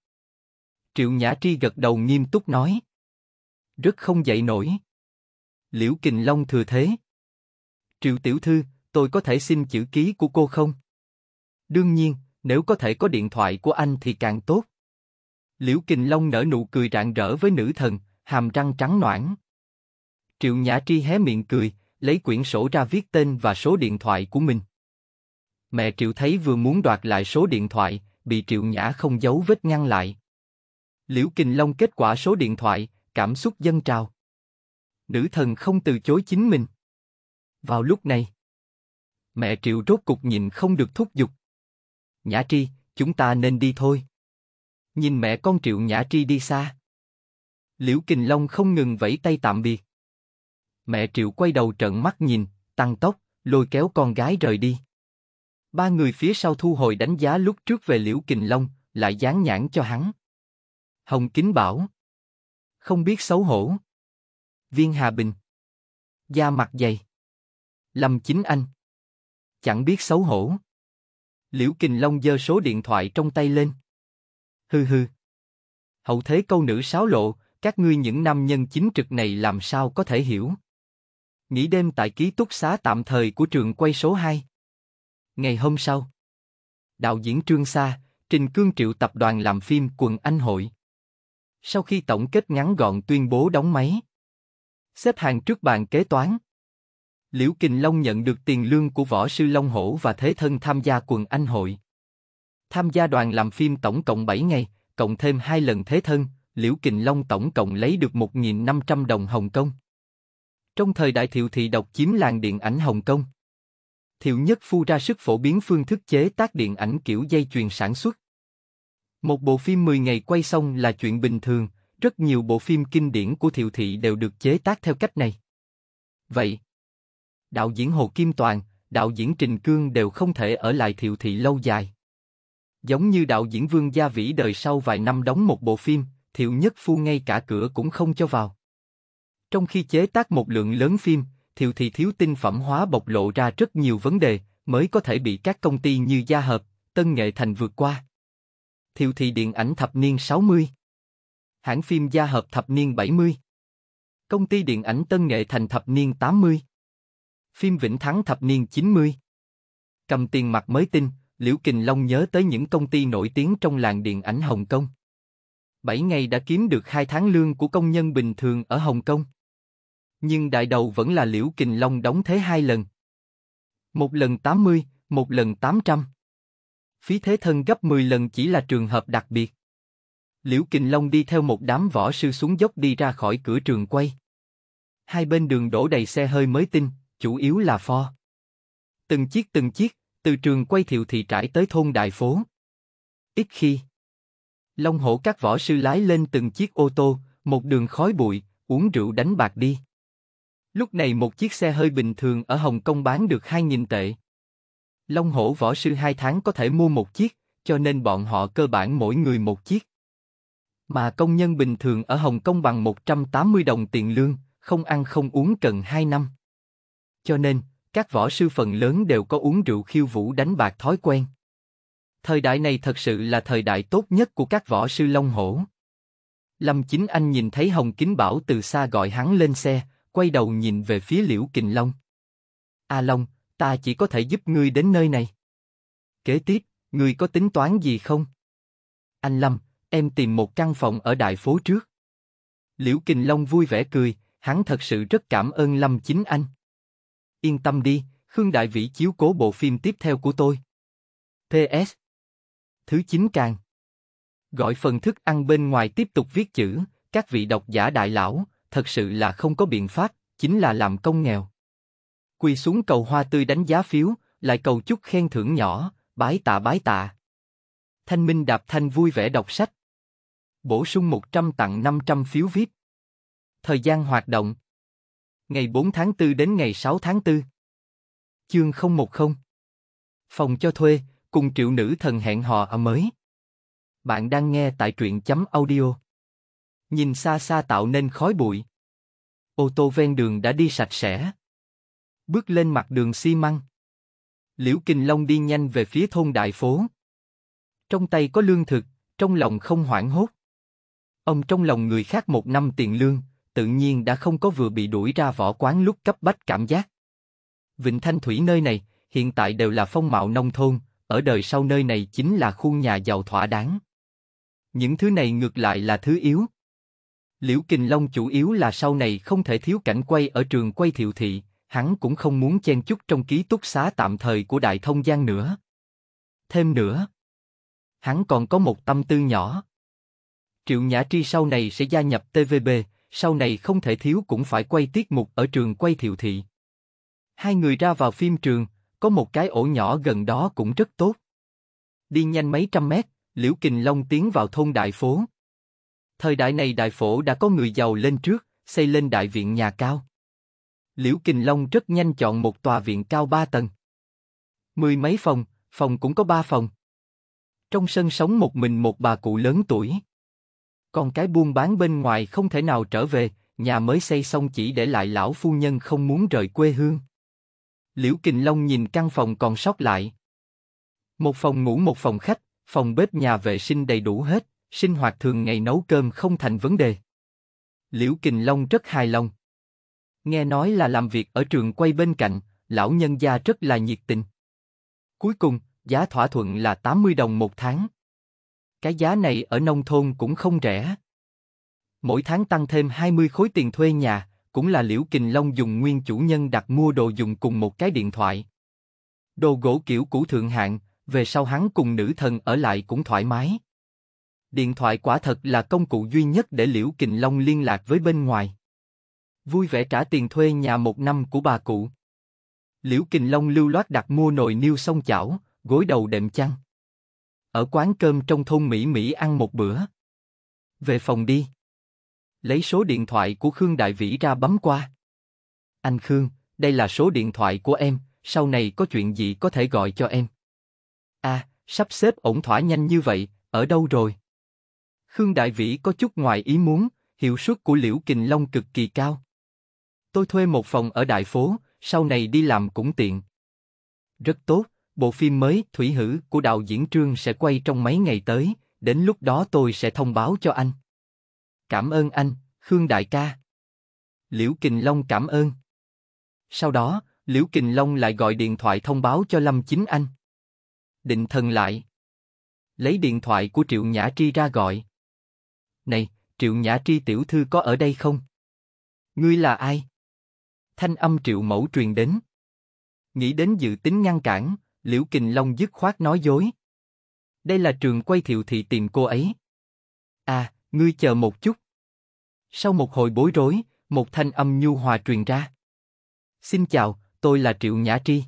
Triệu Nhã Tri gật đầu nghiêm túc nói. Rất không dậy nổi. Liễu Kình Long thừa thế. Triệu Tiểu Thư, tôi có thể xin chữ ký của cô không? Đương nhiên, nếu có thể có điện thoại của anh thì càng tốt. Liễu Kình Long nở nụ cười rạng rỡ với nữ thần, hàm răng trắng noãn. Triệu Nhã Tri hé miệng cười, lấy quyển sổ ra viết tên và số điện thoại của mình. Mẹ Triệu thấy vừa muốn đoạt lại số điện thoại, bị Triệu Nhã không giấu vết ngăn lại. Liễu Kình Long kết quả số điện thoại, cảm xúc dân trào. Nữ thần không từ chối chính mình. Vào lúc này, mẹ Triệu rốt cục nhìn không được thúc giục. Nhã Tri, chúng ta nên đi thôi. Nhìn mẹ con Triệu Nhã Tri đi xa. Liễu Kình Long không ngừng vẫy tay tạm biệt. Mẹ Triệu quay đầu trợn mắt nhìn, tăng tốc, lôi kéo con gái rời đi. Ba người phía sau thu hồi đánh giá lúc trước về Liễu Kình Long, lại dán nhãn cho hắn. Hồng Kính bảo. Không biết xấu hổ. Viên Hà Bình. Da mặt dày. Lâm Chính Anh. Chẳng biết xấu hổ. Liễu Kình Long giơ số điện thoại trong tay lên. hư hư Hậu thế câu nữ sáo lộ, các ngươi những nam nhân chính trực này làm sao có thể hiểu? nghỉ đêm tại ký túc xá tạm thời của trường quay số 2. Ngày hôm sau, đạo diễn Trương Sa, Trình Cương triệu tập đoàn làm phim Quần Anh Hội. Sau khi tổng kết ngắn gọn tuyên bố đóng máy, xếp hàng trước bàn kế toán. Liễu Kình Long nhận được tiền lương của võ sư Long Hổ và thế thân tham gia Quần Anh Hội. Tham gia đoàn làm phim tổng cộng 7 ngày, cộng thêm hai lần thế thân, Liễu Kình Long tổng cộng lấy được 1.500 đồng Hồng Kông. Trong thời đại thiệu thì độc chiếm làng điện ảnh Hồng Kông. Thiệu nhất phu ra sức phổ biến phương thức chế tác điện ảnh kiểu dây chuyền sản xuất. Một bộ phim 10 ngày quay xong là chuyện bình thường, rất nhiều bộ phim kinh điển của thiệu thị đều được chế tác theo cách này. Vậy, đạo diễn Hồ Kim Toàn, đạo diễn Trình Cương đều không thể ở lại thiệu thị lâu dài. Giống như đạo diễn Vương Gia Vĩ đời sau vài năm đóng một bộ phim, thiệu nhất phu ngay cả cửa cũng không cho vào. Trong khi chế tác một lượng lớn phim, Thiệu thì thiếu tinh phẩm hóa bộc lộ ra rất nhiều vấn đề, mới có thể bị các công ty như Gia Hợp, Tân Nghệ Thành vượt qua. Thiệu thị điện ảnh thập niên 60 Hãng phim Gia Hợp thập niên 70 Công ty điện ảnh Tân Nghệ Thành thập niên 80 Phim Vĩnh Thắng thập niên 90 Cầm tiền mặt mới tin, Liễu Kình Long nhớ tới những công ty nổi tiếng trong làng điện ảnh Hồng Kông. bảy ngày đã kiếm được hai tháng lương của công nhân bình thường ở Hồng Kông nhưng đại đầu vẫn là liễu kình long đóng thế hai lần. Một lần 80, một lần 800. Phí thế thân gấp 10 lần chỉ là trường hợp đặc biệt. Liễu Kình Long đi theo một đám võ sư xuống dốc đi ra khỏi cửa trường quay. Hai bên đường đổ đầy xe hơi mới tinh, chủ yếu là pho. Từng chiếc từng chiếc, từ trường quay thiệu thị trải tới thôn đại phố. Ít khi, Long hổ các võ sư lái lên từng chiếc ô tô, một đường khói bụi, uống rượu đánh bạc đi. Lúc này một chiếc xe hơi bình thường ở Hồng Kông bán được 2.000 tệ. Long hổ võ sư 2 tháng có thể mua một chiếc, cho nên bọn họ cơ bản mỗi người một chiếc. Mà công nhân bình thường ở Hồng Kông bằng 180 đồng tiền lương, không ăn không uống cần 2 năm. Cho nên, các võ sư phần lớn đều có uống rượu khiêu vũ đánh bạc thói quen. Thời đại này thật sự là thời đại tốt nhất của các võ sư Long Hổ. Lâm Chính Anh nhìn thấy Hồng Kính Bảo từ xa gọi hắn lên xe, quay đầu nhìn về phía Liễu Kình Long. A Long, ta chỉ có thể giúp ngươi đến nơi này. Kế tiếp, ngươi có tính toán gì không? Anh Lâm, em tìm một căn phòng ở đại phố trước. Liễu Kình Long vui vẻ cười, hắn thật sự rất cảm ơn Lâm chính anh. Yên tâm đi, Khương Đại Vĩ chiếu cố bộ phim tiếp theo của tôi. PS Thứ 9 càng Gọi phần thức ăn bên ngoài tiếp tục viết chữ, các vị độc giả đại lão, thật sự là không có biện pháp, chính là làm công nghèo. Quỳ xuống cầu hoa tươi đánh giá phiếu, lại cầu chút khen thưởng nhỏ, bái tạ bái tạ. Thanh Minh đạp thanh vui vẻ đọc sách. Bổ sung 100 tặng 500 phiếu viết Thời gian hoạt động. Ngày 4 tháng 4 đến ngày 6 tháng 4. Chương 010. Phòng cho thuê, cùng triệu nữ thần hẹn hò ở mới. Bạn đang nghe tại truyện chấm audio nhìn xa xa tạo nên khói bụi. Ô tô ven đường đã đi sạch sẽ. Bước lên mặt đường xi măng. Liễu Kình Long đi nhanh về phía thôn đại phố. Trong tay có lương thực, trong lòng không hoảng hốt. Ông trong lòng người khác một năm tiền lương, tự nhiên đã không có vừa bị đuổi ra võ quán lúc cấp bách cảm giác. Vịnh Thanh Thủy nơi này, hiện tại đều là phong mạo nông thôn, ở đời sau nơi này chính là khu nhà giàu thỏa đáng. Những thứ này ngược lại là thứ yếu. Liễu Kình Long chủ yếu là sau này không thể thiếu cảnh quay ở trường quay thiệu thị, hắn cũng không muốn chen chút trong ký túc xá tạm thời của Đại Thông Giang nữa. Thêm nữa, hắn còn có một tâm tư nhỏ. Triệu Nhã Tri sau này sẽ gia nhập TVB, sau này không thể thiếu cũng phải quay tiết mục ở trường quay thiệu thị. Hai người ra vào phim trường, có một cái ổ nhỏ gần đó cũng rất tốt. Đi nhanh mấy trăm mét, Liễu Kình Long tiến vào thôn Đại Phố, Thời đại này đại phổ đã có người giàu lên trước, xây lên đại viện nhà cao. Liễu Kình Long rất nhanh chọn một tòa viện cao ba tầng. Mười mấy phòng, phòng cũng có ba phòng. Trong sân sống một mình một bà cụ lớn tuổi. Còn cái buôn bán bên ngoài không thể nào trở về, nhà mới xây xong chỉ để lại lão phu nhân không muốn rời quê hương. Liễu Kình Long nhìn căn phòng còn sót lại. Một phòng ngủ một phòng khách, phòng bếp nhà vệ sinh đầy đủ hết, sinh hoạt thường ngày nấu cơm không thành vấn đề. Liễu Kình Long rất hài lòng. Nghe nói là làm việc ở trường quay bên cạnh, lão nhân gia rất là nhiệt tình. Cuối cùng, giá thỏa thuận là 80 đồng một tháng. Cái giá này ở nông thôn cũng không rẻ. Mỗi tháng tăng thêm 20 khối tiền thuê nhà, cũng là Liễu Kình Long dùng nguyên chủ nhân đặt mua đồ dùng cùng một cái điện thoại. Đồ gỗ kiểu cũ thượng hạng, về sau hắn cùng nữ thần ở lại cũng thoải mái điện thoại quả thật là công cụ duy nhất để Liễu Kình Long liên lạc với bên ngoài. Vui vẻ trả tiền thuê nhà một năm của bà cụ. Liễu Kình Long lưu loát đặt mua nồi niêu xong chảo, gối đầu đệm chăn. Ở quán cơm trong thôn Mỹ Mỹ ăn một bữa. Về phòng đi. Lấy số điện thoại của Khương Đại Vĩ ra bấm qua. Anh Khương, đây là số điện thoại của em, sau này có chuyện gì có thể gọi cho em. À, sắp xếp ổn thỏa nhanh như vậy, ở đâu rồi? Khương Đại Vĩ có chút ngoài ý muốn, hiệu suất của Liễu Kình Long cực kỳ cao. Tôi thuê một phòng ở đại phố, sau này đi làm cũng tiện. Rất tốt, bộ phim mới Thủy Hử của đạo diễn Trương sẽ quay trong mấy ngày tới, đến lúc đó tôi sẽ thông báo cho anh. Cảm ơn anh, Khương Đại ca. Liễu Kình Long cảm ơn. Sau đó, Liễu Kình Long lại gọi điện thoại thông báo cho Lâm Chính Anh. Định thần lại. Lấy điện thoại của Triệu Nhã Tri ra gọi này, Triệu Nhã Tri tiểu thư có ở đây không? Ngươi là ai? Thanh âm Triệu Mẫu truyền đến. Nghĩ đến dự tính ngăn cản, Liễu Kình Long dứt khoát nói dối. Đây là trường quay thiệu thị tìm cô ấy. À, ngươi chờ một chút. Sau một hồi bối rối, một thanh âm nhu hòa truyền ra. Xin chào, tôi là Triệu Nhã Tri.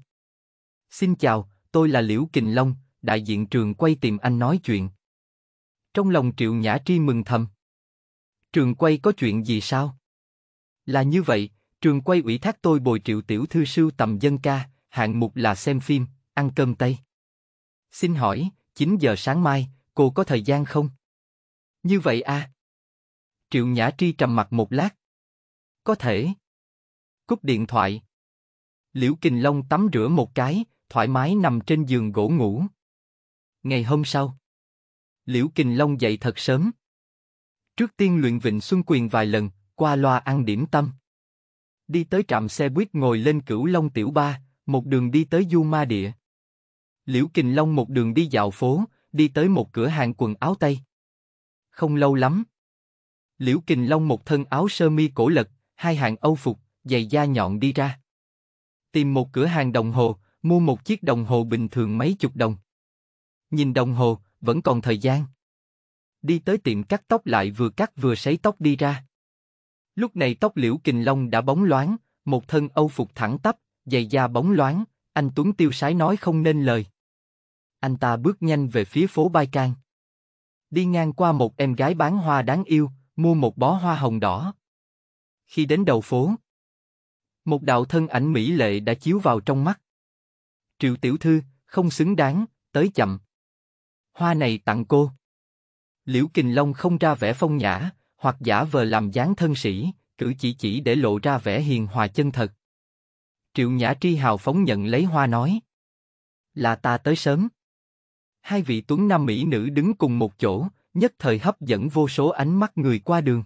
Xin chào, tôi là Liễu Kình Long, đại diện trường quay tìm anh nói chuyện. Trong lòng Triệu Nhã Tri mừng thầm. Trường quay có chuyện gì sao? Là như vậy, trường quay ủy thác tôi bồi Triệu Tiểu Thư sưu tầm dân ca, hạng mục là xem phim, ăn cơm Tây. Xin hỏi, 9 giờ sáng mai, cô có thời gian không? Như vậy à? Triệu Nhã Tri trầm mặt một lát. Có thể. Cúp điện thoại. Liễu Kình Long tắm rửa một cái, thoải mái nằm trên giường gỗ ngủ. Ngày hôm sau. Liễu Kình Long dậy thật sớm. Trước tiên luyện vịnh xuân quyền vài lần, qua loa ăn điểm tâm. Đi tới trạm xe buýt ngồi lên cửu Long Tiểu Ba, một đường đi tới Du Ma Địa. Liễu Kình Long một đường đi dạo phố, đi tới một cửa hàng quần áo Tây. Không lâu lắm. Liễu Kình Long một thân áo sơ mi cổ lật, hai hàng âu phục, giày da nhọn đi ra. Tìm một cửa hàng đồng hồ, mua một chiếc đồng hồ bình thường mấy chục đồng. Nhìn đồng hồ, vẫn còn thời gian. Đi tới tiệm cắt tóc lại vừa cắt vừa sấy tóc đi ra. Lúc này tóc Liễu Kình Long đã bóng loáng, một thân âu phục thẳng tắp, giày da bóng loáng, anh Tuấn tiêu sái nói không nên lời. Anh ta bước nhanh về phía phố Bai Can. Đi ngang qua một em gái bán hoa đáng yêu, mua một bó hoa hồng đỏ. Khi đến đầu phố, một đạo thân ảnh mỹ lệ đã chiếu vào trong mắt. Triệu tiểu thư, không xứng đáng, tới chậm hoa này tặng cô. Liễu Kình Long không ra vẻ phong nhã, hoặc giả vờ làm dáng thân sĩ, cử chỉ chỉ để lộ ra vẻ hiền hòa chân thật. Triệu Nhã Tri hào phóng nhận lấy hoa nói. Là ta tới sớm. Hai vị tuấn nam mỹ nữ đứng cùng một chỗ, nhất thời hấp dẫn vô số ánh mắt người qua đường.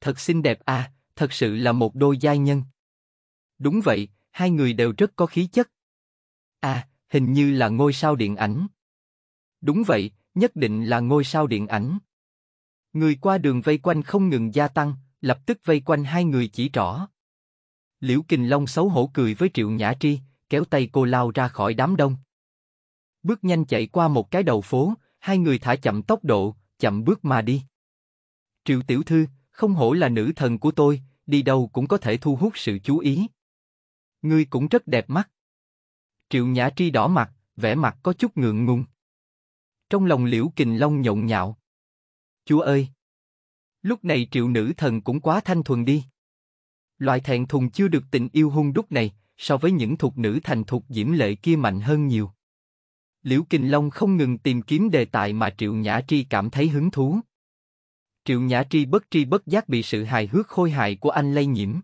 Thật xinh đẹp à, thật sự là một đôi giai nhân. Đúng vậy, hai người đều rất có khí chất. À, hình như là ngôi sao điện ảnh. Đúng vậy, nhất định là ngôi sao điện ảnh. Người qua đường vây quanh không ngừng gia tăng, lập tức vây quanh hai người chỉ rõ Liễu Kình Long xấu hổ cười với Triệu Nhã Tri, kéo tay cô lao ra khỏi đám đông. Bước nhanh chạy qua một cái đầu phố, hai người thả chậm tốc độ, chậm bước mà đi. Triệu Tiểu Thư, không hổ là nữ thần của tôi, đi đâu cũng có thể thu hút sự chú ý. Ngươi cũng rất đẹp mắt. Triệu Nhã Tri đỏ mặt, vẻ mặt có chút ngượng ngùng. Trong lòng Liễu Kình Long nhộn nhạo. Chúa ơi! Lúc này triệu nữ thần cũng quá thanh thuần đi. Loại thẹn thùng chưa được tình yêu hung đúc này, so với những thuộc nữ thành thuộc diễm lệ kia mạnh hơn nhiều. Liễu Kình Long không ngừng tìm kiếm đề tài mà Triệu Nhã Tri cảm thấy hứng thú. Triệu Nhã Tri bất tri bất giác bị sự hài hước khôi hài của anh lây nhiễm.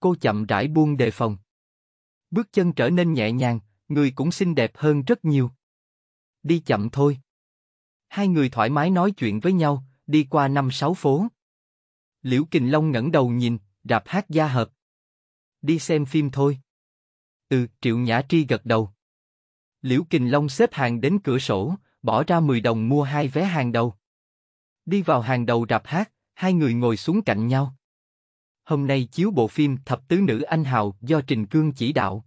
Cô chậm rãi buông đề phòng. Bước chân trở nên nhẹ nhàng, người cũng xinh đẹp hơn rất nhiều đi chậm thôi. Hai người thoải mái nói chuyện với nhau, đi qua năm sáu phố. Liễu Kình Long ngẩng đầu nhìn, rạp hát gia hợp. Đi xem phim thôi. Ừ, Triệu Nhã Tri gật đầu. Liễu Kình Long xếp hàng đến cửa sổ, bỏ ra 10 đồng mua hai vé hàng đầu. Đi vào hàng đầu rạp hát, hai người ngồi xuống cạnh nhau. Hôm nay chiếu bộ phim Thập Tứ Nữ Anh Hào do Trình Cương chỉ đạo.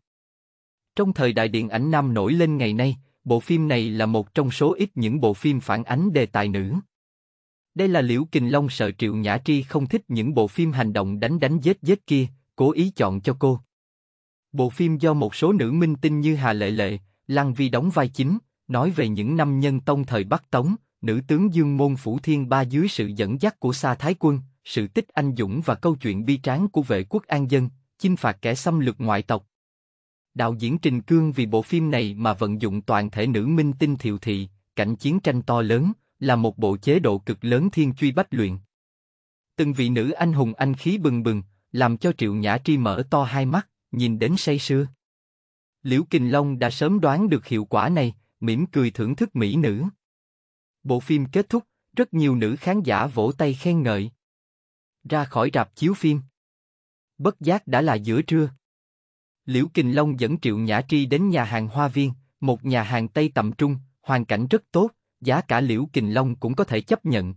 Trong thời đại điện ảnh Nam nổi lên ngày nay, bộ phim này là một trong số ít những bộ phim phản ánh đề tài nữ. Đây là Liễu Kình Long sợ Triệu Nhã Tri không thích những bộ phim hành động đánh đánh giết giết kia, cố ý chọn cho cô. Bộ phim do một số nữ minh tinh như Hà Lệ Lệ, Lăng Vi đóng vai chính, nói về những năm nhân tông thời Bắc Tống, nữ tướng Dương Môn Phủ Thiên Ba dưới sự dẫn dắt của Sa Thái Quân, sự tích anh dũng và câu chuyện bi tráng của vệ quốc an dân, chinh phạt kẻ xâm lược ngoại tộc, Đạo diễn Trình Cương vì bộ phim này mà vận dụng toàn thể nữ minh tinh thiều thị, cảnh chiến tranh to lớn, là một bộ chế độ cực lớn thiên truy bách luyện. Từng vị nữ anh hùng anh khí bừng bừng, làm cho Triệu Nhã Tri mở to hai mắt, nhìn đến say sưa. Liễu Kình Long đã sớm đoán được hiệu quả này, mỉm cười thưởng thức mỹ nữ. Bộ phim kết thúc, rất nhiều nữ khán giả vỗ tay khen ngợi. Ra khỏi rạp chiếu phim. Bất giác đã là giữa trưa. Liễu Kình Long dẫn Triệu Nhã Tri đến nhà hàng Hoa Viên, một nhà hàng Tây tầm trung, hoàn cảnh rất tốt, giá cả Liễu Kình Long cũng có thể chấp nhận.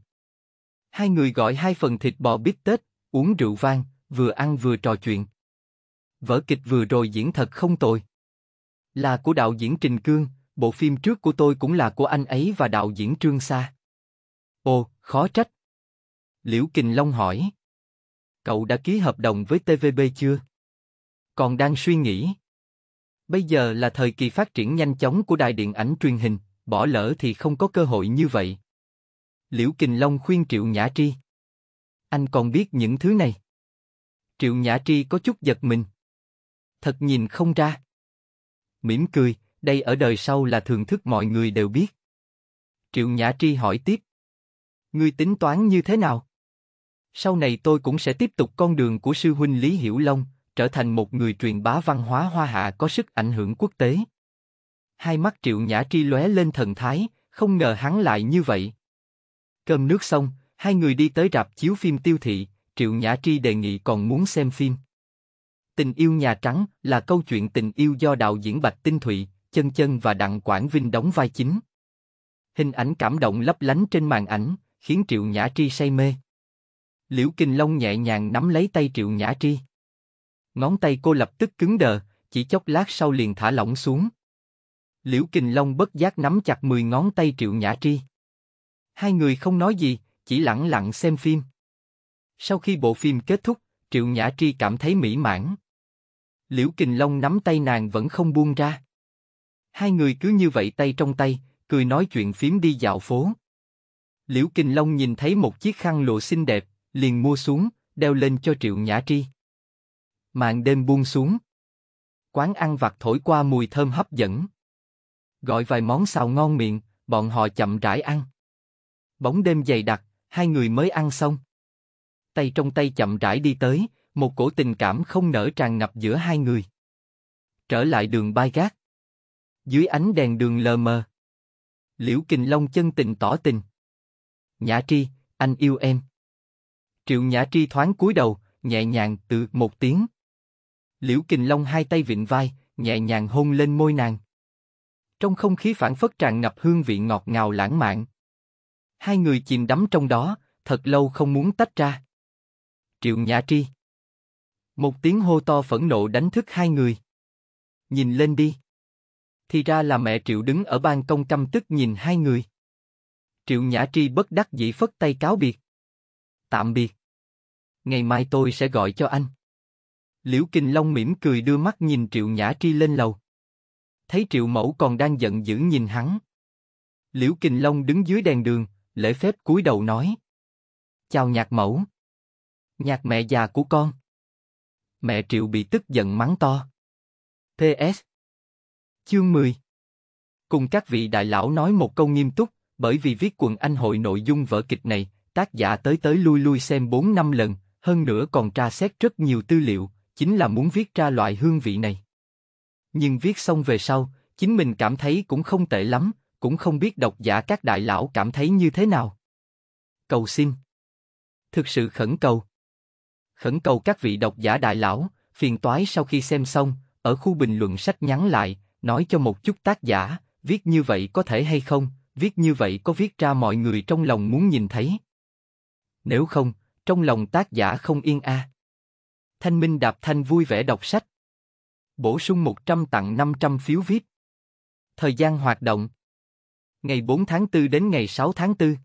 Hai người gọi hai phần thịt bò bít tết, uống rượu vang, vừa ăn vừa trò chuyện. Vở kịch vừa rồi diễn thật không tồi. Là của đạo diễn Trình Cương, bộ phim trước của tôi cũng là của anh ấy và đạo diễn Trương Sa. Ồ, khó trách. Liễu Kình Long hỏi. Cậu đã ký hợp đồng với TVB chưa? còn đang suy nghĩ. Bây giờ là thời kỳ phát triển nhanh chóng của đài điện ảnh truyền hình, bỏ lỡ thì không có cơ hội như vậy. Liễu Kình Long khuyên Triệu Nhã Tri. Anh còn biết những thứ này. Triệu Nhã Tri có chút giật mình. Thật nhìn không ra. Mỉm cười, đây ở đời sau là thường thức mọi người đều biết. Triệu Nhã Tri hỏi tiếp. Ngươi tính toán như thế nào? Sau này tôi cũng sẽ tiếp tục con đường của sư huynh Lý Hiểu Long, trở thành một người truyền bá văn hóa hoa hạ có sức ảnh hưởng quốc tế. Hai mắt triệu nhã tri lóe lên thần thái, không ngờ hắn lại như vậy. Cơm nước xong, hai người đi tới rạp chiếu phim tiêu thị, triệu nhã tri đề nghị còn muốn xem phim. Tình yêu Nhà Trắng là câu chuyện tình yêu do đạo diễn Bạch Tinh Thụy, Chân Chân và Đặng Quảng Vinh đóng vai chính. Hình ảnh cảm động lấp lánh trên màn ảnh, khiến Triệu Nhã Tri say mê. Liễu Kinh Long nhẹ nhàng nắm lấy tay Triệu Nhã Tri. Ngón tay cô lập tức cứng đờ, chỉ chốc lát sau liền thả lỏng xuống. Liễu Kình Long bất giác nắm chặt 10 ngón tay Triệu Nhã Tri. Hai người không nói gì, chỉ lặng lặng xem phim. Sau khi bộ phim kết thúc, Triệu Nhã Tri cảm thấy mỹ mãn. Liễu Kình Long nắm tay nàng vẫn không buông ra. Hai người cứ như vậy tay trong tay, cười nói chuyện phím đi dạo phố. Liễu Kình Long nhìn thấy một chiếc khăn lụa xinh đẹp, liền mua xuống, đeo lên cho Triệu Nhã Tri màn đêm buông xuống. Quán ăn vặt thổi qua mùi thơm hấp dẫn. Gọi vài món xào ngon miệng, bọn họ chậm rãi ăn. Bóng đêm dày đặc, hai người mới ăn xong. Tay trong tay chậm rãi đi tới, một cổ tình cảm không nở tràn ngập giữa hai người. Trở lại đường bay gác. Dưới ánh đèn đường lờ mờ. Liễu Kình Long chân tình tỏ tình. Nhã Tri, anh yêu em. Triệu Nhã Tri thoáng cúi đầu, nhẹ nhàng từ một tiếng. Liễu Kình Long hai tay vịn vai, nhẹ nhàng hôn lên môi nàng. Trong không khí phản phất tràn ngập hương vị ngọt ngào lãng mạn. Hai người chìm đắm trong đó, thật lâu không muốn tách ra. Triệu Nhã Tri Một tiếng hô to phẫn nộ đánh thức hai người. Nhìn lên đi. Thì ra là mẹ Triệu đứng ở ban công căm tức nhìn hai người. Triệu Nhã Tri bất đắc dĩ phất tay cáo biệt. Tạm biệt. Ngày mai tôi sẽ gọi cho anh. Liễu Kình Long mỉm cười đưa mắt nhìn Triệu Nhã Tri lên lầu. Thấy Triệu Mẫu còn đang giận dữ nhìn hắn. Liễu Kình Long đứng dưới đèn đường, lễ phép cúi đầu nói. Chào nhạc mẫu. Nhạc mẹ già của con. Mẹ Triệu bị tức giận mắng to. T S Chương 10 Cùng các vị đại lão nói một câu nghiêm túc, bởi vì viết quần anh hội nội dung vở kịch này, tác giả tới tới lui lui xem 4 năm lần, hơn nữa còn tra xét rất nhiều tư liệu, chính là muốn viết ra loại hương vị này. Nhưng viết xong về sau, chính mình cảm thấy cũng không tệ lắm, cũng không biết độc giả các đại lão cảm thấy như thế nào. Cầu xin. Thực sự khẩn cầu. Khẩn cầu các vị độc giả đại lão, phiền toái sau khi xem xong, ở khu bình luận sách nhắn lại, nói cho một chút tác giả, viết như vậy có thể hay không, viết như vậy có viết ra mọi người trong lòng muốn nhìn thấy. Nếu không, trong lòng tác giả không yên a. À. Thanh Minh Đạp Thanh vui vẻ đọc sách. Bổ sung 100 tặng 500 phiếu viết. Thời gian hoạt động Ngày 4 tháng 4 đến ngày 6 tháng 4